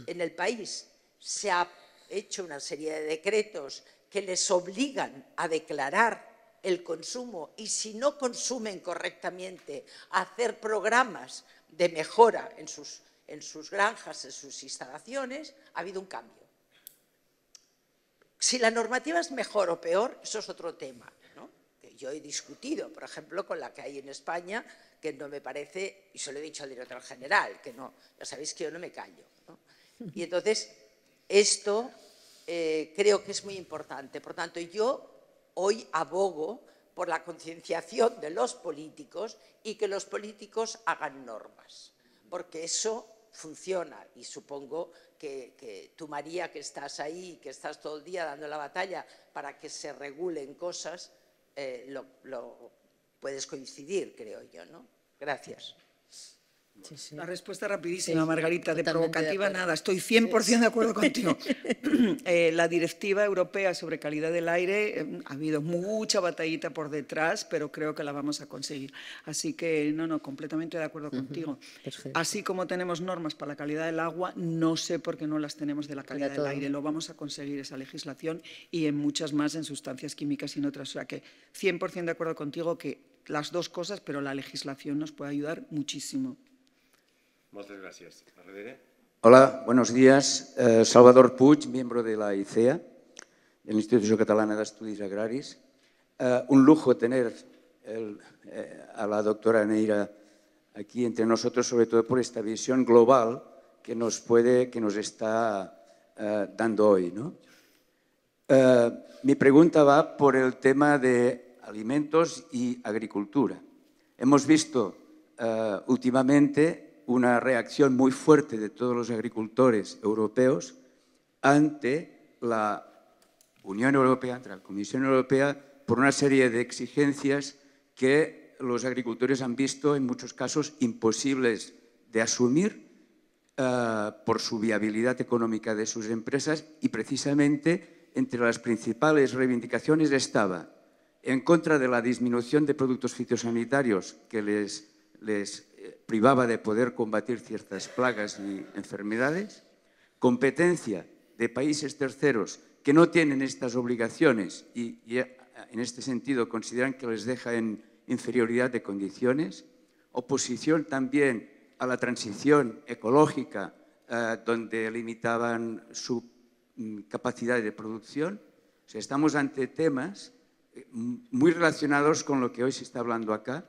en el país se ha hecho una serie de decretos que les obligan a declarar el consumo y si no consumen correctamente, hacer programas de mejora en sus, granjas, en sus instalaciones, ha habido un cambio. Si la normativa es mejor o peor, eso es otro tema, que yo he discutido, por ejemplo, con la que hay en España, que no me parece, y se lo he dicho al director general, que no, ya sabéis que yo no me callo. Y entonces, esto eh, creo que es muy importante. Por tanto, yo hoy abogo por la concienciación de los políticos y que los políticos hagan normas, porque eso funciona y supongo que, tú, María, que estás ahí, que estás todo el día dando la batalla para que se regulen cosas, eh, lo, puedes coincidir, creo yo, ¿no? Gracias. La respuesta rapidísima, Margarita, de provocativa nada, estoy 100% de acuerdo contigo. Eh, la directiva europea sobre calidad del aire, eh, ha habido mucha batallita por detrás, pero creo que la vamos a conseguir. Así que, no, no, completamente de acuerdo contigo. Así como tenemos normas para la calidad del agua, no sé por qué no las tenemos de la calidad del aire. Lo vamos a conseguir esa legislación y en muchas más, en sustancias químicas y en otras. O sea que 100% de acuerdo contigo que las dos cosas, pero la legislación nos puede ayudar muchísimo. Muchas gracias. Hola, buenos días. Eh, Salvador Puig, miembro de la ICEA, del Instituto Catalana de Estudios Agrarios. Eh, un lujo tener eh, a la doctora Neira aquí entre nosotros, sobre todo por esta visión global que nos puede, que nos está dando hoy. ¿no? mi pregunta va por el tema de alimentos y agricultura. Hemos visto últimamente una reacción muy fuerte de todos los agricultores europeos ante la Unión Europea, ante la Comisión Europea, por una serie de exigencias que los agricultores han visto en muchos casos imposibles de asumir eh, por su viabilidad económica de sus empresas y precisamente entre las principales reivindicaciones estaba en contra de la disminución de productos fitosanitarios que les, les privaba de poder combatir ciertas plagas y enfermedades, competencia de países terceros que no tienen estas obligaciones y, eh, en este sentido consideran que les deja en inferioridad de condiciones, oposición también a la transición ecológica eh, donde limitaban su mm, capacidad de producción. estamos ante temas eh, muy relacionados con lo que hoy se está hablando acá,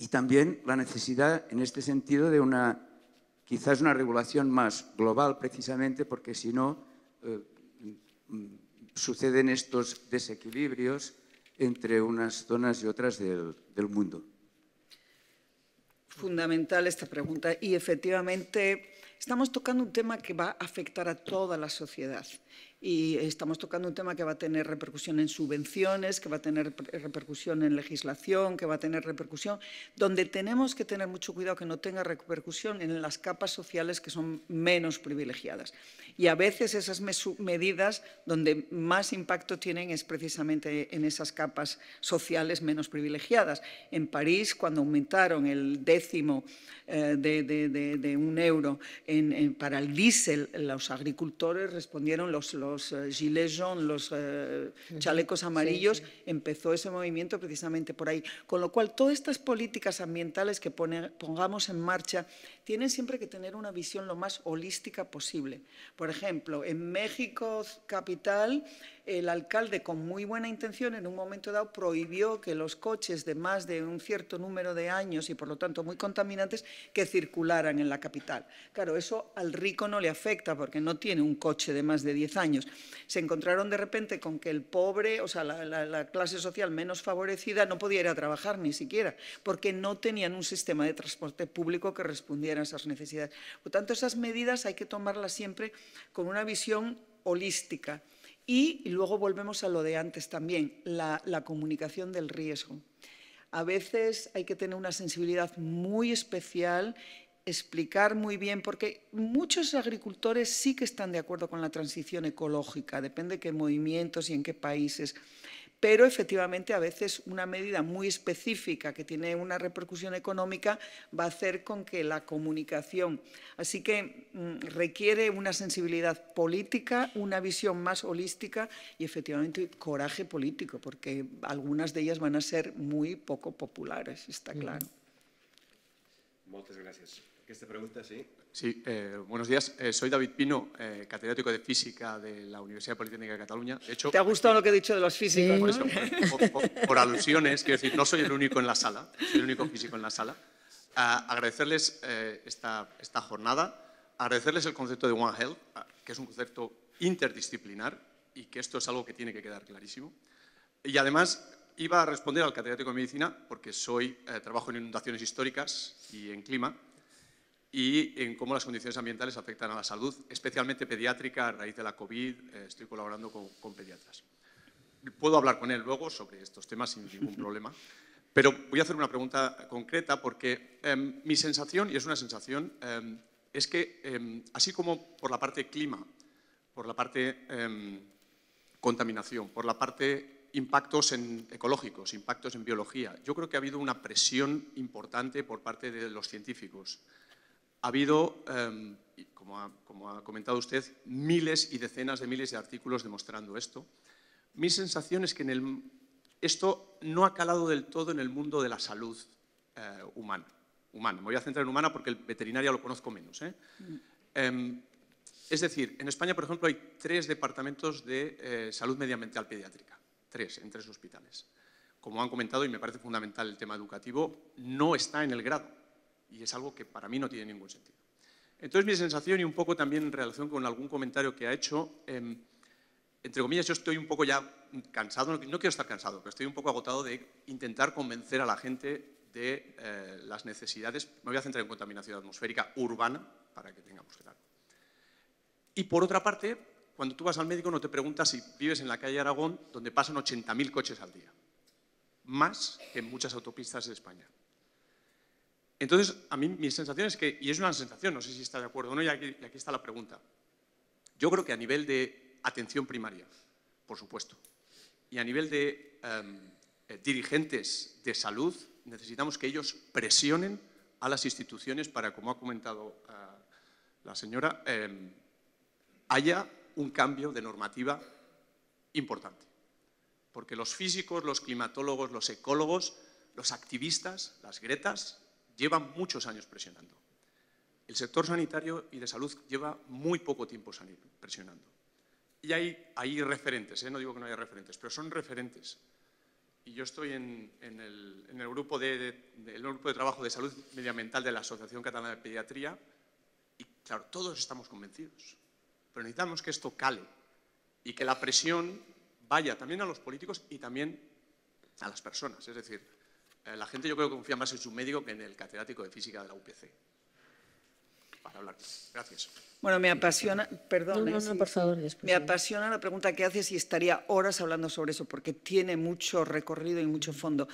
y también la necesidad en este sentido de una, quizás una regulación más global precisamente porque si no eh, mm, suceden estos desequilibrios entre unas zonas y otras del mundo. Fundamental esta pregunta y efectivamente estamos tocando un tema que va a afectar a toda la sociedad y estamos tocando un tema que va a tener repercusión en subvenciones, que va a tener repercusión en legislación, que va a tener repercusión, donde tenemos que tener mucho cuidado que no tenga repercusión en las capas sociales que son menos privilegiadas y a veces esas medidas donde más impacto tienen es precisamente en esas capas sociales menos privilegiadas. En París, cuando aumentaron el décimo eh, de, un euro para el diésel, los agricultores respondieron, los, los eh, gilets jaunes, los eh, chalecos amarillos, empezó ese movimiento precisamente por ahí. Con lo cual, todas estas políticas ambientales que pongamos en marcha tienen siempre que tener una visión lo más holística posible. Por ejemplo, en México capital el alcalde con muy buena intención en un momento dado prohibió que los coches de más de un cierto número de años y por lo tanto muy contaminantes que circularan en la capital. Claro, eso al rico no le afecta porque no tiene un coche de más de 10 años. Se encontraron de repente con que el pobre, o sea, la, clase social menos favorecida no pudiera trabajar ni siquiera porque no tenían un sistema de transporte público que respondiera a esas necesidades. Por tanto, esas medidas hay que tomarlas siempre con una visión holística. Y luego volvemos a lo de antes también, la, comunicación del riesgo. A veces hay que tener una sensibilidad muy especial explicar muy bien, porque muchos agricultores sí que están de acuerdo con la transición ecológica, depende de qué movimientos y en qué países, pero efectivamente a veces una medida muy específica que tiene una repercusión económica va a hacer con que la comunicación. Así que mm, requiere una sensibilidad política, una visión más holística y efectivamente coraje político, porque algunas de ellas van a ser muy poco populares, está claro. Muchas gracias. Esta pregunta sí. Sí, eh, buenos días. Eh, soy David Pino, eh, catedrático de física de la Universidad Politécnica de Cataluña. hecho, ¿Te ha gustado lo que he dicho de los físicos? por, alusiones, quiero decir, no soy el único en la sala, soy el único físico en la sala. Ah, agradecerles esta, esta jornada, agradecerles el concepto de One Health, ah, que es un concepto interdisciplinar y que esto es algo que tiene que quedar clarísimo. Y además iba a responder al catedrático de medicina porque soy, trabajo en inundaciones históricas y en clima y en cómo las condiciones ambientales afectan a la salud, especialmente pediátrica a raíz de la COVID. Eh, estoy colaborando con, pediatras. Puedo hablar con él luego sobre estos temas sin ningún problema, pero voy a hacer una pregunta concreta porque em, mi sensación, y es una sensación, em, es que em, así como por la parte clima, por la parte contaminación, por la parte impactos en ecológicos, impactos en biología, yo creo que ha habido una presión importante por parte de los científicos ha habido, em, como, ha, comentado usted, miles y decenas de miles de artículos demostrando esto. Mi sensación es que en el, esto no ha calado del todo en el mundo de la salud eh, humana. humana. Me voy a centrar en humana porque el veterinario lo conozco menos. ¿eh? Mm. Em, es decir, en España, por ejemplo, hay tres departamentos de eh, salud medioambiental pediátrica. Tres, en tres hospitales. Como han comentado, y me parece fundamental el tema educativo, no está en el grado y es algo que para mí no tiene ningún sentido. Entonces mi sensación y un poco también en relación con algún comentario que ha hecho, em, entre comillas, yo estoy un poco ya cansado, no quiero estar cansado, pero estoy un poco agotado de intentar convencer a la gente de eh, las necesidades, me voy a centrar en contaminación atmosférica urbana, para que tengamos que dar. Y por otra parte, cuando tú vas al médico no te preguntas si vives en la calle Aragón, donde pasan 80.000 coches al día, más que en muchas autopistas de España. Entonces, a mí mi sensación es que, y es una sensación, no sé si está de acuerdo o no, y aquí, está la pregunta. Yo creo que a nivel de atención primaria, por supuesto, y a nivel de em, eh, dirigentes de salud, necesitamos que ellos presionen a las instituciones para, como ha comentado eh, la señora, em, haya un cambio de normativa importante. Porque los físicos, los climatólogos, los ecólogos, los activistas, las gretas, lleva muchos años presionando. El sector sanitario y de salud lleva muy poco tiempo presionando. Y hay, referentes, ¿eh? no digo que no haya referentes, pero son referentes. Y yo estoy en, el, grupo de, grupo de trabajo de salud medioambiental de la Asociación Catalana de Pediatría y, claro, todos estamos convencidos. Pero necesitamos que esto cale y que la presión vaya también a los políticos y también a las personas. Es decir, eh, la gente yo creo que confía más en su médico que en el catedrático de física de la UPC. Para hablar. Gracias. Bueno, me apasiona, perdón, no, ¿eh? por favor, me apasiona la pregunta que haces y estaría horas hablando sobre eso porque tiene mucho recorrido y mucho fondo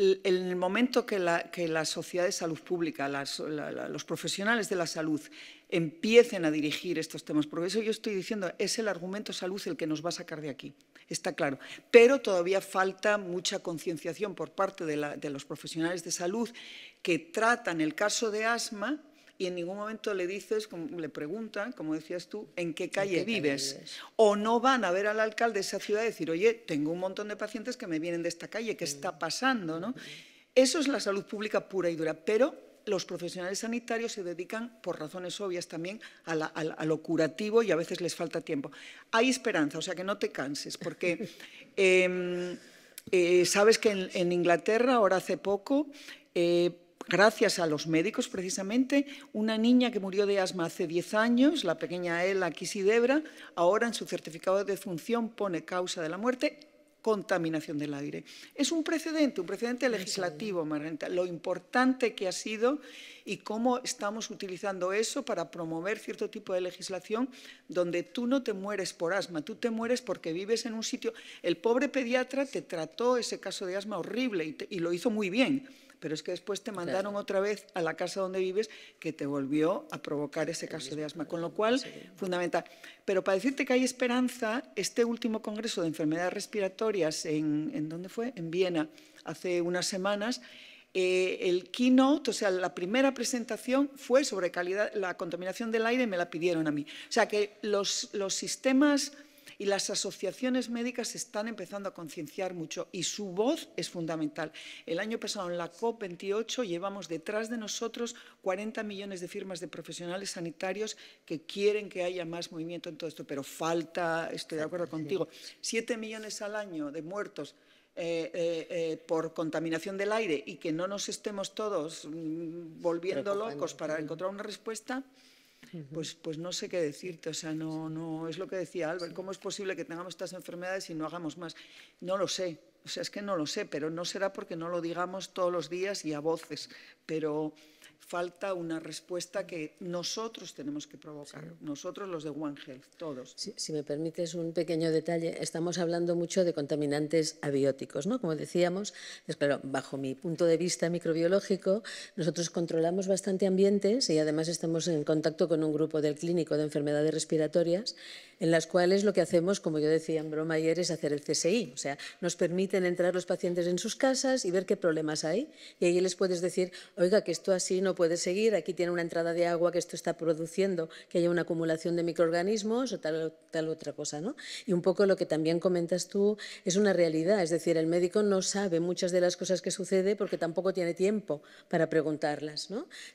en el momento que la, sociedad de salud pública, los profesionales de la salud empiecen a dirigir estos temas, porque eso yo estoy diciendo, es el argumento salud el que nos va a sacar de aquí, está claro. Pero todavía falta mucha concienciación por parte de los profesionales de salud que tratan el caso de asma y en ningún momento le dices, le preguntan, como decías tú, en qué calle, vives? O no van a ver al alcalde de esa ciudad y decir, oye, tengo un montón de pacientes que me vienen de esta calle, ¿qué mm. está pasando? Mm. Eso es la salud pública pura y dura, pero los profesionales sanitarios se dedican, por razones obvias también, a, lo curativo y a veces les falta tiempo. Hay esperanza, o sea que no te canses, porque em, eh, sabes que en, Inglaterra, ahora hace poco, eh, gracias a los médicos precisamente, una niña que murió de asma hace 10 años, la pequeña Ella Quisidebra, ahora en su certificado de función pone causa de la muerte contaminación del aire. Es un precedente, un precedente legislativo, Margarita, lo importante que ha sido y cómo estamos utilizando eso para promover cierto tipo de legislación donde tú no te mueres por asma, tú te mueres porque vives en un sitio. El pobre pediatra te trató ese caso de asma horrible y lo hizo muy bien pero es que después te mandaron otra vez a la casa donde vives que te volvió a provocar ese caso de asma, con lo cual, fundamental. Pero para decirte que hay esperanza, este último Congreso de Enfermedades Respiratorias, en, dónde fue? En Viena, hace unas semanas, eh, el keynote, o sea, la primera presentación fue sobre calidad, la contaminación del aire, me la pidieron a mí. O sea, que los, los sistemas y las asociaciones médicas están empezando a concienciar mucho y su voz es fundamental. El año pasado en la COP28 llevamos detrás de nosotros 40 millones de firmas de profesionales sanitarios que quieren que haya más movimiento en todo esto, pero falta, estoy de acuerdo contigo, 7 millones al año de muertos. Eh, eh, eh, por contaminación del aire y que no nos estemos todos mm, volviendo locos para encontrar una respuesta, pues, pues no sé qué decirte, o sea, no, no, es lo que decía Albert, ¿cómo es posible que tengamos estas enfermedades y no hagamos más? No lo sé, o sea, es que no lo sé, pero no será porque no lo digamos todos los días y a voces, pero falta una respuesta que nosotros tenemos que provocar, nosotros los de One Health, todos. Si, si, me permites un pequeño detalle, estamos hablando mucho de contaminantes abióticos, ¿no? Como decíamos, es claro, bajo mi punto de vista microbiológico, nosotros controlamos bastante ambientes y además estamos en contacto con un grupo del clínico de enfermedades respiratorias, en las cuales lo que hacemos, como yo decía en broma ayer, es hacer el CSI, o sea, nos permiten entrar los pacientes en sus casas y ver qué problemas hay y ahí les puedes decir, oiga, que esto así no no puede seguir. Aquí tiene una entrada de agua que esto está produciendo, que haya una acumulación de microorganismos o tal, otra cosa. ¿no? Y un poco lo que también comentas tú es una realidad, es decir, el médico no sabe muchas de las cosas que sucede porque tampoco tiene tiempo para preguntarlas.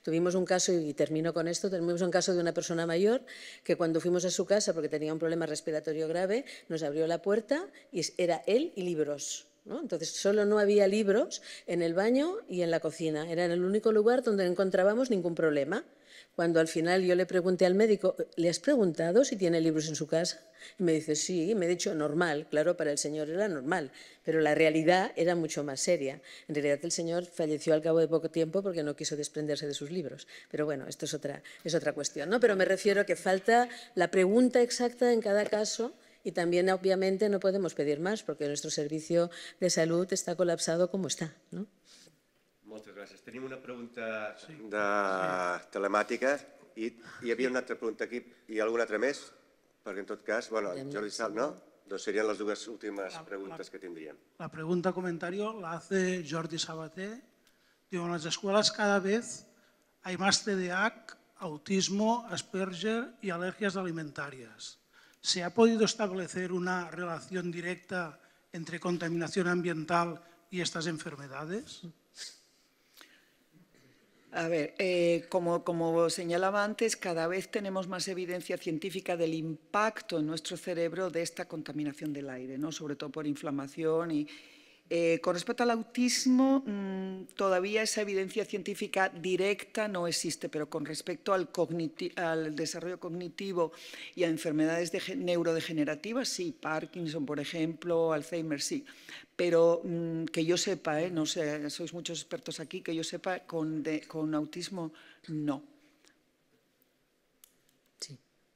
Tuvimos un caso, y termino con esto, tuvimos un caso de una persona mayor que cuando fuimos a su casa, porque tenía un problema respiratorio grave, nos abrió la puerta y era él y libros. Entonces solo no había libros en el baño y en la cocina. Era el único lugar donde no encontrábamos ningún problema. Cuando al final yo le pregunté al médico, ¿le has preguntado si tiene libros en su casa? me dice, sí, me he dicho normal, claro, para el señor era normal, pero la realidad era mucho más seria. En realidad el señor falleció al cabo de poco tiempo porque no quiso desprenderse de sus libros. Pero bueno, esto es otra, es otra cuestión, ¿no? Pero me refiero a que falta la pregunta exacta en cada caso Y también, obviamente, no podemos pedir más porque nuestro servicio de salud está colapsado como está. ¿no? Moltes gràcies. Tenim una pregunta sí. de telemàtica i hi havia una altra pregunta aquí. Hi ha alguna altra més? Perquè en tot cas, bueno, Jordi Sal, no? Doncs serien les dues últimes la, preguntes la, que tindríem. La pregunta comentario la hace Jordi Sabater. Digo, en las escuelas cada vez hay más TDAH, autismo, Asperger y alergias alimentarias. ¿Se ha podido establecer una relación directa entre contaminación ambiental y estas enfermedades? A ver, eh, como, como, señalaba antes, cada vez tenemos más evidencia científica del impacto en nuestro cerebro de esta contaminación del aire, ¿no? sobre todo por inflamación y, eh, con respecto al autismo, mm, todavía esa evidencia científica directa no existe, pero con respecto al, desarrollo cognitivo y a enfermedades neurodegenerativas, sí, Parkinson, por ejemplo, Alzheimer, sí. Pero mm, que yo sepa, eh, no sé, sois muchos expertos aquí, que yo sepa, con, autismo no. Sí,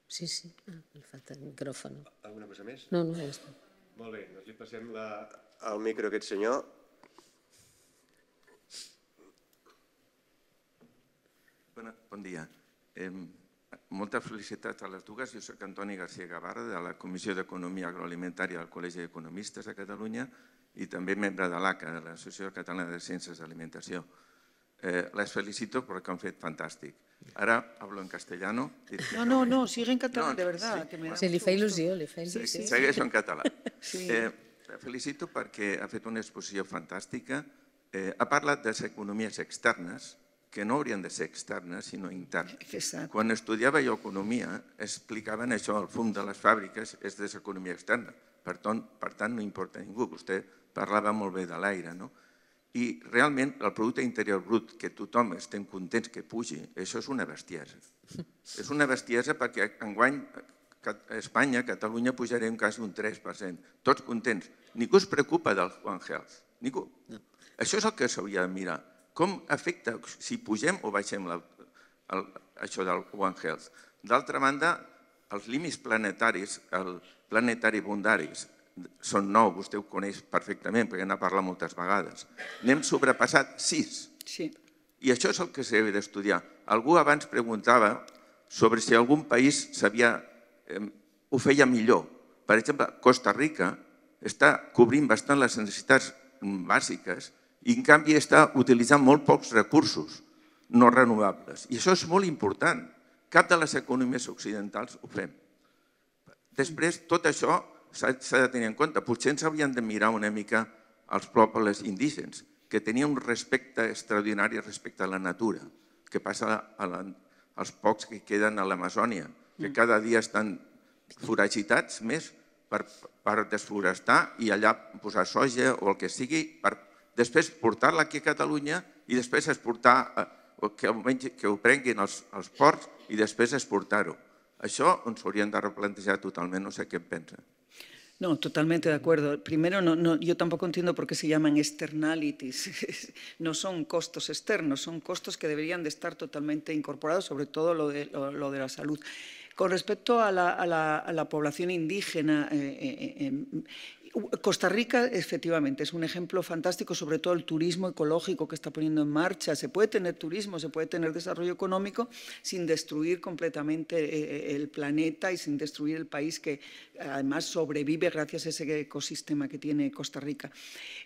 sí, sí. Ah, falta el micrófono. ¿Alguna cosa más? No, no, es. esto. la, al micro aquest senyor. bon dia. Eh, moltes felicitats a les dues. Jo sóc Antoni García Gavarra, de la Comissió d'Economia Agroalimentària del Col·legi d'Economistes de Catalunya i també membre de l'ACA, de l'Associació Catalana de Ciències d'Alimentació. Eh, les felicito perquè han fet fantàstic. Ara hablo en castellano. No, no, no, sigue en català, no, de verdad. Sí, sí, fa il·lusió, li fa il·lusió. Sí, sí, segueixo en català. Sí. Eh, la felicito perquè ha fet una exposició fantàstica. Eh, ha parlat de les economies externes, que no haurien de ser externes, sinó internes. Quan estudiava jo economia, explicaven això, el fum de les fàbriques és l'economia externa. Per tant, per tant, no importa a ningú. Vostè parlava molt bé de l'aire, no? I realment el producte interior brut que tothom estem contents que pugi, això és una bestiesa. és una bestiesa perquè enguany Espanya, Catalunya, pujarem quasi un 3%. Tots contents, ningú es preocupa del One Health, ningú. Això és el que s'hauria de mirar. Com afecta si pugem o baixem la, el, això del One Health? D'altra banda, els límits planetaris, el planetari bondaris, són nou, vostè ho coneix perfectament perquè n'ha parlat moltes vegades. N'hem sobrepassat sis. Sí. I això és el que s'ha d'estudiar. Algú abans preguntava sobre si algun país sabia, eh, ho feia millor. Per exemple, Costa Rica està cobrint bastant les necessitats bàsiques i, en canvi, està utilitzant molt pocs recursos no renovables. I això és molt important. Cap de les economies occidentals ho fem. Després, tot això s'ha de tenir en compte. Potser ens hauríem de mirar una mica els pobles indígens, que tenien un respecte extraordinari respecte a la natura, que passa a la, als pocs que queden a l'Amazònia, que mm. cada dia estan foragitats més per, per desforestar i allà posar soja o el que sigui, per després portar-la aquí a Catalunya i després exportar, eh, que, que ho prenguin els, els ports i després exportar-ho. Això ens hauríem de replantejar totalment, no sé què en pensa. No, totalmente de acuerdo. Primero, no, no, yo tampoco entiendo por qué se llaman externalities. No son costos externos, son costos que deberían de estar totalmente incorporados, sobre todo lo de, lo, lo de la salud. Con respecto a la, población indígena, eh, eh, eh, em, Costa Rica, efectivamente, es un ejemplo fantástico, sobre todo el turismo ecológico que está poniendo en marcha. Se puede tener turismo, se puede tener desarrollo económico sin destruir completamente eh, eh, el planeta y sin destruir el país que además sobrevive gracias a ese ecosistema que tiene Costa Rica.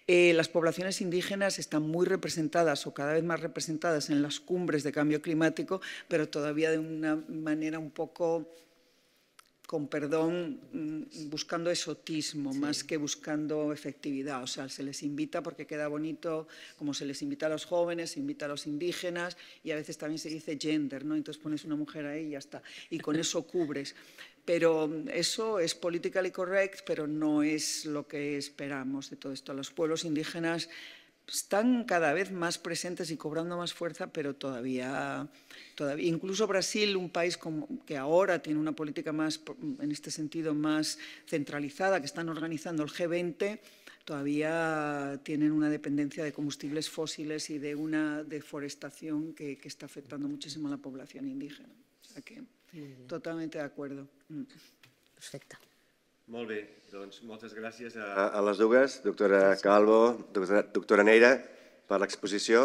Eh, las poblaciones indígenas están muy representadas o cada vez más representadas en las cumbres de cambio climático, pero todavía de una manera un poco con perdón, mm, buscando exotismo más que buscando efectividad. O sea, se les invita porque queda bonito, como se les invita a los jóvenes, se invita a los indígenas y a veces también se dice gender, ¿no? Entonces pones una mujer ahí y ya está. Y con eso cubres. Pero eso es politically correct, pero no es lo que esperamos de todo esto. A los pueblos indígenas están cada vez más presentes y cobrando más fuerza, pero todavía, todavía incluso Brasil, un país como, que ahora tiene una política más, en este sentido, más centralizada, que están organizando el G20, todavía tienen una dependencia de combustibles fósiles y de una deforestación que, que está afectando muchísimo a la población indígena. O sea que, totalmente de acuerdo. Mm. Perfecto. Molt bé, doncs moltes gràcies a... A, les dues, doctora gràcies. Calvo, doctora, Neira, per l'exposició.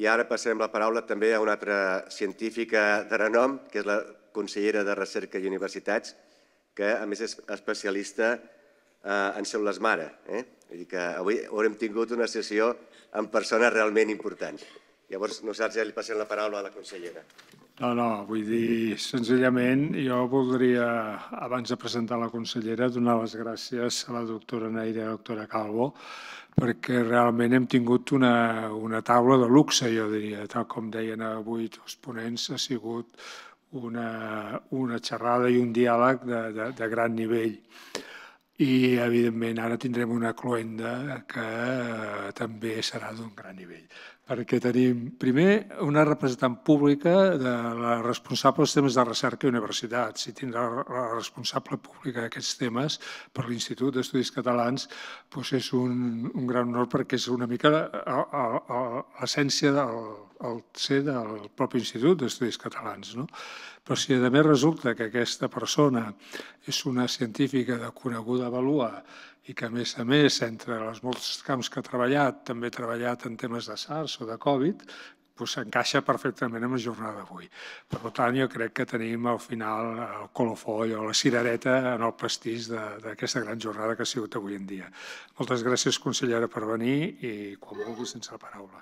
I ara passem la paraula també a una altra científica de renom, que és la consellera de Recerca i Universitats, que a més és especialista eh, en cèl·lules mare. Eh? Vull dir que avui haurem tingut una sessió amb persones realment importants. Llavors nosaltres ja li passem la paraula a la consellera. No, no, vull dir, senzillament jo voldria, abans de presentar la consellera, donar les gràcies a la doctora Neira i a la doctora Calvo, perquè realment hem tingut una, una taula de luxe, jo diria, tal com deien avui els ponents, ha sigut una, una xerrada i un diàleg de, de, de gran nivell i evidentment ara tindrem una cloenda que eh, també serà d'un gran nivell perquè tenim primer una representant pública de la responsable dels temes de recerca i universitats i tindrà la responsable pública d'aquests temes per l'Institut d'Estudis Catalans doncs és un, un gran honor perquè és una mica l'essència del, el ser del propi Institut d'Estudis Catalans. No? Però si a més resulta que aquesta persona és una científica de coneguda valua i que a més a més, entre els molts camps que ha treballat, també ha treballat en temes de SARS o de Covid, doncs s'encaixa perfectament amb la jornada d'avui. Per tant, jo crec que tenim al final el colofoll o la cirereta en el pastís d'aquesta gran jornada que ha sigut avui en dia. Moltes gràcies, consellera, per venir i quan vulgui, sense la paraula.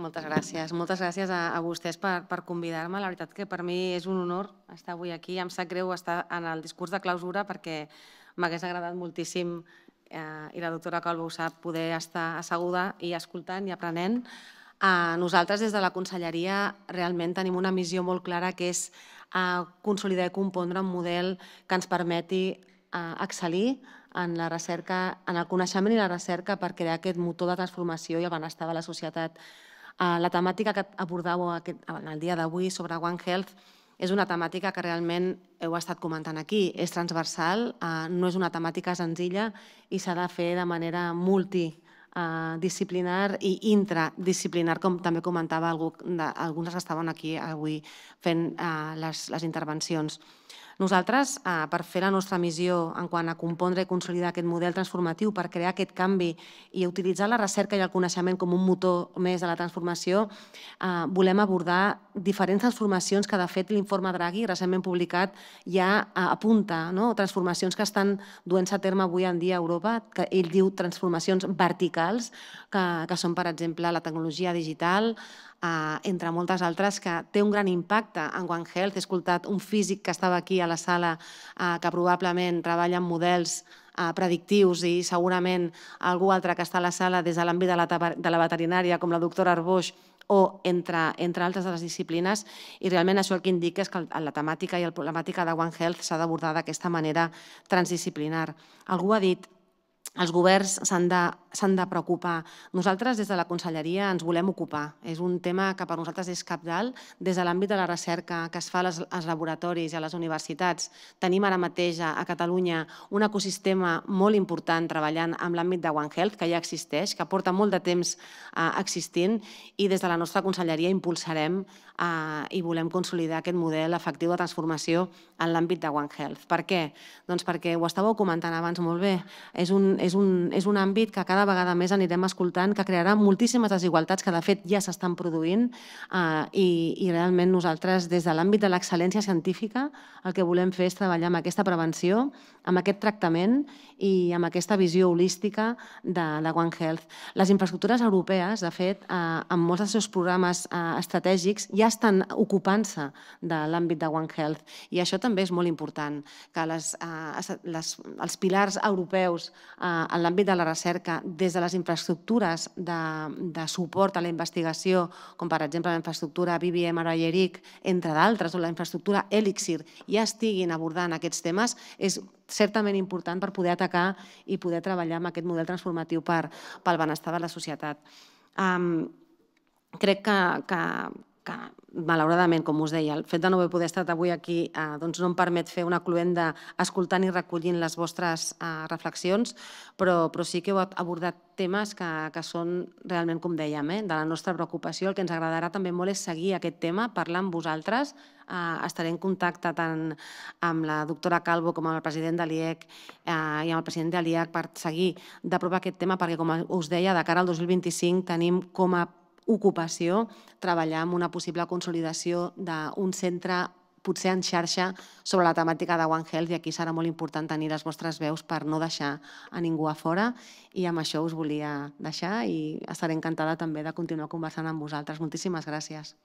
Moltes gràcies. Moltes gràcies a, a vostès per, per convidar-me. La veritat que per mi és un honor estar avui aquí. Em sap greu estar en el discurs de clausura perquè m'hagués agradat moltíssim, eh, i la doctora Calvo ho sap, poder estar asseguda i escoltant i aprenent. Eh, nosaltres, des de la conselleria, realment tenim una missió molt clara que és eh, consolidar i compondre un model que ens permeti eh, excel·lir en la recerca, en el coneixement i la recerca per crear aquest motor de transformació i el benestar de la societat Eh, la temàtica que abordeu aquest, en el dia d'avui sobre One Health és una temàtica que realment heu estat comentant aquí. És transversal, eh, no és una temàtica senzilla i s'ha de fer de manera multidisciplinar eh, i intradisciplinar, com també comentava algú de, que estaven aquí avui fent les, les intervencions. Nosaltres, eh, per fer la nostra missió en quant a compondre i consolidar aquest model transformatiu, per crear aquest canvi i utilitzar la recerca i el coneixement com un motor més de la transformació, eh, volem abordar diferents transformacions que, de fet, l'informe Draghi, recentment publicat, ja eh, apunta, no? transformacions que estan duent-se a terme avui en dia a Europa, que ell diu transformacions verticals, que, que són, per exemple, la tecnologia digital, eh, entre moltes altres, que té un gran impacte en One Health. He escoltat un físic que estava aquí a la sala eh, que probablement treballa amb models eh, predictius i segurament algú altre que està a la sala des de l'àmbit de, la, de la veterinària, com la doctora Arboix, o entre, entre altres de les disciplines i realment això el que indica és que la temàtica i la problemàtica de One Health s'ha d'abordar d'aquesta manera transdisciplinar. Algú ha dit els governs s'han de s'han de preocupar. Nosaltres, des de la conselleria, ens volem ocupar. És un tema que per nosaltres és capdal. des de l'àmbit de la recerca que es fa als, laboratoris i a les universitats. Tenim ara mateix a, Catalunya un ecosistema molt important treballant amb l'àmbit de One Health, que ja existeix, que porta molt de temps eh, existint i des de la nostra conselleria impulsarem eh, i volem consolidar aquest model efectiu de transformació en l'àmbit de One Health. Per què? Doncs perquè ho estàveu comentant abans molt bé. És un, és un, és un àmbit que cada cada vegada més anirem escoltant que crearà moltíssimes desigualtats que de fet ja s'estan produint eh, i, i realment nosaltres des de l'àmbit de l'excel·lència científica el que volem fer és treballar amb aquesta prevenció amb aquest tractament i amb aquesta visió holística de, de One Health. Les infraestructures europees, de fet, eh, amb molts dels seus programes eh, estratègics ja estan ocupant-se de l'àmbit de One Health i això també és molt important, que les, eh, les, els pilars europeus eh, en l'àmbit de la recerca, des de les infraestructures de, de suport a la investigació, com per exemple la infraestructura BBM Arayeric, entre d'altres, o la infraestructura Elixir, ja estiguin abordant aquests temes, és certament important per poder atacar i poder treballar amb aquest model transformatiu per, pel benestar de la societat. crec que, que, que malauradament, com us deia, el fet de no poder estar avui aquí eh, doncs no em permet fer una cluenda escoltant i recollint les vostres eh, reflexions, però, però sí que heu abordat temes que, que són realment, com dèiem, eh, de la nostra preocupació. El que ens agradarà també molt és seguir aquest tema, parlar amb vosaltres. Eh, estaré en contacte tant amb la doctora Calvo com amb el president de l'IEC eh, i amb el president de l'IEC per seguir de prop aquest tema, perquè, com us deia, de cara al 2025 tenim com a ocupació, treballar amb una possible consolidació d'un centre potser en xarxa sobre la temàtica de One Health i aquí serà molt important tenir les vostres veus per no deixar a ningú a fora i amb això us volia deixar i estaré encantada també de continuar conversant amb vosaltres. Moltíssimes gràcies.